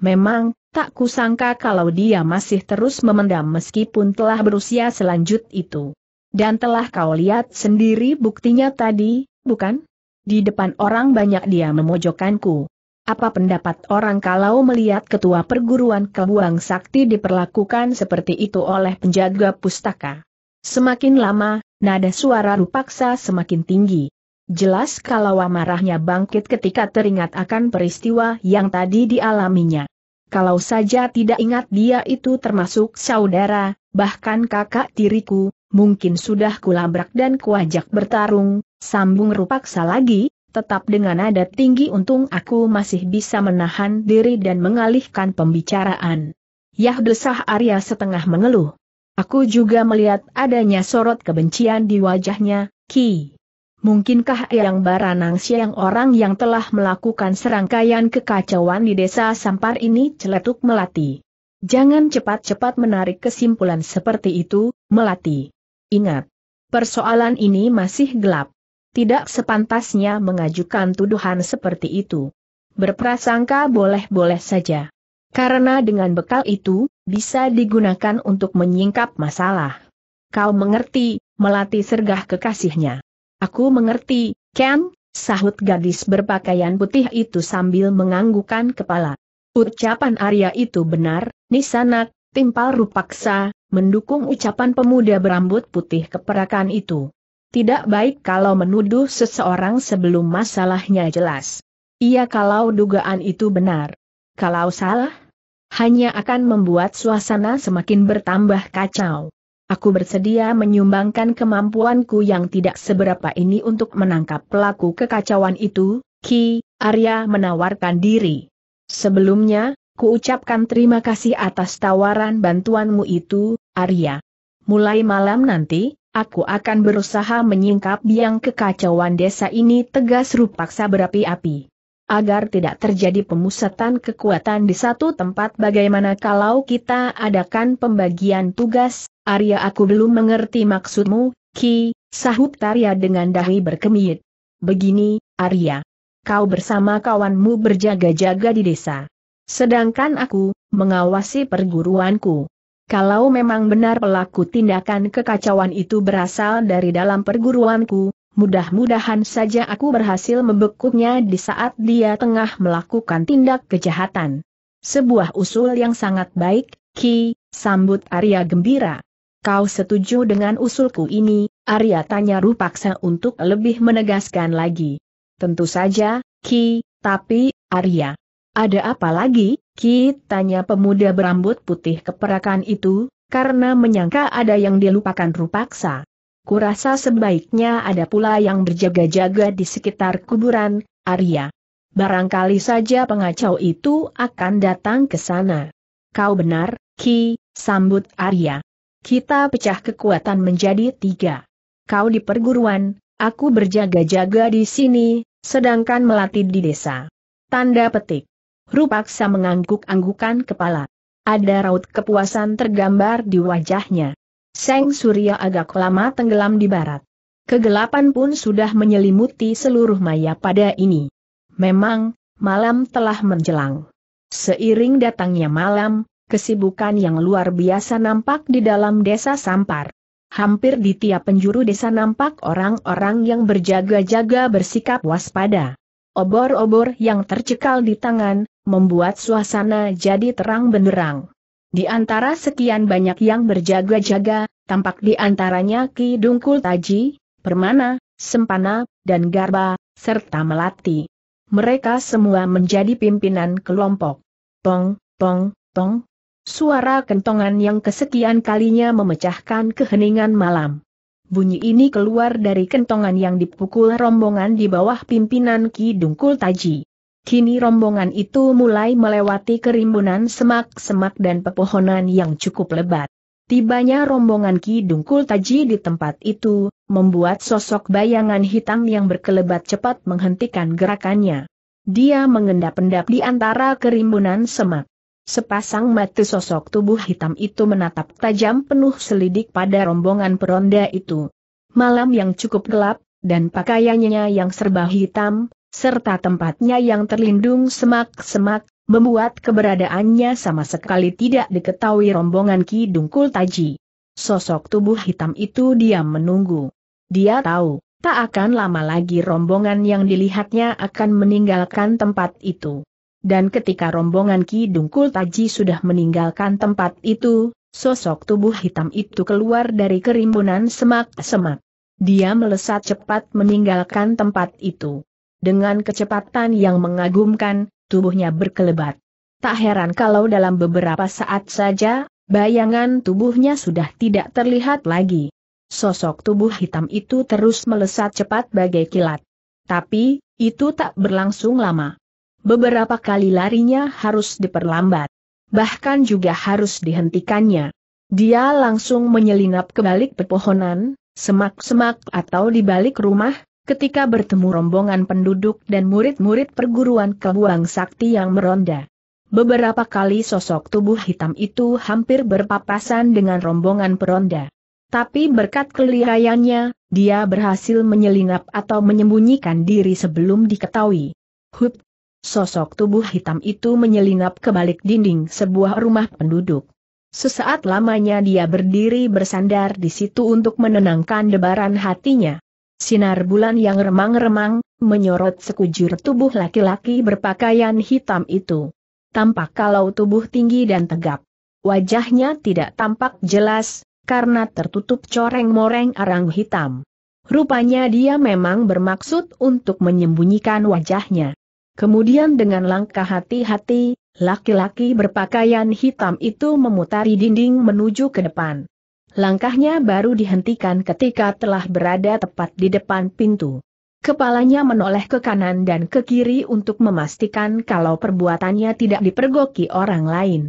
Memang, tak kusangka kalau dia masih terus memendam meskipun telah berusia selanjut itu. Dan telah kau lihat sendiri buktinya tadi, bukan? Di depan orang banyak dia memojokanku. Apa pendapat orang kalau melihat ketua perguruan Kebuang Sakti diperlakukan seperti itu oleh penjaga pustaka? Semakin lama, nada suara Rupaksa semakin tinggi. Jelas kalau amarahnya bangkit ketika teringat akan peristiwa yang tadi dialaminya. Kalau saja tidak ingat dia itu termasuk saudara, bahkan kakak tiriku, mungkin sudah kulabrak dan kuajak bertarung, sambung rupaksa lagi, tetap dengan nada tinggi untung aku masih bisa menahan diri dan mengalihkan pembicaraan. Yah desah Arya setengah mengeluh. Aku juga melihat adanya sorot kebencian di wajahnya, Ki. Mungkinkah Eyang Baranang Siang orang yang telah melakukan serangkaian kekacauan di desa Sampar ini celetuk Melati? Jangan cepat-cepat menarik kesimpulan seperti itu, Melati. Ingat, persoalan ini masih gelap. Tidak sepantasnya mengajukan tuduhan seperti itu. Berprasangka boleh-boleh saja. Karena dengan bekal itu, bisa digunakan untuk menyingkap masalah. Kau mengerti, melatih sergah kekasihnya. Aku mengerti, Ken, sahut gadis berpakaian putih itu sambil menganggukan kepala. Ucapan Arya itu benar, Nisanak, timpal rupaksa, mendukung ucapan pemuda berambut putih keperakan itu. Tidak baik kalau menuduh seseorang sebelum masalahnya jelas. Iya kalau dugaan itu benar. Kalau salah, hanya akan membuat suasana semakin bertambah kacau. Aku bersedia menyumbangkan kemampuanku yang tidak seberapa ini untuk menangkap pelaku kekacauan itu, Ki, Arya menawarkan diri. Sebelumnya, Kuucapkan terima kasih atas tawaran bantuanmu itu, Arya. Mulai malam nanti, aku akan berusaha menyingkap biang kekacauan desa ini tegas rupaksa berapi-api. Agar tidak terjadi pemusatan kekuatan di satu tempat bagaimana kalau kita adakan pembagian tugas, Arya aku belum mengerti maksudmu, Ki, sahut Arya dengan dahi berkemit. Begini, Arya. Kau bersama kawanmu berjaga-jaga di desa. Sedangkan aku, mengawasi perguruanku. Kalau memang benar pelaku tindakan kekacauan itu berasal dari dalam perguruanku, mudah-mudahan saja aku berhasil membekuknya di saat dia tengah melakukan tindak kejahatan. Sebuah usul yang sangat baik, Ki, sambut Arya gembira. Kau setuju dengan usulku ini, Arya tanya Rupaksa untuk lebih menegaskan lagi. Tentu saja, Ki, tapi, Arya, ada apa lagi, Ki? Tanya pemuda berambut putih keperakan itu, karena menyangka ada yang dilupakan rupaksa. Kurasa sebaiknya ada pula yang berjaga-jaga di sekitar kuburan, Arya. Barangkali saja pengacau itu akan datang ke sana. Kau benar, Ki, sambut Arya. Kita pecah kekuatan menjadi tiga. Kau di perguruan, aku berjaga-jaga di sini, sedangkan melatih di desa. Tanda petik. Rupaksa mengangguk-anggukan kepala. Ada raut kepuasan tergambar di wajahnya. Seng Surya agak lama tenggelam di barat. Kegelapan pun sudah menyelimuti seluruh maya pada ini. Memang, malam telah menjelang. Seiring datangnya malam, kesibukan yang luar biasa nampak di dalam desa Sampar. Hampir di tiap penjuru desa nampak orang-orang yang berjaga-jaga bersikap waspada. Obor-obor yang tercekal di tangan, membuat suasana jadi terang benderang. Di antara sekian banyak yang berjaga-jaga, tampak di antaranya Ki Dungkul Taji, Permana, Sempana, dan Garba, serta Melati. Mereka semua menjadi pimpinan kelompok. Tong, tong, tong. Suara kentongan yang kesekian kalinya memecahkan keheningan malam. Bunyi ini keluar dari kentongan yang dipukul rombongan di bawah pimpinan Ki Dungkul Taji. Kini rombongan itu mulai melewati kerimbunan semak-semak dan pepohonan yang cukup lebat. Tibanya rombongan Ki Dungkul Taji di tempat itu, membuat sosok bayangan hitam yang berkelebat cepat menghentikan gerakannya. Dia mengendap-endap di antara kerimbunan semak. Sepasang mata sosok tubuh hitam itu menatap tajam penuh selidik pada rombongan peronda itu. Malam yang cukup gelap, dan pakaiannya yang serba hitam, serta tempatnya yang terlindung semak-semak, membuat keberadaannya sama sekali tidak diketahui rombongan Ki Dungkul Taji. Sosok tubuh hitam itu diam menunggu. Dia tahu, tak akan lama lagi rombongan yang dilihatnya akan meninggalkan tempat itu. Dan ketika rombongan Ki Dungkul Taji sudah meninggalkan tempat itu, sosok tubuh hitam itu keluar dari kerimbunan semak-semak. Dia melesat cepat meninggalkan tempat itu. Dengan kecepatan yang mengagumkan, tubuhnya berkelebat. Tak heran kalau dalam beberapa saat saja, bayangan tubuhnya sudah tidak terlihat lagi. Sosok tubuh hitam itu terus melesat cepat bagai kilat. Tapi, itu tak berlangsung lama. Beberapa kali larinya harus diperlambat. Bahkan juga harus dihentikannya. Dia langsung menyelinap ke balik pepohonan, semak-semak atau di balik rumah, ketika bertemu rombongan penduduk dan murid-murid perguruan kebuang sakti yang meronda. Beberapa kali sosok tubuh hitam itu hampir berpapasan dengan rombongan peronda. Tapi berkat kelirayannya, dia berhasil menyelinap atau menyembunyikan diri sebelum diketahui. Hup! Sosok tubuh hitam itu menyelinap ke balik dinding sebuah rumah penduduk. Sesaat lamanya dia berdiri bersandar di situ untuk menenangkan debaran hatinya. Sinar bulan yang remang-remang, menyorot sekujur tubuh laki-laki berpakaian hitam itu. Tampak kalau tubuh tinggi dan tegap. Wajahnya tidak tampak jelas, karena tertutup coreng-moreng arang hitam. Rupanya dia memang bermaksud untuk menyembunyikan wajahnya. Kemudian dengan langkah hati-hati, laki-laki berpakaian hitam itu memutari dinding menuju ke depan. Langkahnya baru dihentikan ketika telah berada tepat di depan pintu. Kepalanya menoleh ke kanan dan ke kiri untuk memastikan kalau perbuatannya tidak dipergoki orang lain.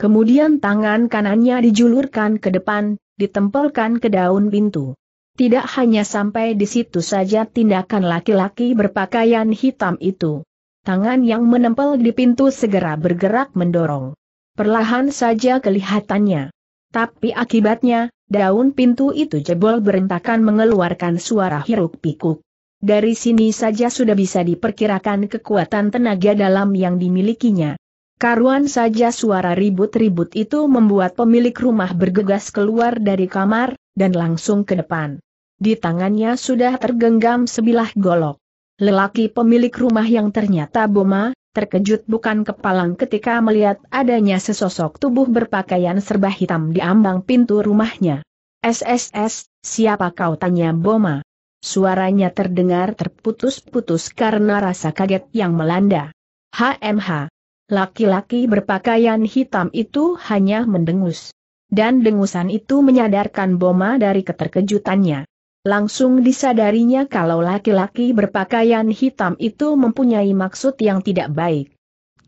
Kemudian tangan kanannya dijulurkan ke depan, ditempelkan ke daun pintu. Tidak hanya sampai di situ saja tindakan laki-laki berpakaian hitam itu. Tangan yang menempel di pintu segera bergerak mendorong. Perlahan saja kelihatannya. Tapi akibatnya, daun pintu itu jebol berentakan mengeluarkan suara hiruk pikuk. Dari sini saja sudah bisa diperkirakan kekuatan tenaga dalam yang dimilikinya. Karuan saja suara ribut-ribut itu membuat pemilik rumah bergegas keluar dari kamar, dan langsung ke depan. Di tangannya sudah tergenggam sebilah golok. Lelaki pemilik rumah yang ternyata Boma, terkejut bukan kepalang ketika melihat adanya sesosok tubuh berpakaian serba hitam di ambang pintu rumahnya. SSS, siapa kau tanya Boma? Suaranya terdengar terputus-putus karena rasa kaget yang melanda. HMH. Laki-laki berpakaian hitam itu hanya mendengus. Dan dengusan itu menyadarkan Boma dari keterkejutannya. Langsung disadarinya kalau laki-laki berpakaian hitam itu mempunyai maksud yang tidak baik.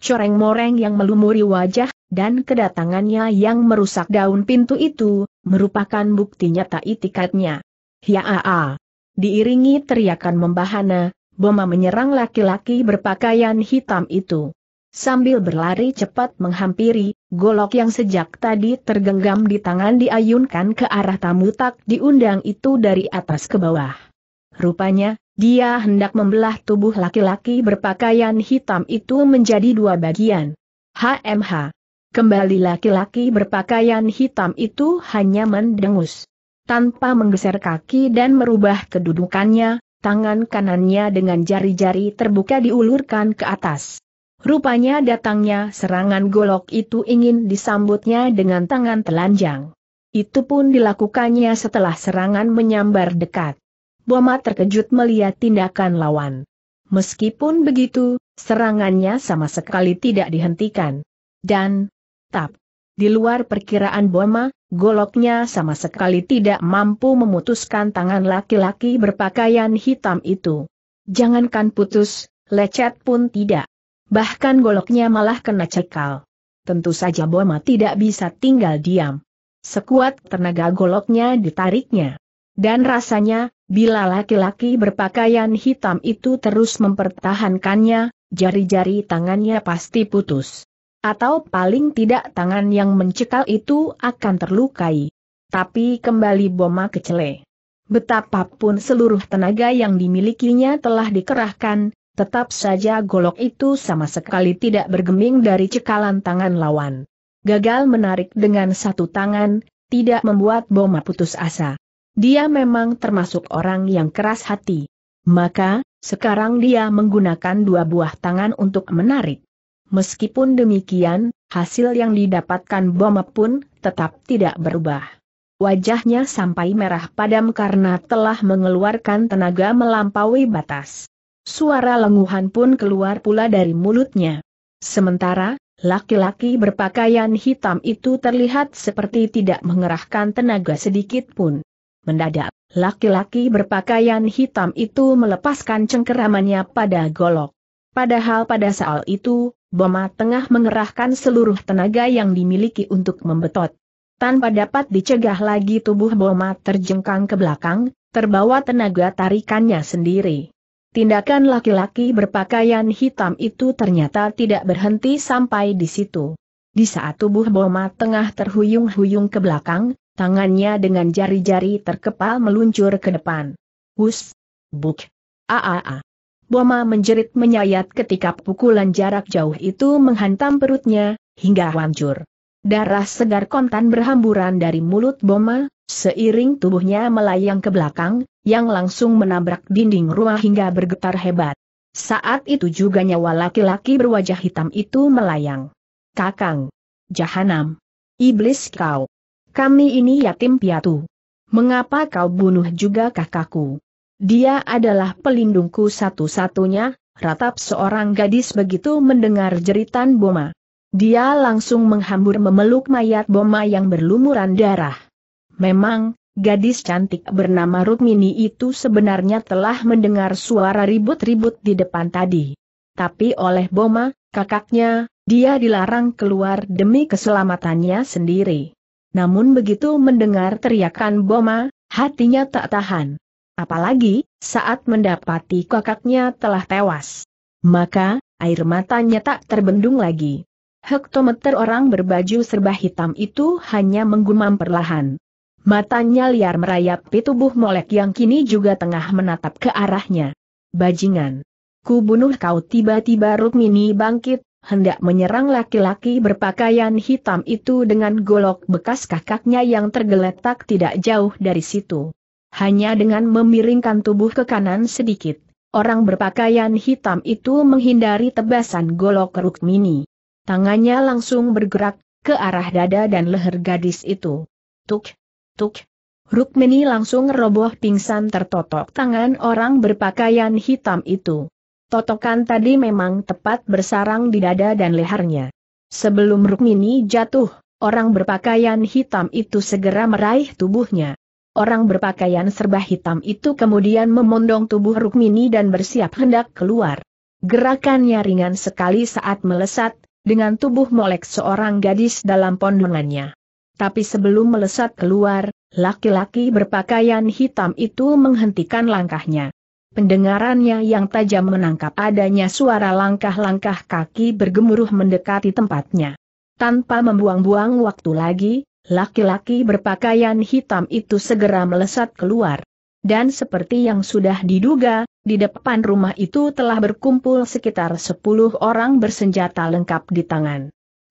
Coreng-moreng yang melumuri wajah, dan kedatangannya yang merusak daun pintu itu, merupakan bukti nyata itikatnya. Ya-a-a! Diiringi teriakan membahana, Boma menyerang laki-laki berpakaian hitam itu. Sambil berlari cepat menghampiri, golok yang sejak tadi tergenggam di tangan diayunkan ke arah tamu tak diundang itu dari atas ke bawah. Rupanya, dia hendak membelah tubuh laki-laki berpakaian hitam itu menjadi dua bagian. HMH. Kembali laki-laki berpakaian hitam itu hanya mendengus. Tanpa menggeser kaki dan merubah kedudukannya, tangan kanannya dengan jari-jari terbuka diulurkan ke atas. Rupanya datangnya serangan golok itu ingin disambutnya dengan tangan telanjang. Itu pun dilakukannya setelah serangan menyambar dekat. Boma terkejut melihat tindakan lawan. Meskipun begitu, serangannya sama sekali tidak dihentikan. Dan, tap, di luar perkiraan Boma, goloknya sama sekali tidak mampu memutuskan tangan laki-laki berpakaian hitam itu. Jangankan putus, lecet pun tidak. Bahkan goloknya malah kena cekal. Tentu saja Boma tidak bisa tinggal diam. Sekuat tenaga goloknya ditariknya. Dan rasanya, bila laki-laki berpakaian hitam itu terus mempertahankannya, jari-jari tangannya pasti putus. Atau paling tidak tangan yang mencekal itu akan terlukai. Tapi kembali Boma kecele. Betapapun seluruh tenaga yang dimilikinya telah dikerahkan, Tetap saja golok itu sama sekali tidak bergeming dari cekalan tangan lawan. Gagal menarik dengan satu tangan, tidak membuat Boma putus asa. Dia memang termasuk orang yang keras hati. Maka, sekarang dia menggunakan dua buah tangan untuk menarik. Meskipun demikian, hasil yang didapatkan Boma pun tetap tidak berubah. Wajahnya sampai merah padam karena telah mengeluarkan tenaga melampaui batas. Suara lenguhan pun keluar pula dari mulutnya. Sementara, laki-laki berpakaian hitam itu terlihat seperti tidak mengerahkan tenaga sedikit pun. Mendadak, laki-laki berpakaian hitam itu melepaskan cengkeramannya pada golok. Padahal pada saat itu, Boma tengah mengerahkan seluruh tenaga yang dimiliki untuk membetot. Tanpa dapat dicegah lagi tubuh Boma terjengkang ke belakang, terbawa tenaga tarikannya sendiri tindakan laki-laki berpakaian hitam itu ternyata tidak berhenti sampai di situ. Di saat tubuh Boma tengah terhuyung-huyung ke belakang, tangannya dengan jari-jari terkepal meluncur ke depan. Hus! Buk! Aaa! Boma menjerit menyayat ketika pukulan jarak jauh itu menghantam perutnya, hingga hancur. Darah segar kontan berhamburan dari mulut Boma, Seiring tubuhnya melayang ke belakang, yang langsung menabrak dinding rumah hingga bergetar hebat. Saat itu juga nyawa laki-laki berwajah hitam itu melayang. Kakang! Jahanam! Iblis kau! Kami ini yatim piatu. Mengapa kau bunuh juga kakakku? Dia adalah pelindungku satu-satunya, ratap seorang gadis begitu mendengar jeritan Boma. Dia langsung menghambur memeluk mayat Boma yang berlumuran darah. Memang, gadis cantik bernama Rukmini itu sebenarnya telah mendengar suara ribut-ribut di depan tadi. Tapi oleh Boma, kakaknya, dia dilarang keluar demi keselamatannya sendiri. Namun begitu mendengar teriakan Boma, hatinya tak tahan. Apalagi, saat mendapati kakaknya telah tewas. Maka, air matanya tak terbendung lagi. Hektometer orang berbaju serba hitam itu hanya menggumam perlahan. Matanya liar merayapi tubuh molek yang kini juga tengah menatap ke arahnya. Bajingan. Ku bunuh kau tiba-tiba Rukmini bangkit, hendak menyerang laki-laki berpakaian hitam itu dengan golok bekas kakaknya yang tergeletak tidak jauh dari situ. Hanya dengan memiringkan tubuh ke kanan sedikit, orang berpakaian hitam itu menghindari tebasan golok Rukmini. Tangannya langsung bergerak, ke arah dada dan leher gadis itu. Tuk, Tuk. Rukmini langsung roboh pingsan tertotok tangan orang berpakaian hitam itu. Totokan tadi memang tepat bersarang di dada dan lehernya. Sebelum Rukmini jatuh, orang berpakaian hitam itu segera meraih tubuhnya. Orang berpakaian serba hitam itu kemudian memondong tubuh Rukmini dan bersiap hendak keluar. Gerakannya ringan sekali saat melesat, dengan tubuh molek seorang gadis dalam pondongannya. Tapi sebelum melesat keluar, laki-laki berpakaian hitam itu menghentikan langkahnya. Pendengarannya yang tajam menangkap adanya suara langkah-langkah kaki bergemuruh mendekati tempatnya. Tanpa membuang-buang waktu lagi, laki-laki berpakaian hitam itu segera melesat keluar. Dan seperti yang sudah diduga, di depan rumah itu telah berkumpul sekitar 10 orang bersenjata lengkap di tangan.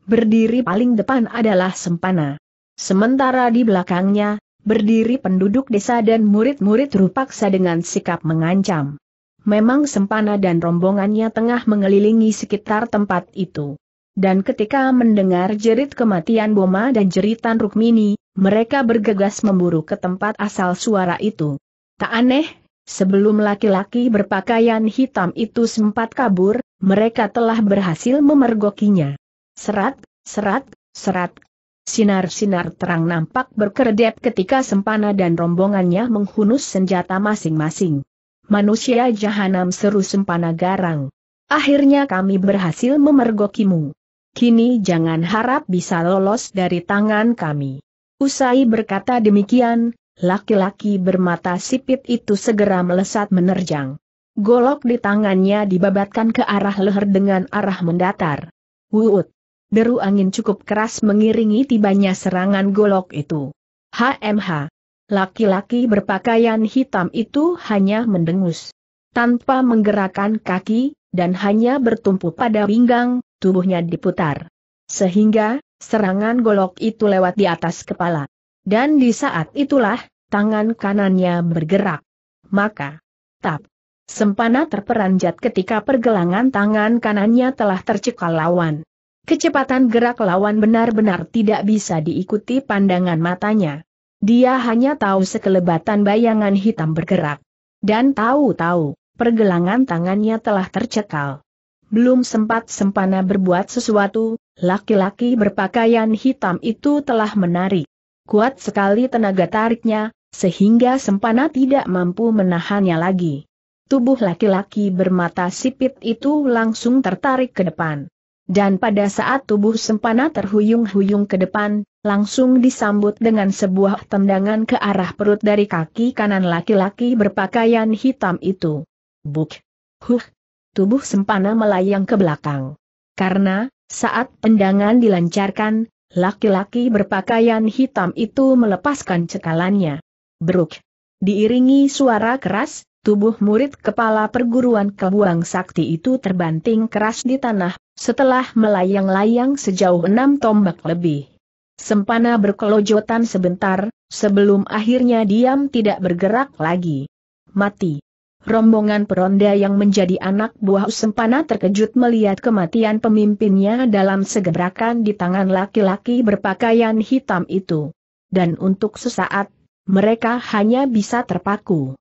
Berdiri paling depan adalah Sempana. Sementara di belakangnya, berdiri penduduk desa dan murid-murid Rupaksa dengan sikap mengancam. Memang Sempana dan rombongannya tengah mengelilingi sekitar tempat itu. Dan ketika mendengar jerit kematian Boma dan jeritan Rukmini, mereka bergegas memburu ke tempat asal suara itu. Tak aneh, sebelum laki-laki berpakaian hitam itu sempat kabur, mereka telah berhasil memergokinya. Serat, serat, serat Sinar-sinar terang nampak berkedip ketika Sempana dan rombongannya menghunus senjata masing-masing. Manusia jahanam seru Sempana garang. Akhirnya kami berhasil memergokimu. Kini jangan harap bisa lolos dari tangan kami. Usai berkata demikian, laki-laki bermata sipit itu segera melesat menerjang. Golok di tangannya dibabatkan ke arah leher dengan arah mendatar. Wuut! deru angin cukup keras mengiringi tibanya serangan golok itu. HMH. Laki-laki berpakaian hitam itu hanya mendengus. Tanpa menggerakkan kaki, dan hanya bertumpu pada pinggang, tubuhnya diputar. Sehingga, serangan golok itu lewat di atas kepala. Dan di saat itulah, tangan kanannya bergerak. Maka, tap. Sempana terperanjat ketika pergelangan tangan kanannya telah tercekal lawan. Kecepatan gerak lawan benar-benar tidak bisa diikuti pandangan matanya. Dia hanya tahu sekelebatan bayangan hitam bergerak. Dan tahu-tahu, pergelangan tangannya telah tercekal. Belum sempat sempana berbuat sesuatu, laki-laki berpakaian hitam itu telah menarik. Kuat sekali tenaga tariknya, sehingga sempana tidak mampu menahannya lagi. Tubuh laki-laki bermata sipit itu langsung tertarik ke depan. Dan pada saat tubuh sempana terhuyung-huyung ke depan, langsung disambut dengan sebuah tendangan ke arah perut dari kaki kanan laki-laki berpakaian hitam itu. Buk! Huh! Tubuh sempana melayang ke belakang. Karena, saat tendangan dilancarkan, laki-laki berpakaian hitam itu melepaskan cekalannya. Bruk! Diiringi suara keras, Tubuh murid kepala perguruan kebuang sakti itu terbanting keras di tanah, setelah melayang-layang sejauh enam tombak lebih. Sempana berkelojotan sebentar, sebelum akhirnya diam tidak bergerak lagi. Mati. Rombongan peronda yang menjadi anak buah Sempana terkejut melihat kematian pemimpinnya dalam segebrakan di tangan laki-laki berpakaian hitam itu. Dan untuk sesaat, mereka hanya bisa terpaku.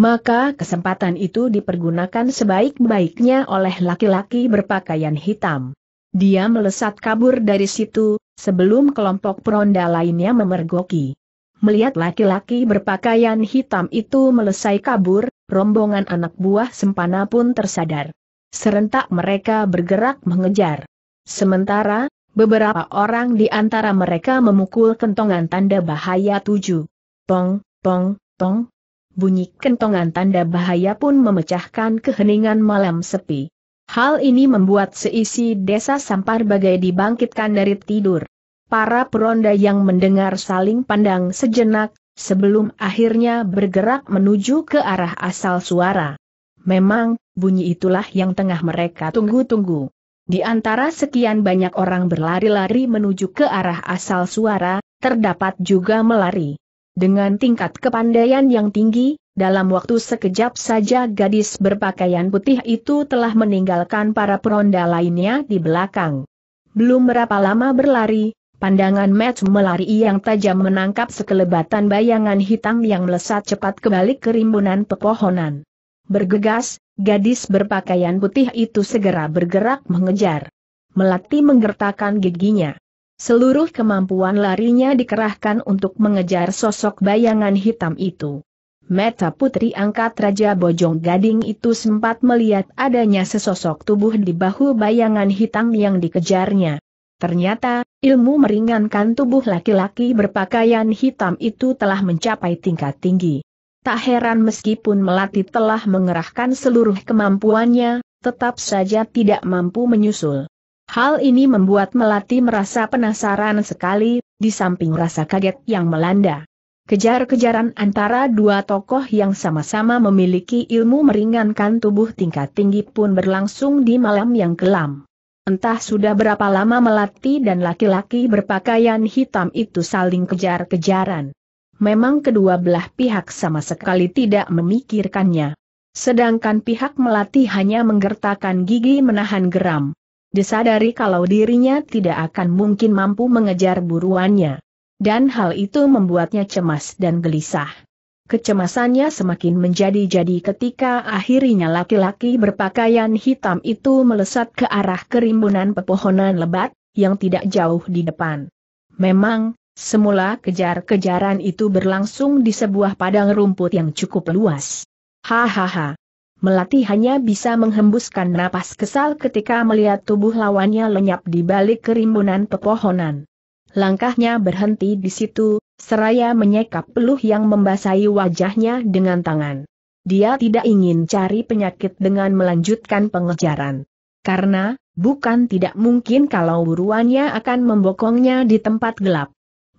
Maka kesempatan itu dipergunakan sebaik-baiknya oleh laki-laki berpakaian hitam. Dia melesat kabur dari situ, sebelum kelompok peronda lainnya memergoki. Melihat laki-laki berpakaian hitam itu melesai kabur, rombongan anak buah sempana pun tersadar. Serentak mereka bergerak mengejar. Sementara, beberapa orang di antara mereka memukul kentongan tanda bahaya tujuh. Tong, tong, tong, bunyi kentongan tanda bahaya pun memecahkan keheningan malam sepi. Hal ini membuat seisi desa sampar bagai dibangkitkan dari tidur. Para peronda yang mendengar saling pandang sejenak, sebelum akhirnya bergerak menuju ke arah asal suara. Memang, bunyi itulah yang tengah mereka tunggu-tunggu. Di antara sekian banyak orang berlari-lari menuju ke arah asal suara, terdapat juga melari. Dengan tingkat kepandaian yang tinggi, dalam waktu sekejap saja gadis berpakaian putih itu telah meninggalkan para peronda lainnya di belakang. Belum berapa lama berlari, pandangan Matt melari yang tajam menangkap sekelebatan bayangan hitam yang melesat cepat ke balik kerimbunan pepohonan. Bergegas, gadis berpakaian putih itu segera bergerak mengejar. Melati menggertakkan giginya. Seluruh kemampuan larinya dikerahkan untuk mengejar sosok bayangan hitam itu. Meta putri angkat Raja Bojong Gading itu sempat melihat adanya sesosok tubuh di bahu bayangan hitam yang dikejarnya. Ternyata, ilmu meringankan tubuh laki-laki berpakaian hitam itu telah mencapai tingkat tinggi. Tak heran meskipun Melati telah mengerahkan seluruh kemampuannya, tetap saja tidak mampu menyusul. Hal ini membuat Melati merasa penasaran sekali, di samping rasa kaget yang melanda. Kejar-kejaran antara dua tokoh yang sama-sama memiliki ilmu meringankan tubuh tingkat tinggi pun berlangsung di malam yang kelam. Entah sudah berapa lama Melati dan laki-laki berpakaian hitam itu saling kejar-kejaran. Memang kedua belah pihak sama sekali tidak memikirkannya. Sedangkan pihak Melati hanya menggertakkan gigi menahan geram disadari kalau dirinya tidak akan mungkin mampu mengejar buruannya. Dan hal itu membuatnya cemas dan gelisah. Kecemasannya semakin menjadi-jadi ketika akhirnya laki-laki berpakaian hitam itu melesat ke arah kerimbunan pepohonan lebat, yang tidak jauh di depan. Memang, semula kejar-kejaran itu berlangsung di sebuah padang rumput yang cukup luas. Hahaha, Melati hanya bisa menghembuskan napas kesal ketika melihat tubuh lawannya lenyap di balik kerimbunan pepohonan. Langkahnya berhenti di situ, seraya menyekap peluh yang membasahi wajahnya dengan tangan. Dia tidak ingin cari penyakit dengan melanjutkan pengejaran. Karena, bukan tidak mungkin kalau buruannya akan membokongnya di tempat gelap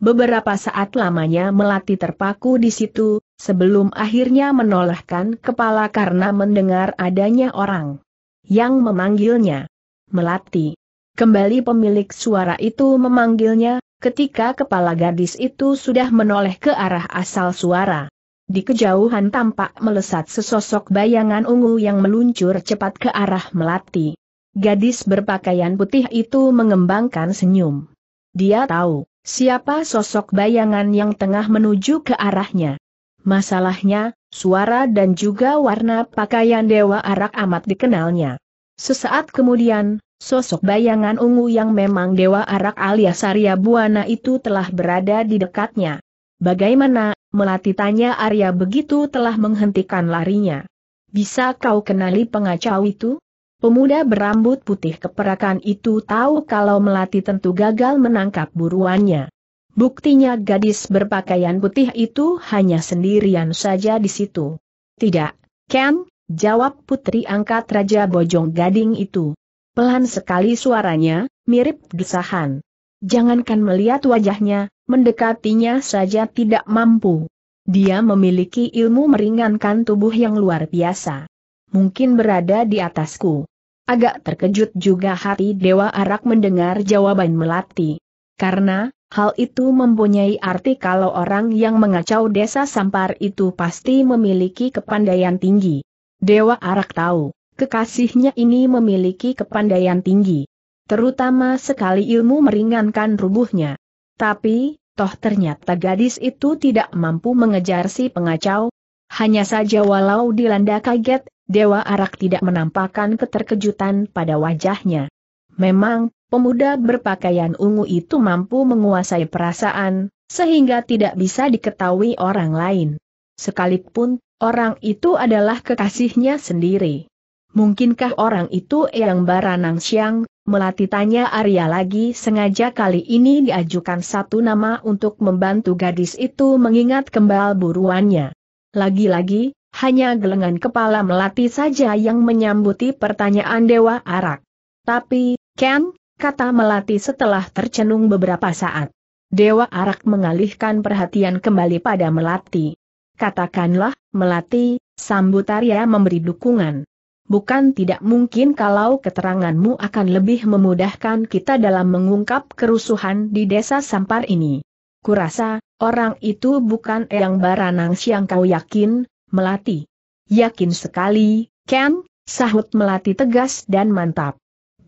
beberapa saat lamanya melati terpaku di situ, sebelum akhirnya menolehkan kepala karena mendengar adanya orang yang memanggilnya. Melati. Kembali pemilik suara itu memanggilnya, ketika kepala gadis itu sudah menoleh ke arah asal suara. Di kejauhan tampak melesat sesosok bayangan ungu yang meluncur cepat ke arah Melati. Gadis berpakaian putih itu mengembangkan senyum. Dia tahu Siapa sosok bayangan yang tengah menuju ke arahnya? Masalahnya, suara dan juga warna pakaian Dewa Arak amat dikenalnya. Sesaat kemudian, sosok bayangan ungu yang memang Dewa Arak alias Arya Buana itu telah berada di dekatnya. Bagaimana, Melati tanya Arya begitu telah menghentikan larinya. Bisa kau kenali pengacau itu? Pemuda berambut putih keperakan itu tahu kalau Melati tentu gagal menangkap buruannya. Buktinya gadis berpakaian putih itu hanya sendirian saja di situ. Tidak, Ken, jawab putri angkat Raja Bojong Gading itu. Pelan sekali suaranya, mirip desahan. Jangankan melihat wajahnya, mendekatinya saja tidak mampu. Dia memiliki ilmu meringankan tubuh yang luar biasa. Mungkin berada di atasku. Agak terkejut juga hati Dewa Arak mendengar jawaban Melati. Karena, hal itu mempunyai arti kalau orang yang mengacau desa Sampar itu pasti memiliki kepandaian tinggi. Dewa Arak tahu, kekasihnya ini memiliki kepandaian tinggi. Terutama sekali ilmu meringankan rubuhnya. Tapi, toh ternyata gadis itu tidak mampu mengejar si pengacau. Hanya saja walau dilanda kaget, Dewa Arak tidak menampakkan keterkejutan pada wajahnya. Memang, pemuda berpakaian ungu itu mampu menguasai perasaan, sehingga tidak bisa diketahui orang lain. Sekalipun, orang itu adalah kekasihnya sendiri. Mungkinkah orang itu yang Baranang Siang, melatih tanya Arya lagi sengaja kali ini diajukan satu nama untuk membantu gadis itu mengingat kembal buruannya. Lagi-lagi, hanya gelengan kepala melati saja yang menyambuti pertanyaan Dewa Arak. Tapi, Ken, kata melati setelah tercenung beberapa saat. Dewa Arak mengalihkan perhatian kembali pada melati. Katakanlah, melati, sambut Arya memberi dukungan. Bukan tidak mungkin kalau keteranganmu akan lebih memudahkan kita dalam mengungkap kerusuhan di desa Sampar ini. Kurasa, orang itu bukan yang Baranang Siang kau yakin, Melati. Yakin sekali, Ken, sahut Melati tegas dan mantap.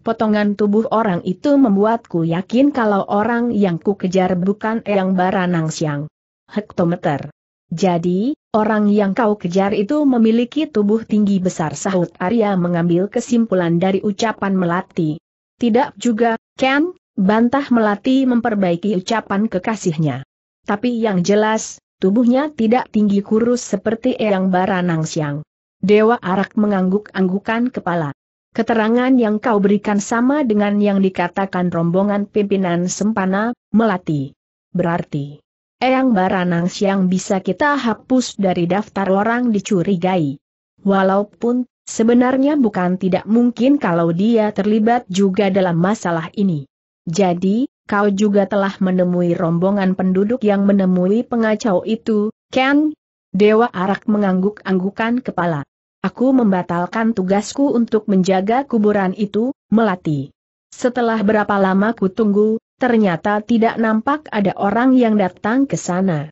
Potongan tubuh orang itu membuatku yakin kalau orang yang ku kejar bukan Eyang Baranang Siang. Hektometer. Jadi, orang yang kau kejar itu memiliki tubuh tinggi besar sahut Arya mengambil kesimpulan dari ucapan Melati. Tidak juga, Ken, bantah Melati memperbaiki ucapan kekasihnya. Tapi yang jelas, Tubuhnya tidak tinggi kurus seperti Eyang Baranang Siang. Dewa Arak mengangguk-anggukan kepala. Keterangan yang kau berikan sama dengan yang dikatakan rombongan pimpinan Sempana, Melati. Berarti, Eyang Baranang Siang bisa kita hapus dari daftar orang dicurigai. Walaupun, sebenarnya bukan tidak mungkin kalau dia terlibat juga dalam masalah ini. Jadi, kau juga telah menemui rombongan penduduk yang menemui pengacau itu, Ken? Dewa Arak mengangguk-anggukan kepala. Aku membatalkan tugasku untuk menjaga kuburan itu, melati. Setelah berapa lama ku tunggu, ternyata tidak nampak ada orang yang datang ke sana.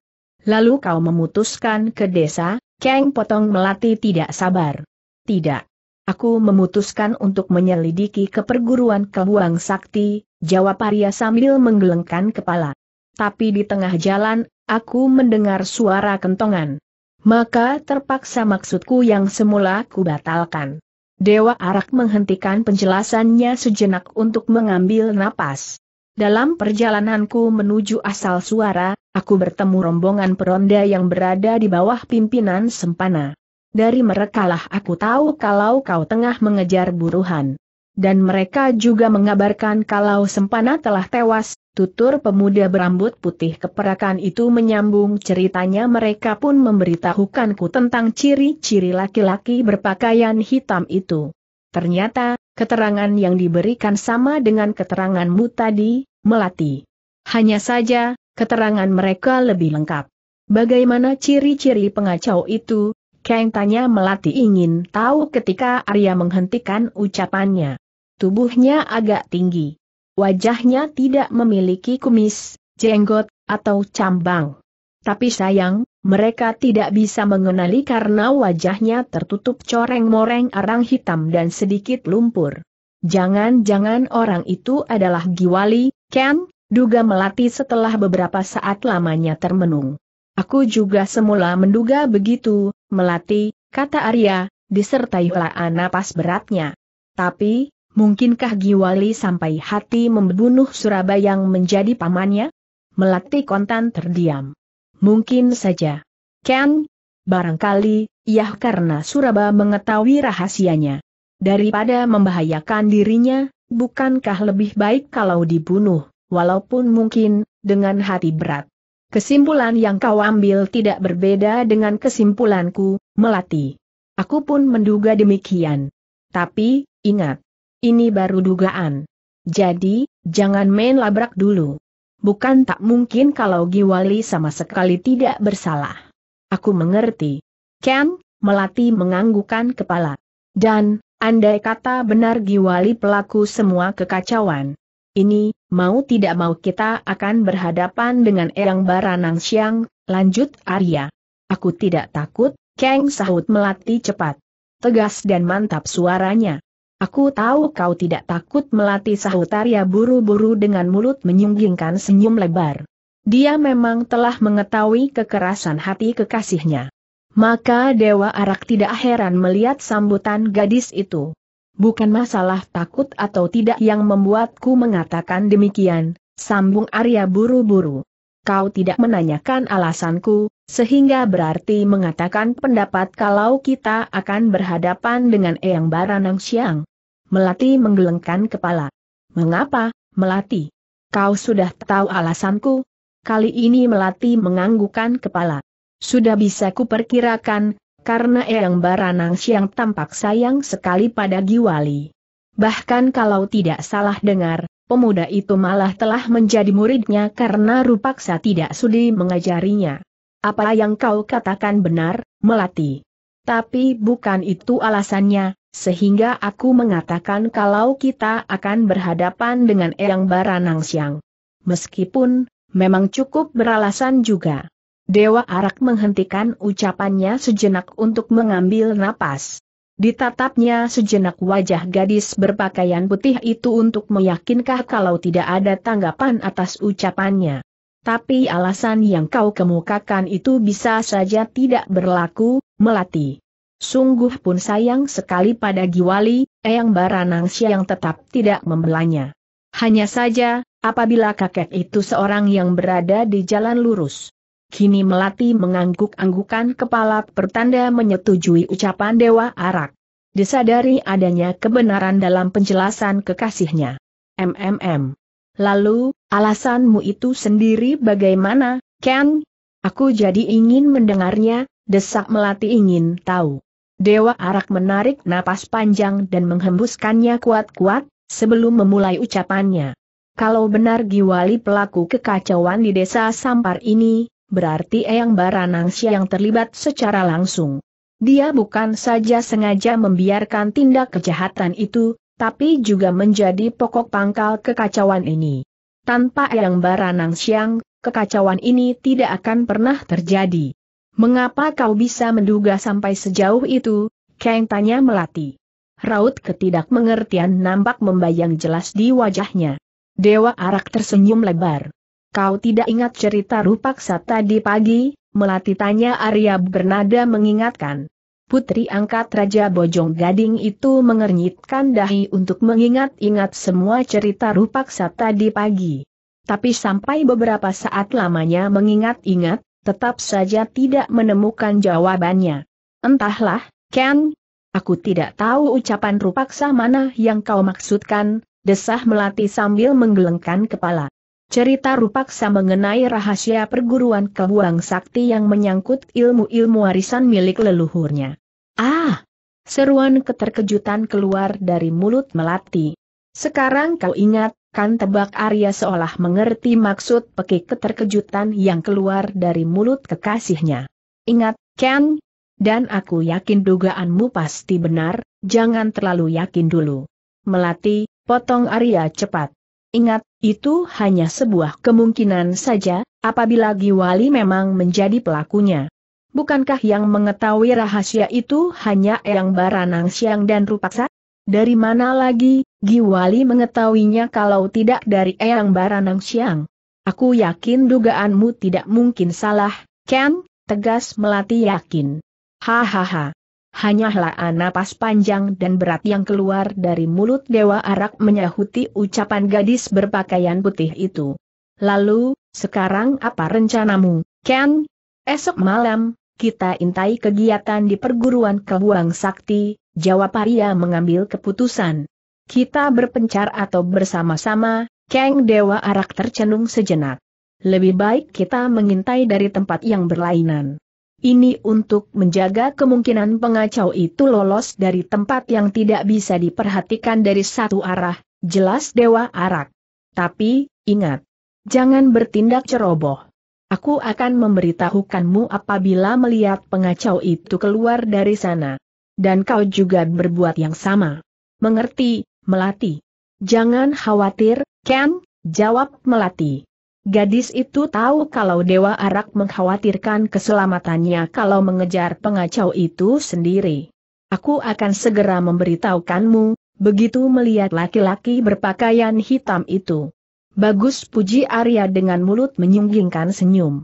Lalu kau memutuskan ke desa, Kang Potong Melati tidak sabar. Tidak. Aku memutuskan untuk menyelidiki keperguruan perguruan Kebuang Sakti, jawab Arya sambil menggelengkan kepala. Tapi di tengah jalan, aku mendengar suara kentongan. Maka terpaksa maksudku yang semula ku batalkan. Dewa Arak menghentikan penjelasannya sejenak untuk mengambil napas. Dalam perjalananku menuju asal suara, aku bertemu rombongan peronda yang berada di bawah pimpinan Sempana dari merekalah aku tahu kalau kau tengah mengejar buruhan. Dan mereka juga mengabarkan kalau Sempana telah tewas, tutur pemuda berambut putih keperakan itu menyambung ceritanya mereka pun memberitahukanku tentang ciri-ciri laki-laki berpakaian hitam itu. Ternyata, keterangan yang diberikan sama dengan keteranganmu tadi, Melati. Hanya saja, keterangan mereka lebih lengkap. Bagaimana ciri-ciri pengacau itu, Kang tanya Melati ingin tahu ketika Arya menghentikan ucapannya. Tubuhnya agak tinggi. Wajahnya tidak memiliki kumis, jenggot, atau cambang. Tapi sayang, mereka tidak bisa mengenali karena wajahnya tertutup coreng-moreng arang hitam dan sedikit lumpur. Jangan-jangan orang itu adalah Giwali, Ken, duga Melati setelah beberapa saat lamanya termenung. Aku juga semula menduga begitu, Melati, kata Arya, disertai helaan napas beratnya. Tapi, mungkinkah Giwali sampai hati membunuh Surabaya yang menjadi pamannya? Melati kontan terdiam. Mungkin saja. Ken, barangkali, ya karena Surabaya mengetahui rahasianya. Daripada membahayakan dirinya, bukankah lebih baik kalau dibunuh, walaupun mungkin, dengan hati berat. Kesimpulan yang kau ambil tidak berbeda dengan kesimpulanku, Melati. Aku pun menduga demikian. Tapi, ingat. Ini baru dugaan. Jadi, jangan main labrak dulu. Bukan tak mungkin kalau Giwali sama sekali tidak bersalah. Aku mengerti. Ken, Melati menganggukan kepala. Dan, andai kata benar Giwali pelaku semua kekacauan, ini, mau tidak mau kita akan berhadapan dengan Eyang Baranang Siang, lanjut Arya. Aku tidak takut, Kang sahut melati cepat. Tegas dan mantap suaranya. Aku tahu kau tidak takut melati sahut Arya buru-buru dengan mulut menyunggingkan senyum lebar. Dia memang telah mengetahui kekerasan hati kekasihnya. Maka Dewa Arak tidak heran melihat sambutan gadis itu bukan masalah takut atau tidak yang membuatku mengatakan demikian, sambung Arya buru-buru. Kau tidak menanyakan alasanku, sehingga berarti mengatakan pendapat kalau kita akan berhadapan dengan Eyang Baranang Siang. Melati menggelengkan kepala. Mengapa, Melati? Kau sudah tahu alasanku? Kali ini Melati menganggukan kepala. Sudah bisa kuperkirakan, karena Eyang Baranang Siang tampak sayang sekali pada Giwali. Bahkan kalau tidak salah dengar, pemuda itu malah telah menjadi muridnya karena Rupaksa tidak sudi mengajarinya. Apa yang kau katakan benar, Melati? Tapi bukan itu alasannya, sehingga aku mengatakan kalau kita akan berhadapan dengan Eyang Baranang Siang. Meskipun, memang cukup beralasan juga. Dewa Arak menghentikan ucapannya sejenak untuk mengambil napas. Ditatapnya sejenak wajah gadis berpakaian putih itu untuk meyakinkah kalau tidak ada tanggapan atas ucapannya. Tapi alasan yang kau kemukakan itu bisa saja tidak berlaku, Melati. Sungguh pun sayang sekali pada Giwali, Eyang Baranangsia yang tetap tidak membelanya. Hanya saja, apabila kakek itu seorang yang berada di jalan lurus, Kini Melati mengangguk-anggukan kepala pertanda menyetujui ucapan Dewa Arak. Disadari adanya kebenaran dalam penjelasan kekasihnya. MMM. Lalu, alasanmu itu sendiri bagaimana, Ken? Aku jadi ingin mendengarnya, desak Melati ingin tahu. Dewa Arak menarik napas panjang dan menghembuskannya kuat-kuat, sebelum memulai ucapannya. Kalau benar Giwali pelaku kekacauan di desa Sampar ini, berarti Eyang Baranangsi yang terlibat secara langsung. Dia bukan saja sengaja membiarkan tindak kejahatan itu, tapi juga menjadi pokok pangkal kekacauan ini. Tanpa Eyang Baranangsiang, kekacauan ini tidak akan pernah terjadi. Mengapa kau bisa menduga sampai sejauh itu? Kang tanya Melati. Raut ketidakmengertian nampak membayang jelas di wajahnya. Dewa Arak tersenyum lebar. Kau tidak ingat cerita Rupaksa tadi pagi? Melati tanya Arya bernada mengingatkan. Putri angkat Raja Bojong Gading itu mengernyitkan dahi untuk mengingat-ingat semua cerita Rupaksa tadi pagi. Tapi sampai beberapa saat lamanya mengingat-ingat, tetap saja tidak menemukan jawabannya. Entahlah, Ken. Aku tidak tahu ucapan Rupaksa mana yang kau maksudkan, desah Melati sambil menggelengkan kepala cerita rupaksa mengenai rahasia perguruan kebuang sakti yang menyangkut ilmu-ilmu warisan milik leluhurnya. Ah! Seruan keterkejutan keluar dari mulut Melati. Sekarang kau ingat, kan tebak Arya seolah mengerti maksud pekik keterkejutan yang keluar dari mulut kekasihnya. Ingat, Ken, dan aku yakin dugaanmu pasti benar, jangan terlalu yakin dulu. Melati, potong Arya cepat. Ingat, itu hanya sebuah kemungkinan saja, apabila Giwali memang menjadi pelakunya. Bukankah yang mengetahui rahasia itu hanya Eyang Baranang Siang dan Rupaksa? Dari mana lagi, Giwali mengetahuinya kalau tidak dari Eyang Baranang Siang? Aku yakin dugaanmu tidak mungkin salah, Ken, tegas melati yakin. Hahaha. Hanyalah napas panjang dan berat yang keluar dari mulut Dewa Arak menyahuti ucapan gadis berpakaian putih itu. Lalu, sekarang apa rencanamu, Ken? Esok malam, kita intai kegiatan di perguruan Kebuang Sakti, jawab Arya mengambil keputusan. Kita berpencar atau bersama-sama, Kang Dewa Arak tercenung sejenak. Lebih baik kita mengintai dari tempat yang berlainan. Ini untuk menjaga kemungkinan pengacau itu lolos dari tempat yang tidak bisa diperhatikan dari satu arah, jelas Dewa Arak. Tapi, ingat. Jangan bertindak ceroboh. Aku akan memberitahukanmu apabila melihat pengacau itu keluar dari sana. Dan kau juga berbuat yang sama. Mengerti, Melati? Jangan khawatir, Ken, jawab Melati. Gadis itu tahu kalau Dewa Arak mengkhawatirkan keselamatannya kalau mengejar pengacau itu sendiri. Aku akan segera memberitahukanmu, begitu melihat laki-laki berpakaian hitam itu. Bagus puji Arya dengan mulut menyunggingkan senyum.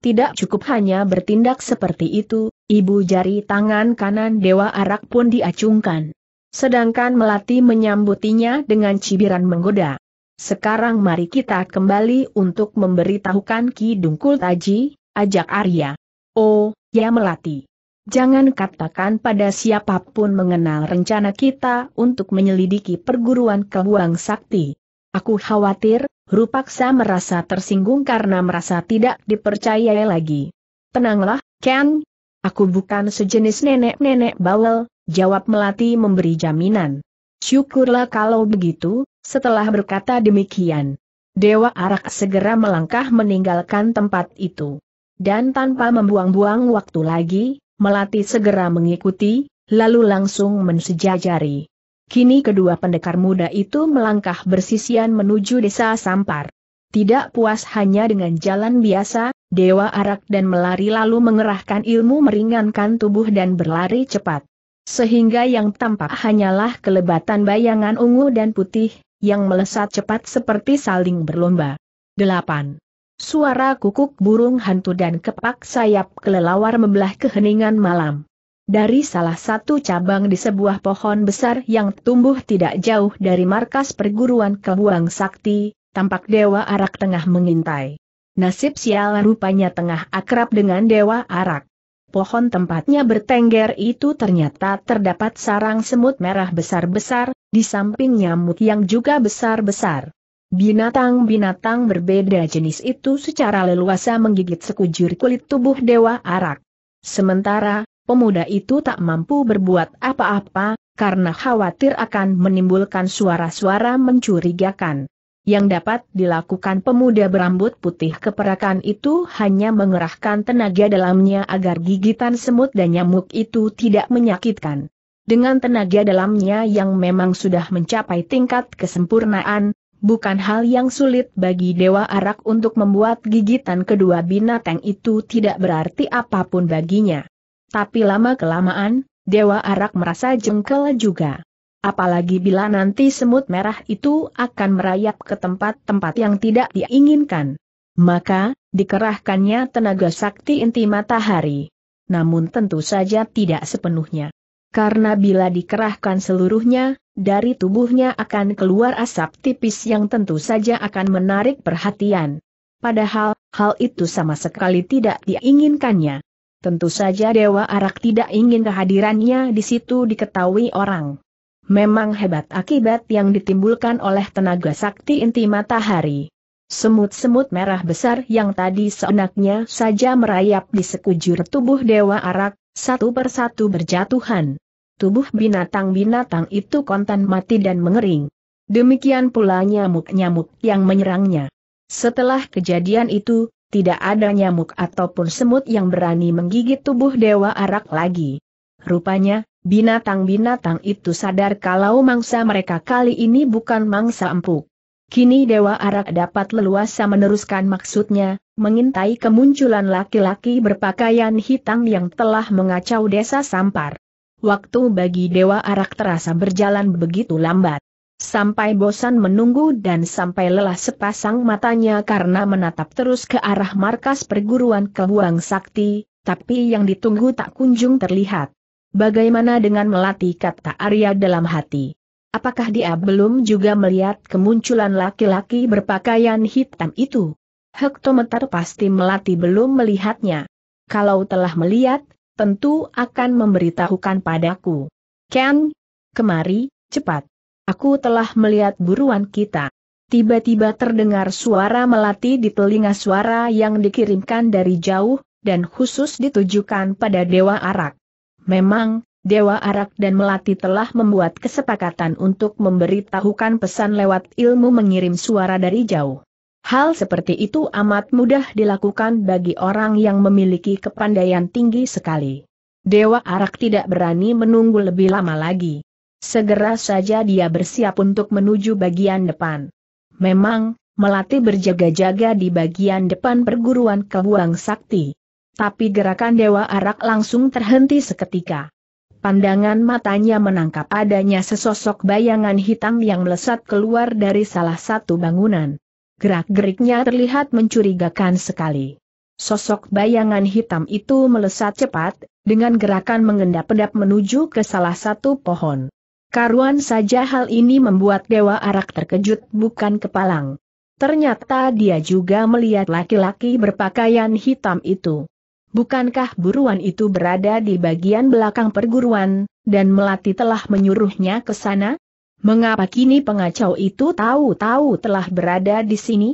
Tidak cukup hanya bertindak seperti itu, ibu jari tangan kanan Dewa Arak pun diacungkan. Sedangkan Melati menyambutinya dengan cibiran menggoda. Sekarang mari kita kembali untuk memberitahukan Ki Dungkul Taji, ajak Arya. Oh, ya melati. Jangan katakan pada siapapun mengenal rencana kita untuk menyelidiki perguruan kebuang sakti. Aku khawatir, Rupaksa merasa tersinggung karena merasa tidak dipercayai lagi. Tenanglah, Ken. Aku bukan sejenis nenek-nenek bawel, jawab Melati memberi jaminan. Syukurlah kalau begitu, setelah berkata demikian, Dewa Arak segera melangkah meninggalkan tempat itu. Dan tanpa membuang-buang waktu lagi, Melati segera mengikuti, lalu langsung mensejajari. Kini kedua pendekar muda itu melangkah bersisian menuju desa Sampar. Tidak puas hanya dengan jalan biasa, Dewa Arak dan Melari lalu mengerahkan ilmu meringankan tubuh dan berlari cepat. Sehingga yang tampak hanyalah kelebatan bayangan ungu dan putih, yang melesat cepat seperti saling berlomba. 8. Suara kukuk burung hantu dan kepak sayap kelelawar membelah keheningan malam. Dari salah satu cabang di sebuah pohon besar yang tumbuh tidak jauh dari markas perguruan Kebuang Sakti, tampak Dewa Arak tengah mengintai. Nasib sial rupanya tengah akrab dengan Dewa Arak. Pohon tempatnya bertengger itu ternyata terdapat sarang semut merah besar-besar, di samping nyamuk yang juga besar-besar. Binatang-binatang berbeda jenis itu secara leluasa menggigit sekujur kulit tubuh Dewa Arak. Sementara, pemuda itu tak mampu berbuat apa-apa, karena khawatir akan menimbulkan suara-suara mencurigakan. Yang dapat dilakukan pemuda berambut putih keperakan itu hanya mengerahkan tenaga dalamnya agar gigitan semut dan nyamuk itu tidak menyakitkan dengan tenaga dalamnya yang memang sudah mencapai tingkat kesempurnaan, bukan hal yang sulit bagi Dewa Arak untuk membuat gigitan kedua binatang itu tidak berarti apapun baginya. Tapi lama-kelamaan, Dewa Arak merasa jengkel juga. Apalagi bila nanti semut merah itu akan merayap ke tempat-tempat yang tidak diinginkan. Maka, dikerahkannya tenaga sakti inti matahari. Namun tentu saja tidak sepenuhnya karena bila dikerahkan seluruhnya, dari tubuhnya akan keluar asap tipis yang tentu saja akan menarik perhatian. Padahal, hal itu sama sekali tidak diinginkannya. Tentu saja Dewa Arak tidak ingin kehadirannya di situ diketahui orang. Memang hebat akibat yang ditimbulkan oleh tenaga sakti inti matahari. Semut-semut merah besar yang tadi seenaknya saja merayap di sekujur tubuh Dewa Arak, satu persatu berjatuhan. Tubuh binatang-binatang itu kontan mati dan mengering. Demikian pula nyamuk-nyamuk yang menyerangnya. Setelah kejadian itu, tidak ada nyamuk ataupun semut yang berani menggigit tubuh Dewa Arak lagi. Rupanya, binatang-binatang itu sadar kalau mangsa mereka kali ini bukan mangsa empuk. Kini Dewa Arak dapat leluasa meneruskan maksudnya, mengintai kemunculan laki-laki berpakaian hitam yang telah mengacau desa Sampar. Waktu bagi Dewa Arak terasa berjalan begitu lambat. Sampai bosan menunggu dan sampai lelah sepasang matanya karena menatap terus ke arah markas perguruan Kebuang Sakti, tapi yang ditunggu tak kunjung terlihat. Bagaimana dengan melatih kata Arya dalam hati? Apakah dia belum juga melihat kemunculan laki-laki berpakaian hitam itu? Hektometer pasti melati belum melihatnya. Kalau telah melihat, tentu akan memberitahukan padaku. Ken, kemari, cepat. Aku telah melihat buruan kita. Tiba-tiba terdengar suara melati di telinga suara yang dikirimkan dari jauh, dan khusus ditujukan pada Dewa Arak. Memang, Dewa Arak dan Melati telah membuat kesepakatan untuk memberitahukan pesan lewat ilmu mengirim suara dari jauh. Hal seperti itu amat mudah dilakukan bagi orang yang memiliki kepandaian tinggi sekali. Dewa Arak tidak berani menunggu lebih lama lagi. Segera saja dia bersiap untuk menuju bagian depan. Memang, Melati berjaga-jaga di bagian depan perguruan kebuang sakti. Tapi gerakan Dewa Arak langsung terhenti seketika. Pandangan matanya menangkap adanya sesosok bayangan hitam yang melesat keluar dari salah satu bangunan. Gerak-geriknya terlihat mencurigakan sekali. Sosok bayangan hitam itu melesat cepat, dengan gerakan mengendap-endap menuju ke salah satu pohon. Karuan saja hal ini membuat Dewa Arak terkejut bukan kepalang. Ternyata dia juga melihat laki-laki berpakaian hitam itu. Bukankah buruan itu berada di bagian belakang perguruan, dan Melati telah menyuruhnya ke sana? Mengapa kini pengacau itu tahu-tahu telah berada di sini?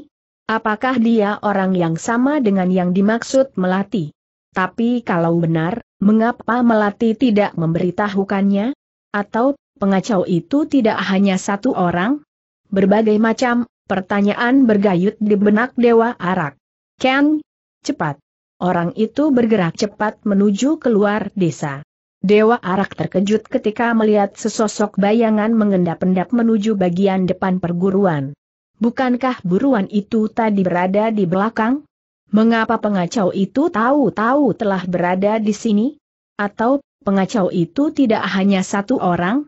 Apakah dia orang yang sama dengan yang dimaksud Melati? Tapi kalau benar, mengapa Melati tidak memberitahukannya? Atau, pengacau itu tidak hanya satu orang? Berbagai macam pertanyaan bergayut di benak Dewa Arak. Ken, cepat. Orang itu bergerak cepat menuju keluar desa. Dewa Arak terkejut ketika melihat sesosok bayangan mengendap-endap menuju bagian depan perguruan. Bukankah buruan itu tadi berada di belakang? Mengapa pengacau itu tahu-tahu telah berada di sini? Atau pengacau itu tidak hanya satu orang?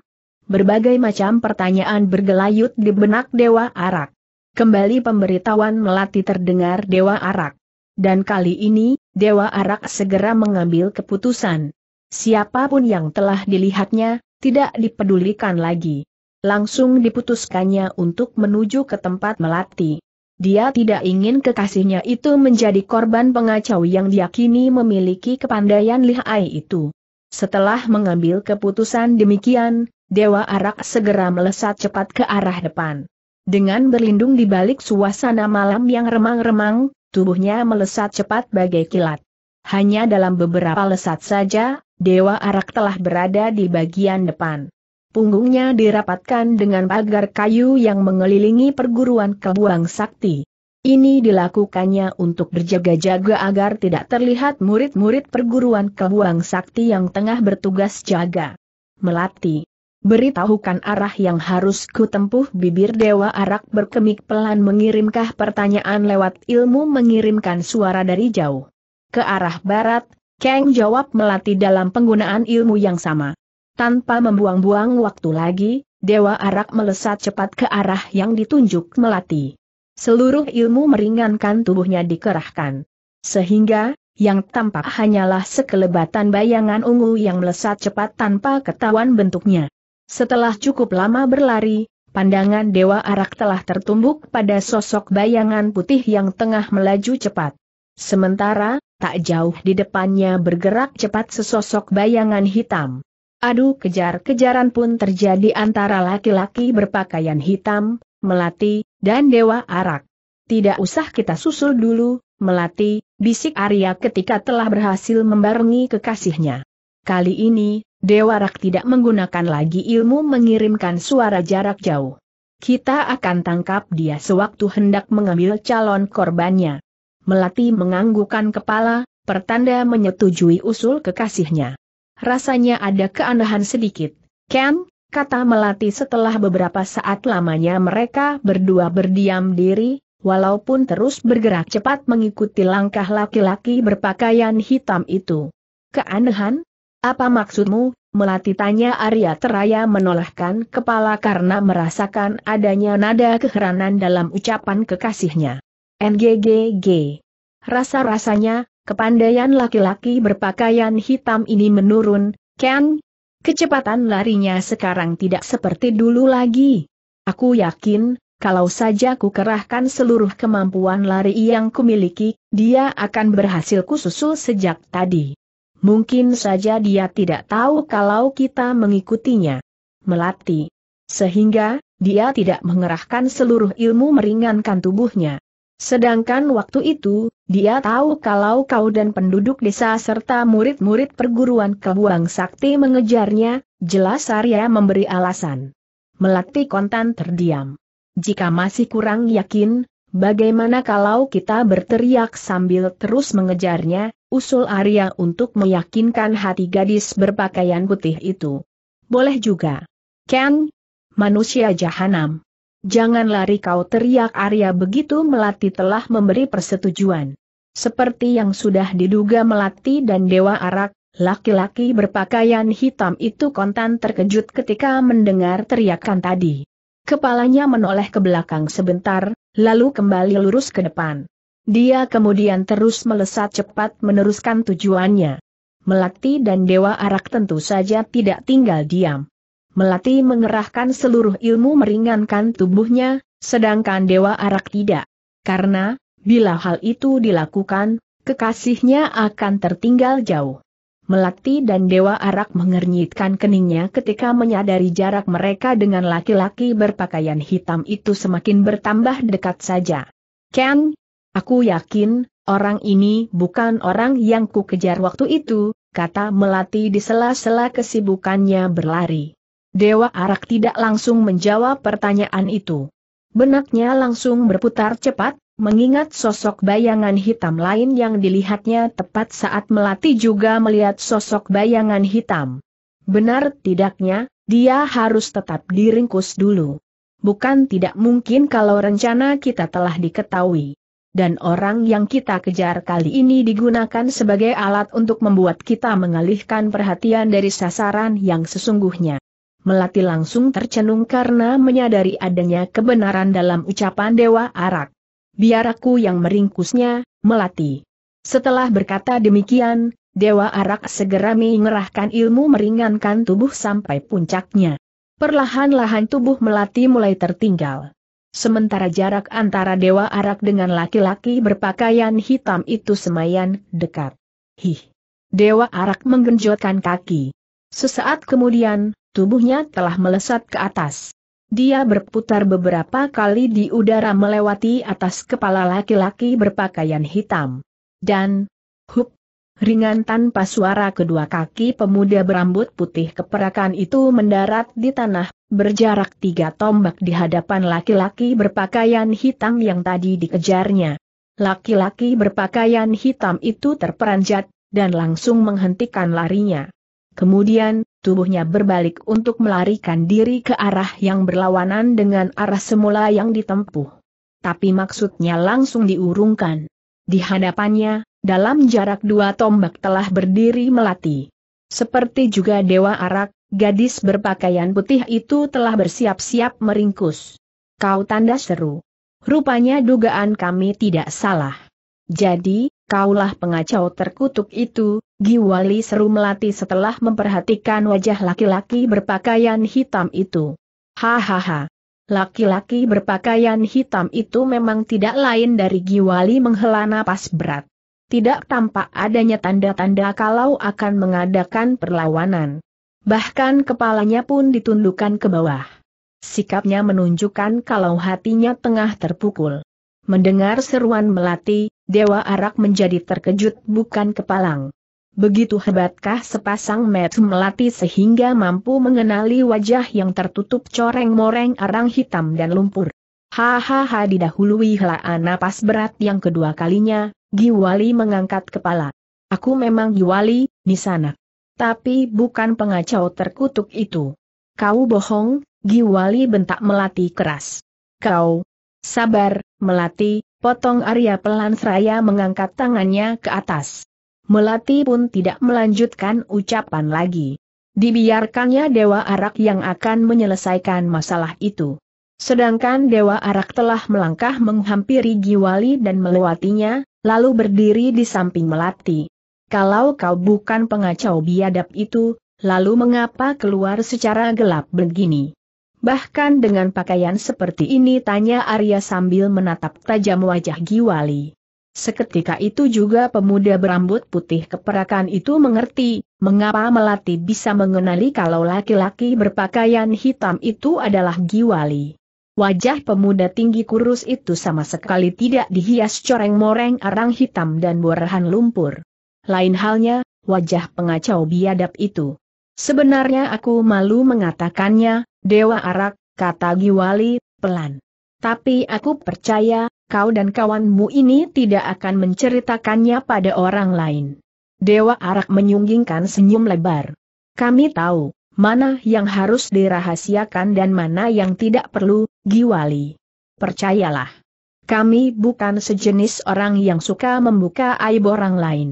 Berbagai macam pertanyaan bergelayut di benak Dewa Arak. Kembali pemberitahuan melati terdengar Dewa Arak. Dan kali ini, Dewa Arak segera mengambil keputusan. Siapapun yang telah dilihatnya, tidak dipedulikan lagi. Langsung diputuskannya untuk menuju ke tempat melati. Dia tidak ingin kekasihnya itu menjadi korban pengacau yang diyakini memiliki kepandaian lihai itu. Setelah mengambil keputusan demikian, Dewa Arak segera melesat cepat ke arah depan. Dengan berlindung di balik suasana malam yang remang-remang, tubuhnya melesat cepat bagai kilat. Hanya dalam beberapa lesat saja, Dewa Arak telah berada di bagian depan. Punggungnya dirapatkan dengan pagar kayu yang mengelilingi perguruan kebuang sakti. Ini dilakukannya untuk berjaga-jaga agar tidak terlihat murid-murid perguruan kebuang sakti yang tengah bertugas jaga. Melati, beritahukan arah yang harus ku tempuh bibir Dewa Arak berkemik pelan mengirimkah pertanyaan lewat ilmu mengirimkan suara dari jauh. Ke arah barat, Kang jawab melati dalam penggunaan ilmu yang sama. Tanpa membuang-buang waktu lagi, Dewa Arak melesat cepat ke arah yang ditunjuk melati. Seluruh ilmu meringankan tubuhnya dikerahkan. Sehingga, yang tampak hanyalah sekelebatan bayangan ungu yang melesat cepat tanpa ketahuan bentuknya. Setelah cukup lama berlari, pandangan Dewa Arak telah tertumbuk pada sosok bayangan putih yang tengah melaju cepat. Sementara, tak jauh di depannya bergerak cepat sesosok bayangan hitam. Aduh, kejar-kejaran pun terjadi antara laki-laki berpakaian hitam, Melati, dan Dewa Arak. Tidak usah kita susul dulu, Melati, bisik Arya ketika telah berhasil membarengi kekasihnya. Kali ini, Dewa Rak tidak menggunakan lagi ilmu mengirimkan suara jarak jauh. Kita akan tangkap dia sewaktu hendak mengambil calon korbannya. Melati menganggukan kepala, pertanda menyetujui usul kekasihnya. Rasanya ada keanehan sedikit. Ken, kata Melati setelah beberapa saat lamanya mereka berdua berdiam diri, walaupun terus bergerak cepat mengikuti langkah laki-laki berpakaian hitam itu. Keanehan? Apa maksudmu? Melati tanya Arya Teraya menolakkan kepala karena merasakan adanya nada keheranan dalam ucapan kekasihnya. NGGG. Rasa-rasanya, kepandaian laki-laki berpakaian hitam ini menurun, Ken. Kecepatan larinya sekarang tidak seperti dulu lagi. Aku yakin, kalau saja ku kerahkan seluruh kemampuan lari yang kumiliki, dia akan berhasil kususul sejak tadi. Mungkin saja dia tidak tahu kalau kita mengikutinya. Melati. Sehingga, dia tidak mengerahkan seluruh ilmu meringankan tubuhnya. Sedangkan waktu itu, dia tahu kalau kau dan penduduk desa serta murid-murid perguruan kebuang sakti mengejarnya, jelas Arya memberi alasan. Melati kontan terdiam. Jika masih kurang yakin, bagaimana kalau kita berteriak sambil terus mengejarnya, usul Arya untuk meyakinkan hati gadis berpakaian putih itu. Boleh juga. Ken, manusia jahanam. Jangan lari kau teriak Arya begitu Melati telah memberi persetujuan. Seperti yang sudah diduga Melati dan Dewa Arak, laki-laki berpakaian hitam itu kontan terkejut ketika mendengar teriakan tadi. Kepalanya menoleh ke belakang sebentar, lalu kembali lurus ke depan. Dia kemudian terus melesat cepat meneruskan tujuannya. Melati dan Dewa Arak tentu saja tidak tinggal diam. Melati mengerahkan seluruh ilmu meringankan tubuhnya, sedangkan Dewa Arak tidak. Karena, bila hal itu dilakukan, kekasihnya akan tertinggal jauh. Melati dan Dewa Arak mengernyitkan keningnya ketika menyadari jarak mereka dengan laki-laki berpakaian hitam itu semakin bertambah dekat saja. Ken, Aku yakin, orang ini bukan orang yang ku kejar waktu itu, kata Melati di sela-sela kesibukannya berlari. Dewa Arak tidak langsung menjawab pertanyaan itu. Benaknya langsung berputar cepat, mengingat sosok bayangan hitam lain yang dilihatnya tepat saat Melati juga melihat sosok bayangan hitam. Benar tidaknya, dia harus tetap diringkus dulu. Bukan tidak mungkin kalau rencana kita telah diketahui. Dan orang yang kita kejar kali ini digunakan sebagai alat untuk membuat kita mengalihkan perhatian dari sasaran yang sesungguhnya. Melati langsung tercenung karena menyadari adanya kebenaran dalam ucapan Dewa Arak. Biar aku yang meringkusnya, Melati. Setelah berkata demikian, Dewa Arak segera mengerahkan ilmu meringankan tubuh sampai puncaknya. Perlahan-lahan tubuh Melati mulai tertinggal. Sementara jarak antara Dewa Arak dengan laki-laki berpakaian hitam itu semayan dekat. Hih! Dewa Arak menggenjotkan kaki. Sesaat kemudian, tubuhnya telah melesat ke atas. Dia berputar beberapa kali di udara melewati atas kepala laki-laki berpakaian hitam. Dan, hup, Ringan tanpa suara kedua kaki pemuda berambut putih keperakan itu mendarat di tanah, berjarak tiga tombak di hadapan laki-laki berpakaian hitam yang tadi dikejarnya. Laki-laki berpakaian hitam itu terperanjat, dan langsung menghentikan larinya. Kemudian, tubuhnya berbalik untuk melarikan diri ke arah yang berlawanan dengan arah semula yang ditempuh. Tapi maksudnya langsung diurungkan. Di hadapannya, dalam jarak dua tombak telah berdiri melati. Seperti juga Dewa Arak, gadis berpakaian putih itu telah bersiap-siap meringkus. Kau tanda seru. Rupanya dugaan kami tidak salah. Jadi, kaulah pengacau terkutuk itu, Giwali seru melati setelah memperhatikan wajah laki-laki berpakaian hitam itu. Hahaha. Laki-laki berpakaian hitam itu memang tidak lain dari Giwali menghela napas berat tidak tampak adanya tanda-tanda kalau akan mengadakan perlawanan. Bahkan kepalanya pun ditundukkan ke bawah. Sikapnya menunjukkan kalau hatinya tengah terpukul. Mendengar seruan melati, Dewa Arak menjadi terkejut bukan kepalang. Begitu hebatkah sepasang met melati sehingga mampu mengenali wajah yang tertutup coreng-moreng arang hitam dan lumpur. Hahaha didahului helaan napas berat yang kedua kalinya, Giwali mengangkat kepala. Aku memang Giwali, di sana. Tapi bukan pengacau terkutuk itu. Kau bohong, Giwali bentak Melati keras. Kau. Sabar, Melati, potong Arya pelan seraya mengangkat tangannya ke atas. Melati pun tidak melanjutkan ucapan lagi. Dibiarkannya Dewa Arak yang akan menyelesaikan masalah itu. Sedangkan Dewa Arak telah melangkah menghampiri Giwali dan melewatinya, lalu berdiri di samping Melati. Kalau kau bukan pengacau biadab itu, lalu mengapa keluar secara gelap begini? Bahkan dengan pakaian seperti ini tanya Arya sambil menatap tajam wajah Giwali. Seketika itu juga pemuda berambut putih keperakan itu mengerti, mengapa Melati bisa mengenali kalau laki-laki berpakaian hitam itu adalah Giwali. Wajah pemuda tinggi kurus itu sama sekali tidak dihias coreng-moreng arang hitam dan borahan lumpur. Lain halnya, wajah pengacau biadab itu. Sebenarnya aku malu mengatakannya, Dewa Arak, kata Giwali, pelan. Tapi aku percaya, kau dan kawanmu ini tidak akan menceritakannya pada orang lain. Dewa Arak menyunggingkan senyum lebar. Kami tahu, mana yang harus dirahasiakan dan mana yang tidak perlu, Giwali. Percayalah. Kami bukan sejenis orang yang suka membuka aib orang lain.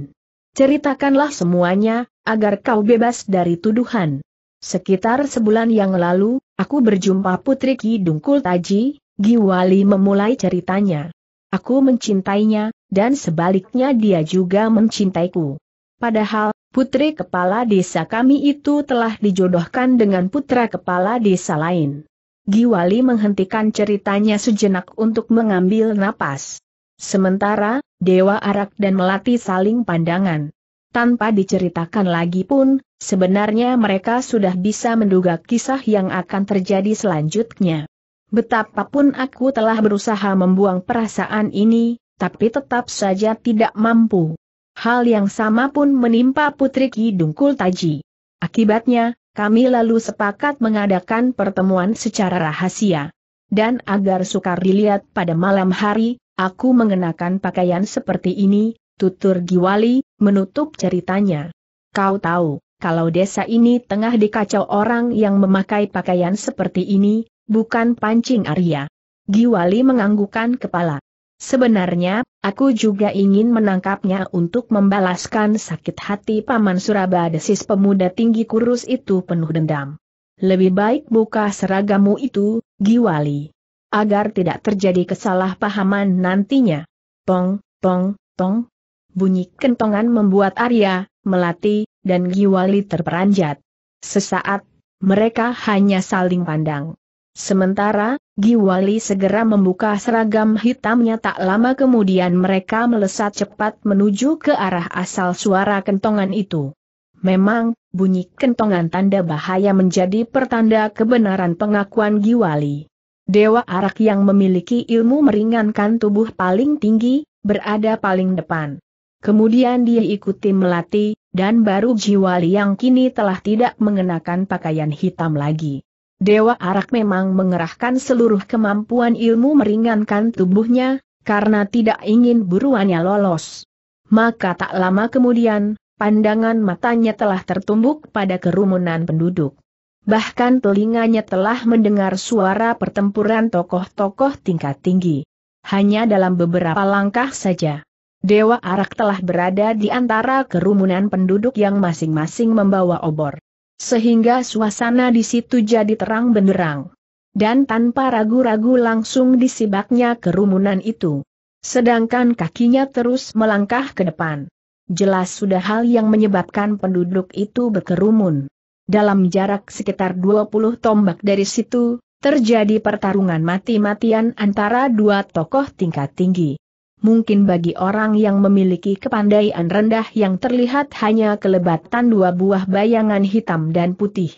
Ceritakanlah semuanya, agar kau bebas dari tuduhan. Sekitar sebulan yang lalu, aku berjumpa Putri Ki Dungkul Taji, Giwali memulai ceritanya. Aku mencintainya, dan sebaliknya dia juga mencintaiku. Padahal, putri kepala desa kami itu telah dijodohkan dengan putra kepala desa lain. Giwali menghentikan ceritanya sejenak untuk mengambil napas. Sementara, Dewa Arak dan Melati saling pandangan. Tanpa diceritakan lagi pun, sebenarnya mereka sudah bisa menduga kisah yang akan terjadi selanjutnya. Betapapun aku telah berusaha membuang perasaan ini, tapi tetap saja tidak mampu. Hal yang sama pun menimpa Putri kidung Taji. Akibatnya, kami lalu sepakat mengadakan pertemuan secara rahasia. Dan agar sukar dilihat pada malam hari, aku mengenakan pakaian seperti ini, tutur Giwali, menutup ceritanya. Kau tahu, kalau desa ini tengah dikacau orang yang memakai pakaian seperti ini, bukan pancing Arya. Giwali menganggukkan kepala. Sebenarnya, aku juga ingin menangkapnya untuk membalaskan sakit hati Paman Suraba desis pemuda tinggi kurus itu penuh dendam. Lebih baik buka seragamu itu, Giwali. Agar tidak terjadi kesalahpahaman nantinya. Tong, tong, tong. Bunyi kentongan membuat Arya, Melati, dan Giwali terperanjat. Sesaat, mereka hanya saling pandang. Sementara, Giwali segera membuka seragam hitamnya tak lama kemudian mereka melesat cepat menuju ke arah asal suara kentongan itu. Memang, bunyi kentongan tanda bahaya menjadi pertanda kebenaran pengakuan Giwali. Dewa Arak yang memiliki ilmu meringankan tubuh paling tinggi, berada paling depan. Kemudian dia ikuti melatih, dan baru Giwali yang kini telah tidak mengenakan pakaian hitam lagi. Dewa Arak memang mengerahkan seluruh kemampuan ilmu meringankan tubuhnya, karena tidak ingin buruannya lolos. Maka tak lama kemudian, pandangan matanya telah tertumbuk pada kerumunan penduduk. Bahkan telinganya telah mendengar suara pertempuran tokoh-tokoh tingkat tinggi. Hanya dalam beberapa langkah saja. Dewa Arak telah berada di antara kerumunan penduduk yang masing-masing membawa obor sehingga suasana di situ jadi terang benderang. Dan tanpa ragu-ragu langsung disibaknya kerumunan itu. Sedangkan kakinya terus melangkah ke depan. Jelas sudah hal yang menyebabkan penduduk itu berkerumun. Dalam jarak sekitar 20 tombak dari situ, terjadi pertarungan mati-matian antara dua tokoh tingkat tinggi mungkin bagi orang yang memiliki kepandaian rendah yang terlihat hanya kelebatan dua buah bayangan hitam dan putih.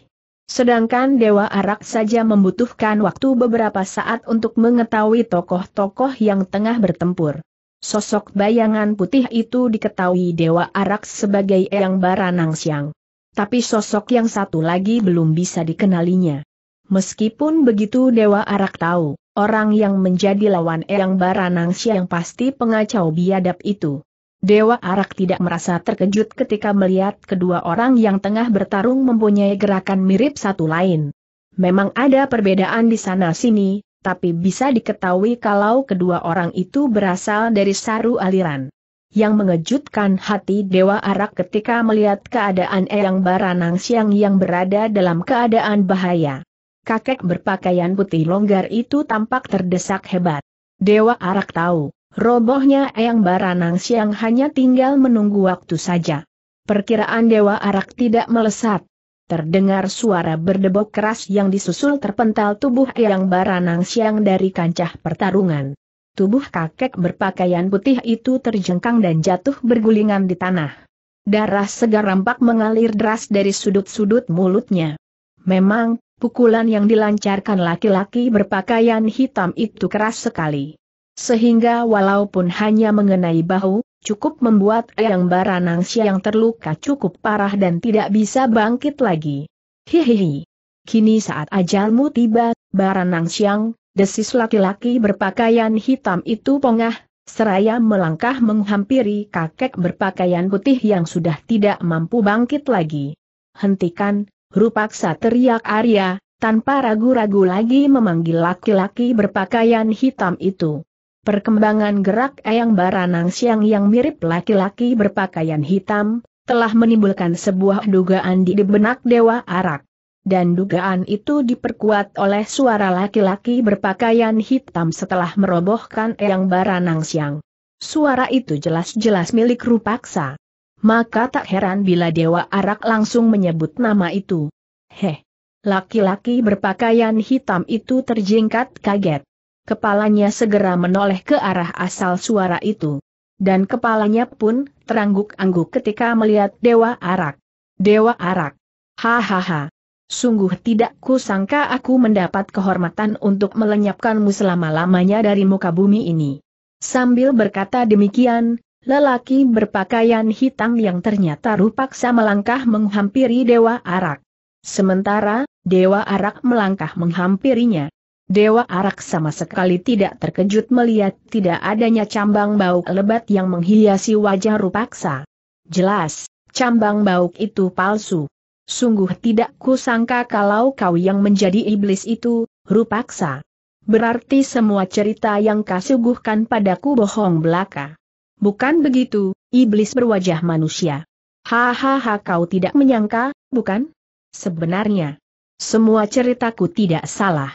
Sedangkan Dewa Arak saja membutuhkan waktu beberapa saat untuk mengetahui tokoh-tokoh yang tengah bertempur. Sosok bayangan putih itu diketahui Dewa Arak sebagai Eyang Baranang Siang. Tapi sosok yang satu lagi belum bisa dikenalinya. Meskipun begitu Dewa Arak tahu orang yang menjadi lawan Eyang Baranang yang pasti pengacau biadab itu. Dewa Arak tidak merasa terkejut ketika melihat kedua orang yang tengah bertarung mempunyai gerakan mirip satu lain. Memang ada perbedaan di sana-sini, tapi bisa diketahui kalau kedua orang itu berasal dari saru aliran. Yang mengejutkan hati Dewa Arak ketika melihat keadaan Eyang Baranang Siang yang berada dalam keadaan bahaya kakek berpakaian putih longgar itu tampak terdesak hebat. Dewa Arak tahu, robohnya Eyang Baranang Siang hanya tinggal menunggu waktu saja. Perkiraan Dewa Arak tidak melesat. Terdengar suara berdebok keras yang disusul terpental tubuh Eyang Baranang Siang dari kancah pertarungan. Tubuh kakek berpakaian putih itu terjengkang dan jatuh bergulingan di tanah. Darah segar rampak mengalir deras dari sudut-sudut mulutnya. Memang, pukulan yang dilancarkan laki-laki berpakaian hitam itu keras sekali. Sehingga walaupun hanya mengenai bahu, cukup membuat Eyang Baranangsi yang terluka cukup parah dan tidak bisa bangkit lagi. Hihihi. Kini saat ajalmu tiba, Baranang Siang, desis laki-laki berpakaian hitam itu pongah, seraya melangkah menghampiri kakek berpakaian putih yang sudah tidak mampu bangkit lagi. Hentikan, Rupaksa teriak Arya, tanpa ragu-ragu lagi memanggil laki-laki berpakaian hitam itu. Perkembangan gerak Eyang Baranang Siang yang mirip laki-laki berpakaian hitam, telah menimbulkan sebuah dugaan di benak Dewa Arak. Dan dugaan itu diperkuat oleh suara laki-laki berpakaian hitam setelah merobohkan Eyang Baranang Siang. Suara itu jelas-jelas milik Rupaksa maka tak heran bila Dewa Arak langsung menyebut nama itu. Heh! Laki-laki berpakaian hitam itu terjingkat kaget. Kepalanya segera menoleh ke arah asal suara itu. Dan kepalanya pun terangguk-angguk ketika melihat Dewa Arak. Dewa Arak! Hahaha! Sungguh tidak kusangka aku mendapat kehormatan untuk melenyapkanmu selama-lamanya dari muka bumi ini. Sambil berkata demikian, Lelaki berpakaian hitam yang ternyata rupaksa melangkah menghampiri Dewa Arak. Sementara, Dewa Arak melangkah menghampirinya. Dewa Arak sama sekali tidak terkejut melihat tidak adanya cambang bau lebat yang menghiasi wajah Rupaksa. Jelas, cambang bau itu palsu. Sungguh tidak kusangka kalau kau yang menjadi iblis itu, Rupaksa. Berarti semua cerita yang kasuguhkan padaku bohong belaka. Bukan begitu, iblis berwajah manusia. Hahaha kau tidak menyangka, bukan? Sebenarnya, semua ceritaku tidak salah.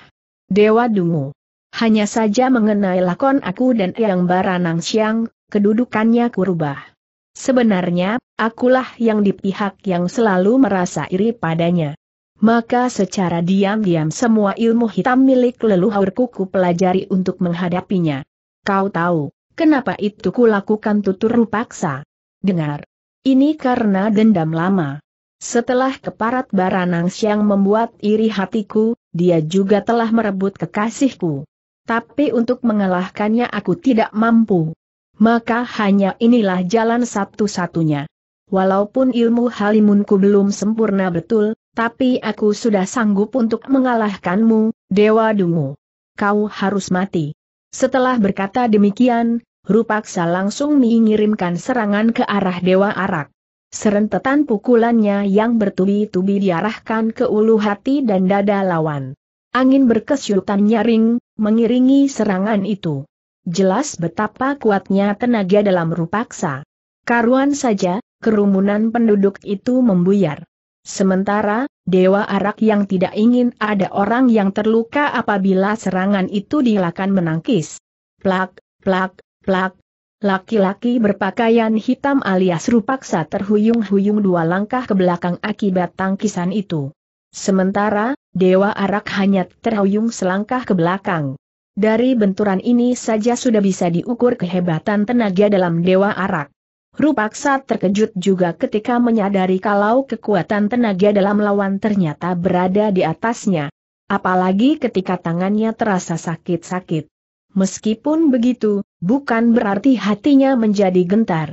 Dewa Dungu. Hanya saja mengenai lakon aku dan Yang Baranang Siang, kedudukannya kurubah. Sebenarnya, akulah yang di pihak yang selalu merasa iri padanya. Maka secara diam-diam semua ilmu hitam milik leluhurku ku pelajari untuk menghadapinya. Kau tahu, Kenapa itu kulakukan tutur rupaksa? Dengar. Ini karena dendam lama. Setelah keparat Baranang Siang membuat iri hatiku, dia juga telah merebut kekasihku. Tapi untuk mengalahkannya aku tidak mampu. Maka hanya inilah jalan satu-satunya. Walaupun ilmu halimunku belum sempurna betul, tapi aku sudah sanggup untuk mengalahkanmu, Dewa Dungu. Kau harus mati. Setelah berkata demikian, Rupaksa langsung mengirimkan serangan ke arah Dewa Arak. Serentetan pukulannya yang bertubi-tubi diarahkan ke ulu hati dan dada lawan. Angin berkesyutan nyaring, mengiringi serangan itu. Jelas betapa kuatnya tenaga dalam Rupaksa. Karuan saja, kerumunan penduduk itu membuyar. Sementara, Dewa Arak yang tidak ingin ada orang yang terluka apabila serangan itu dilakukan menangkis. Plak, plak, plak. Laki-laki berpakaian hitam alias rupaksa terhuyung-huyung dua langkah ke belakang akibat tangkisan itu. Sementara, Dewa Arak hanya terhuyung selangkah ke belakang. Dari benturan ini saja sudah bisa diukur kehebatan tenaga dalam Dewa Arak. Rupaksa terkejut juga ketika menyadari kalau kekuatan tenaga dalam lawan ternyata berada di atasnya. Apalagi ketika tangannya terasa sakit-sakit. Meskipun begitu, bukan berarti hatinya menjadi gentar.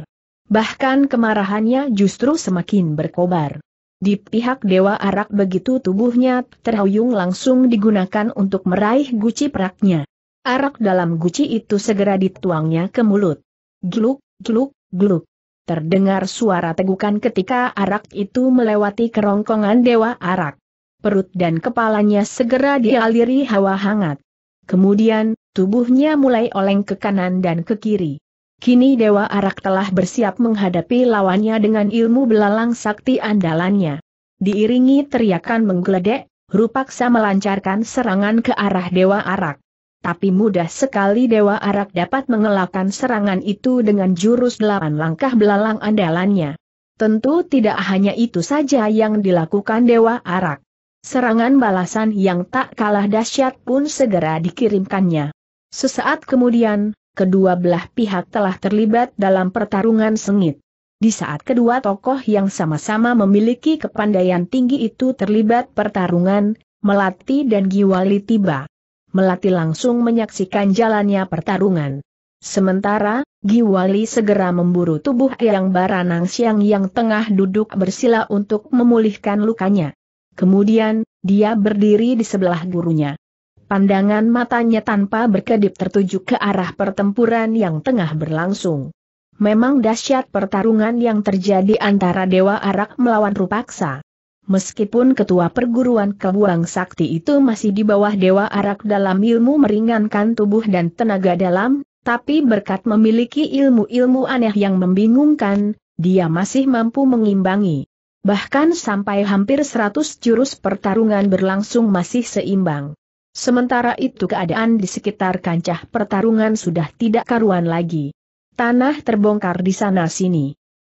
Bahkan kemarahannya justru semakin berkobar. Di pihak Dewa Arak begitu tubuhnya terhuyung langsung digunakan untuk meraih guci peraknya. Arak dalam guci itu segera dituangnya ke mulut. Gluk, gluk, gluk. Terdengar suara tegukan ketika arak itu melewati kerongkongan dewa arak. Perut dan kepalanya segera dialiri hawa hangat. Kemudian, tubuhnya mulai oleng ke kanan dan ke kiri. Kini Dewa Arak telah bersiap menghadapi lawannya dengan ilmu belalang sakti andalannya. Diiringi teriakan menggeledek, Rupaksa melancarkan serangan ke arah Dewa Arak tapi mudah sekali Dewa Arak dapat mengelakkan serangan itu dengan jurus delapan langkah belalang andalannya. Tentu tidak hanya itu saja yang dilakukan Dewa Arak. Serangan balasan yang tak kalah dahsyat pun segera dikirimkannya. Sesaat kemudian, kedua belah pihak telah terlibat dalam pertarungan sengit. Di saat kedua tokoh yang sama-sama memiliki kepandaian tinggi itu terlibat pertarungan, Melati dan Giwali tiba Melati langsung menyaksikan jalannya pertarungan. Sementara, Giwali segera memburu tubuh Eyang Baranang Siang yang tengah duduk bersila untuk memulihkan lukanya. Kemudian, dia berdiri di sebelah gurunya. Pandangan matanya tanpa berkedip tertuju ke arah pertempuran yang tengah berlangsung. Memang dahsyat pertarungan yang terjadi antara Dewa Arak melawan Rupaksa. Meskipun ketua perguruan kebuang sakti itu masih di bawah Dewa Arak dalam ilmu meringankan tubuh dan tenaga dalam, tapi berkat memiliki ilmu-ilmu aneh yang membingungkan, dia masih mampu mengimbangi. Bahkan sampai hampir 100 jurus pertarungan berlangsung masih seimbang. Sementara itu keadaan di sekitar kancah pertarungan sudah tidak karuan lagi. Tanah terbongkar di sana-sini.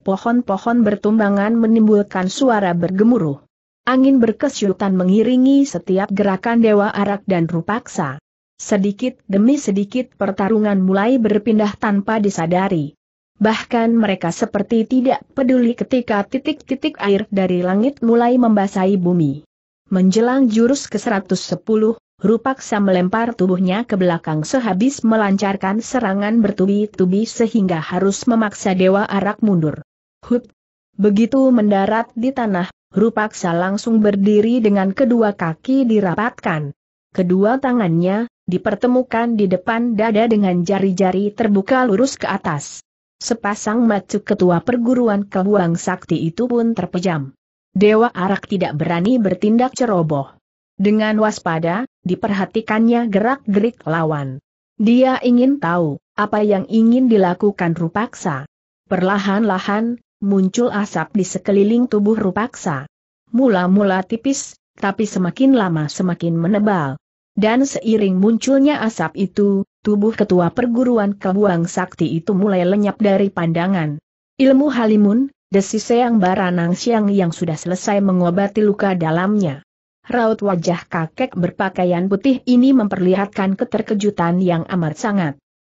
Pohon-pohon bertumbangan menimbulkan suara bergemuruh. Angin berkesyutan mengiringi setiap gerakan Dewa Arak dan Rupaksa. Sedikit demi sedikit pertarungan mulai berpindah tanpa disadari. Bahkan mereka seperti tidak peduli ketika titik-titik air dari langit mulai membasahi bumi. Menjelang jurus ke-110, Rupaksa melempar tubuhnya ke belakang sehabis melancarkan serangan bertubi-tubi sehingga harus memaksa Dewa Arak mundur. Hup! Begitu mendarat di tanah, Rupaksa langsung berdiri dengan kedua kaki dirapatkan. Kedua tangannya, dipertemukan di depan dada dengan jari-jari terbuka lurus ke atas. Sepasang macu ketua perguruan kebuang sakti itu pun terpejam. Dewa Arak tidak berani bertindak ceroboh. Dengan waspada, diperhatikannya gerak-gerik lawan. Dia ingin tahu, apa yang ingin dilakukan Rupaksa. Perlahan-lahan, muncul asap di sekeliling tubuh Rupaksa. Mula-mula tipis, tapi semakin lama semakin menebal. Dan seiring munculnya asap itu, tubuh ketua perguruan Kebuang Sakti itu mulai lenyap dari pandangan. Ilmu Halimun, Desi Seang baranang siang yang sudah selesai mengobati luka dalamnya. Raut wajah kakek berpakaian putih ini memperlihatkan keterkejutan yang amat sangat.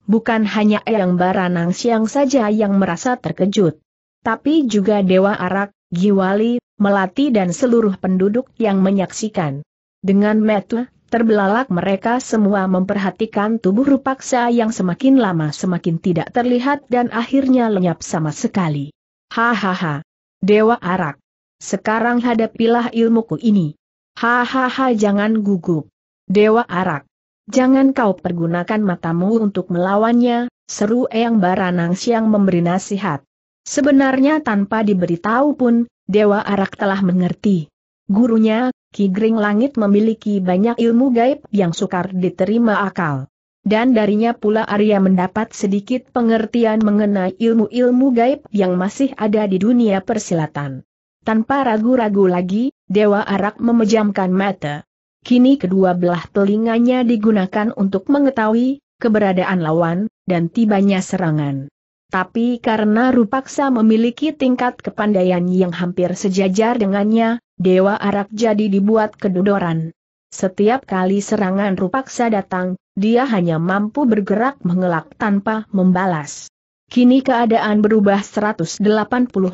Bukan hanya Eyang Baranang Siang saja yang merasa terkejut tapi juga Dewa Arak, Giwali, Melati dan seluruh penduduk yang menyaksikan. Dengan metu, terbelalak mereka semua memperhatikan tubuh Rupaksa yang semakin lama semakin tidak terlihat dan akhirnya lenyap sama sekali. Hahaha. Dewa Arak. Sekarang hadapilah ilmuku ini. Hahaha jangan gugup. Dewa Arak. Jangan kau pergunakan matamu untuk melawannya, seru Eyang Baranang Siang memberi nasihat. Sebenarnya tanpa diberitahu pun, Dewa Arak telah mengerti. Gurunya, Ki Gring Langit memiliki banyak ilmu gaib yang sukar diterima akal. Dan darinya pula Arya mendapat sedikit pengertian mengenai ilmu-ilmu gaib yang masih ada di dunia persilatan. Tanpa ragu-ragu lagi, Dewa Arak memejamkan mata. Kini kedua belah telinganya digunakan untuk mengetahui keberadaan lawan dan tibanya serangan. Tapi karena Rupaksa memiliki tingkat kepandaian yang hampir sejajar dengannya, Dewa Arak jadi dibuat kedodoran. Setiap kali serangan Rupaksa datang, dia hanya mampu bergerak mengelak tanpa membalas. Kini keadaan berubah 180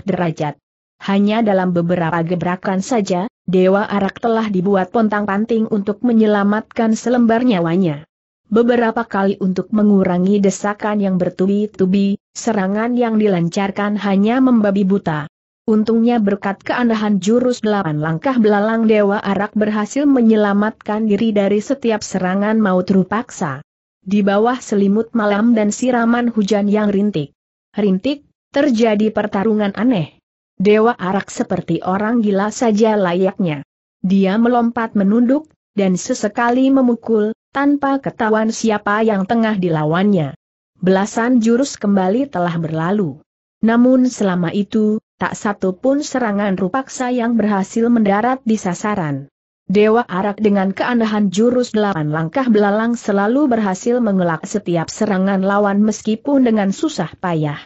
derajat. Hanya dalam beberapa gebrakan saja, Dewa Arak telah dibuat pontang-panting untuk menyelamatkan selembar nyawanya beberapa kali untuk mengurangi desakan yang bertubi-tubi, serangan yang dilancarkan hanya membabi buta. Untungnya berkat keandahan jurus delapan langkah belalang Dewa Arak berhasil menyelamatkan diri dari setiap serangan maut rupaksa. Di bawah selimut malam dan siraman hujan yang rintik. Rintik, terjadi pertarungan aneh. Dewa Arak seperti orang gila saja layaknya. Dia melompat menunduk, dan sesekali memukul, tanpa ketahuan siapa yang tengah dilawannya. Belasan jurus kembali telah berlalu. Namun selama itu, tak satu pun serangan rupaksa yang berhasil mendarat di sasaran. Dewa Arak dengan keanehan jurus delapan langkah belalang selalu berhasil mengelak setiap serangan lawan meskipun dengan susah payah.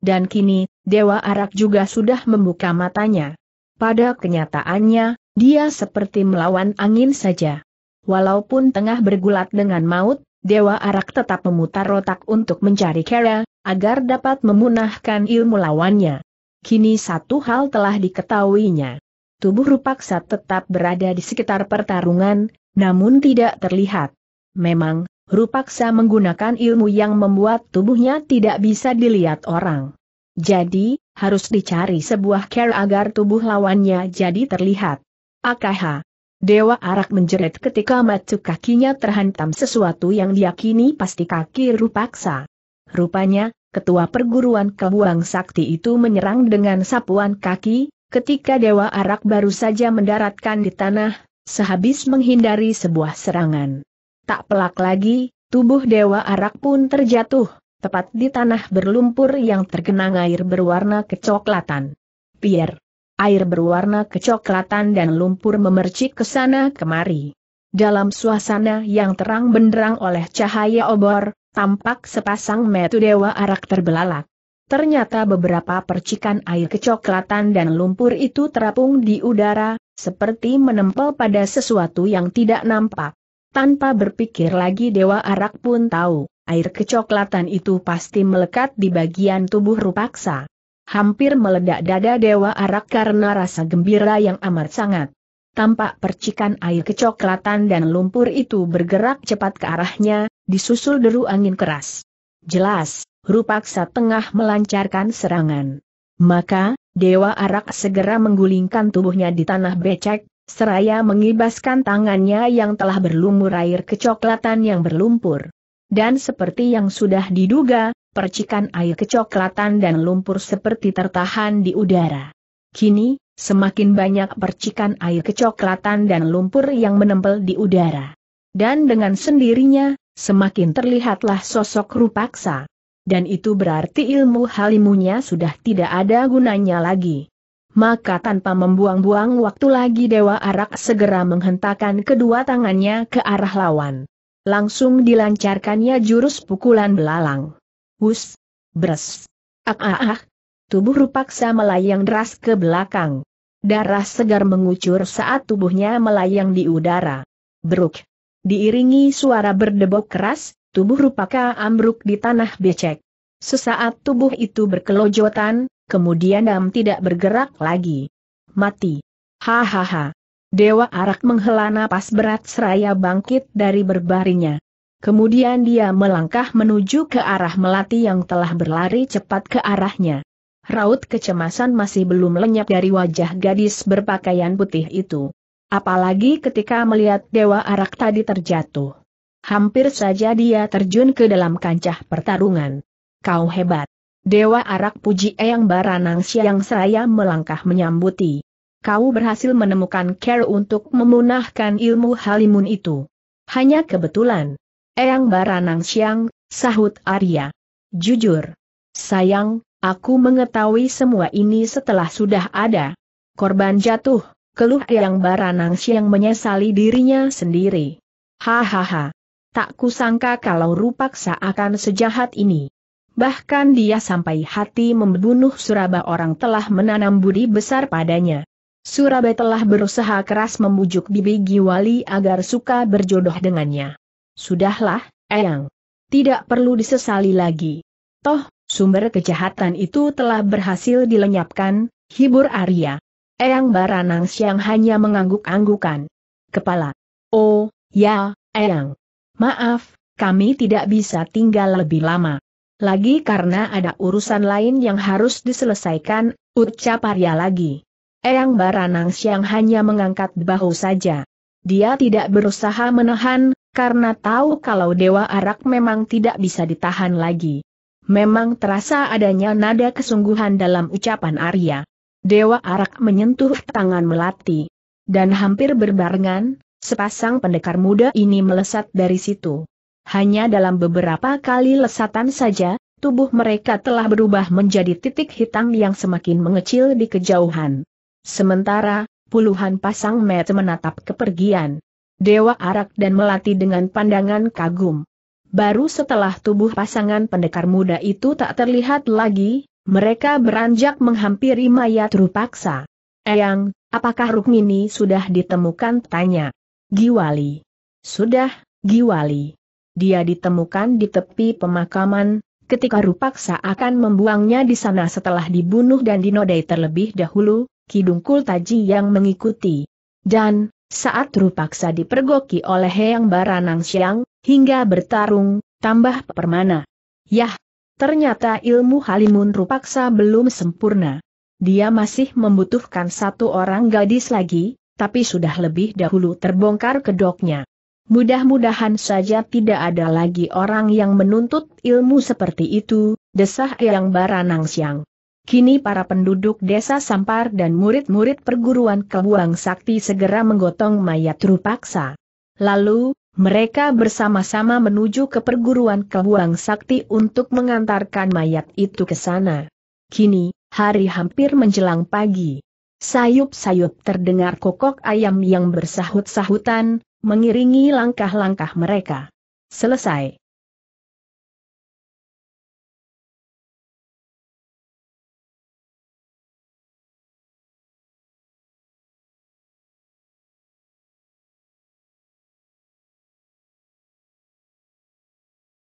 Dan kini, Dewa Arak juga sudah membuka matanya. Pada kenyataannya, dia seperti melawan angin saja. Walaupun tengah bergulat dengan maut, Dewa Arak tetap memutar otak untuk mencari Kera, agar dapat memunahkan ilmu lawannya. Kini satu hal telah diketahuinya. Tubuh Rupaksa tetap berada di sekitar pertarungan, namun tidak terlihat. Memang, Rupaksa menggunakan ilmu yang membuat tubuhnya tidak bisa dilihat orang. Jadi, harus dicari sebuah care agar tubuh lawannya jadi terlihat. Akaha. Dewa Arak menjerit ketika matu kakinya terhantam sesuatu yang diyakini pasti kaki rupaksa. Rupanya, ketua perguruan kebuang sakti itu menyerang dengan sapuan kaki, ketika Dewa Arak baru saja mendaratkan di tanah, sehabis menghindari sebuah serangan. Tak pelak lagi, tubuh Dewa Arak pun terjatuh, tepat di tanah berlumpur yang tergenang air berwarna kecoklatan. Pierre, air berwarna kecoklatan dan lumpur memercik ke sana kemari. Dalam suasana yang terang benderang oleh cahaya obor, tampak sepasang metu dewa arak terbelalak. Ternyata beberapa percikan air kecoklatan dan lumpur itu terapung di udara, seperti menempel pada sesuatu yang tidak nampak. Tanpa berpikir lagi Dewa Arak pun tahu, air kecoklatan itu pasti melekat di bagian tubuh Rupaksa hampir meledak dada Dewa Arak karena rasa gembira yang amat sangat. Tampak percikan air kecoklatan dan lumpur itu bergerak cepat ke arahnya, disusul deru angin keras. Jelas, Rupaksa tengah melancarkan serangan. Maka, Dewa Arak segera menggulingkan tubuhnya di tanah becek, seraya mengibaskan tangannya yang telah berlumur air kecoklatan yang berlumpur. Dan seperti yang sudah diduga, percikan air kecoklatan dan lumpur seperti tertahan di udara. Kini, semakin banyak percikan air kecoklatan dan lumpur yang menempel di udara. Dan dengan sendirinya, semakin terlihatlah sosok rupaksa. Dan itu berarti ilmu halimunya sudah tidak ada gunanya lagi. Maka tanpa membuang-buang waktu lagi Dewa Arak segera menghentakkan kedua tangannya ke arah lawan. Langsung dilancarkannya jurus pukulan belalang. Hus. Bres. Ah ah ah. Tubuh rupaksa melayang deras ke belakang. Darah segar mengucur saat tubuhnya melayang di udara. Beruk. Diiringi suara berdebok keras, tubuh rupaka ambruk di tanah becek. Sesaat tubuh itu berkelojotan, kemudian dam tidak bergerak lagi. Mati. Hahaha. Dewa Arak menghela napas berat seraya bangkit dari berbaringnya. Kemudian dia melangkah menuju ke arah Melati yang telah berlari cepat ke arahnya. Raut kecemasan masih belum lenyap dari wajah gadis berpakaian putih itu. Apalagi ketika melihat Dewa Arak tadi terjatuh. Hampir saja dia terjun ke dalam kancah pertarungan. Kau hebat. Dewa Arak puji Eyang Baranang Siang Seraya melangkah menyambuti. Kau berhasil menemukan care untuk memunahkan ilmu halimun itu. Hanya kebetulan. Eyang Baranang Siang, sahut Arya. Jujur. Sayang, aku mengetahui semua ini setelah sudah ada. Korban jatuh, keluh Eyang Baranang Siang menyesali dirinya sendiri. Hahaha. Tak kusangka kalau Rupaksa akan sejahat ini. Bahkan dia sampai hati membunuh Suraba orang telah menanam budi besar padanya. Suraba telah berusaha keras membujuk Bibi Giwali agar suka berjodoh dengannya. Sudahlah, Eyang. Tidak perlu disesali lagi. Toh, sumber kejahatan itu telah berhasil dilenyapkan, hibur Arya. Eyang Baranang Siang hanya mengangguk-anggukan. Kepala. Oh, ya, Eyang. Maaf, kami tidak bisa tinggal lebih lama. Lagi karena ada urusan lain yang harus diselesaikan, ucap Arya lagi. Eyang Baranang Siang hanya mengangkat bahu saja. Dia tidak berusaha menahan, karena tahu kalau Dewa Arak memang tidak bisa ditahan lagi. Memang terasa adanya nada kesungguhan dalam ucapan Arya. Dewa Arak menyentuh tangan Melati. Dan hampir berbarengan, sepasang pendekar muda ini melesat dari situ. Hanya dalam beberapa kali lesatan saja, tubuh mereka telah berubah menjadi titik hitam yang semakin mengecil di kejauhan. Sementara, puluhan pasang mata menatap kepergian. Dewa Arak dan Melati dengan pandangan kagum. Baru setelah tubuh pasangan pendekar muda itu tak terlihat lagi, mereka beranjak menghampiri mayat Rupaksa. Eyang, apakah Rukmini sudah ditemukan? Tanya. Giwali. Sudah, Giwali. Dia ditemukan di tepi pemakaman, ketika Rupaksa akan membuangnya di sana setelah dibunuh dan dinodai terlebih dahulu, Kidungkul Taji yang mengikuti. Dan, saat rupaksa dipergoki oleh Yang Baranang Siang, hingga bertarung, tambah permana. Yah, ternyata ilmu Halimun rupaksa belum sempurna. Dia masih membutuhkan satu orang gadis lagi, tapi sudah lebih dahulu terbongkar kedoknya. Mudah-mudahan saja tidak ada lagi orang yang menuntut ilmu seperti itu, desah Yang Baranang Siang. Kini para penduduk desa Sampar dan murid-murid perguruan Kebuang Sakti segera menggotong mayat Rupaksa. Lalu, mereka bersama-sama menuju ke perguruan Kebuang Sakti untuk mengantarkan mayat itu ke sana. Kini, hari hampir menjelang pagi. Sayup-sayup terdengar kokok ayam yang bersahut-sahutan, mengiringi langkah-langkah mereka. Selesai.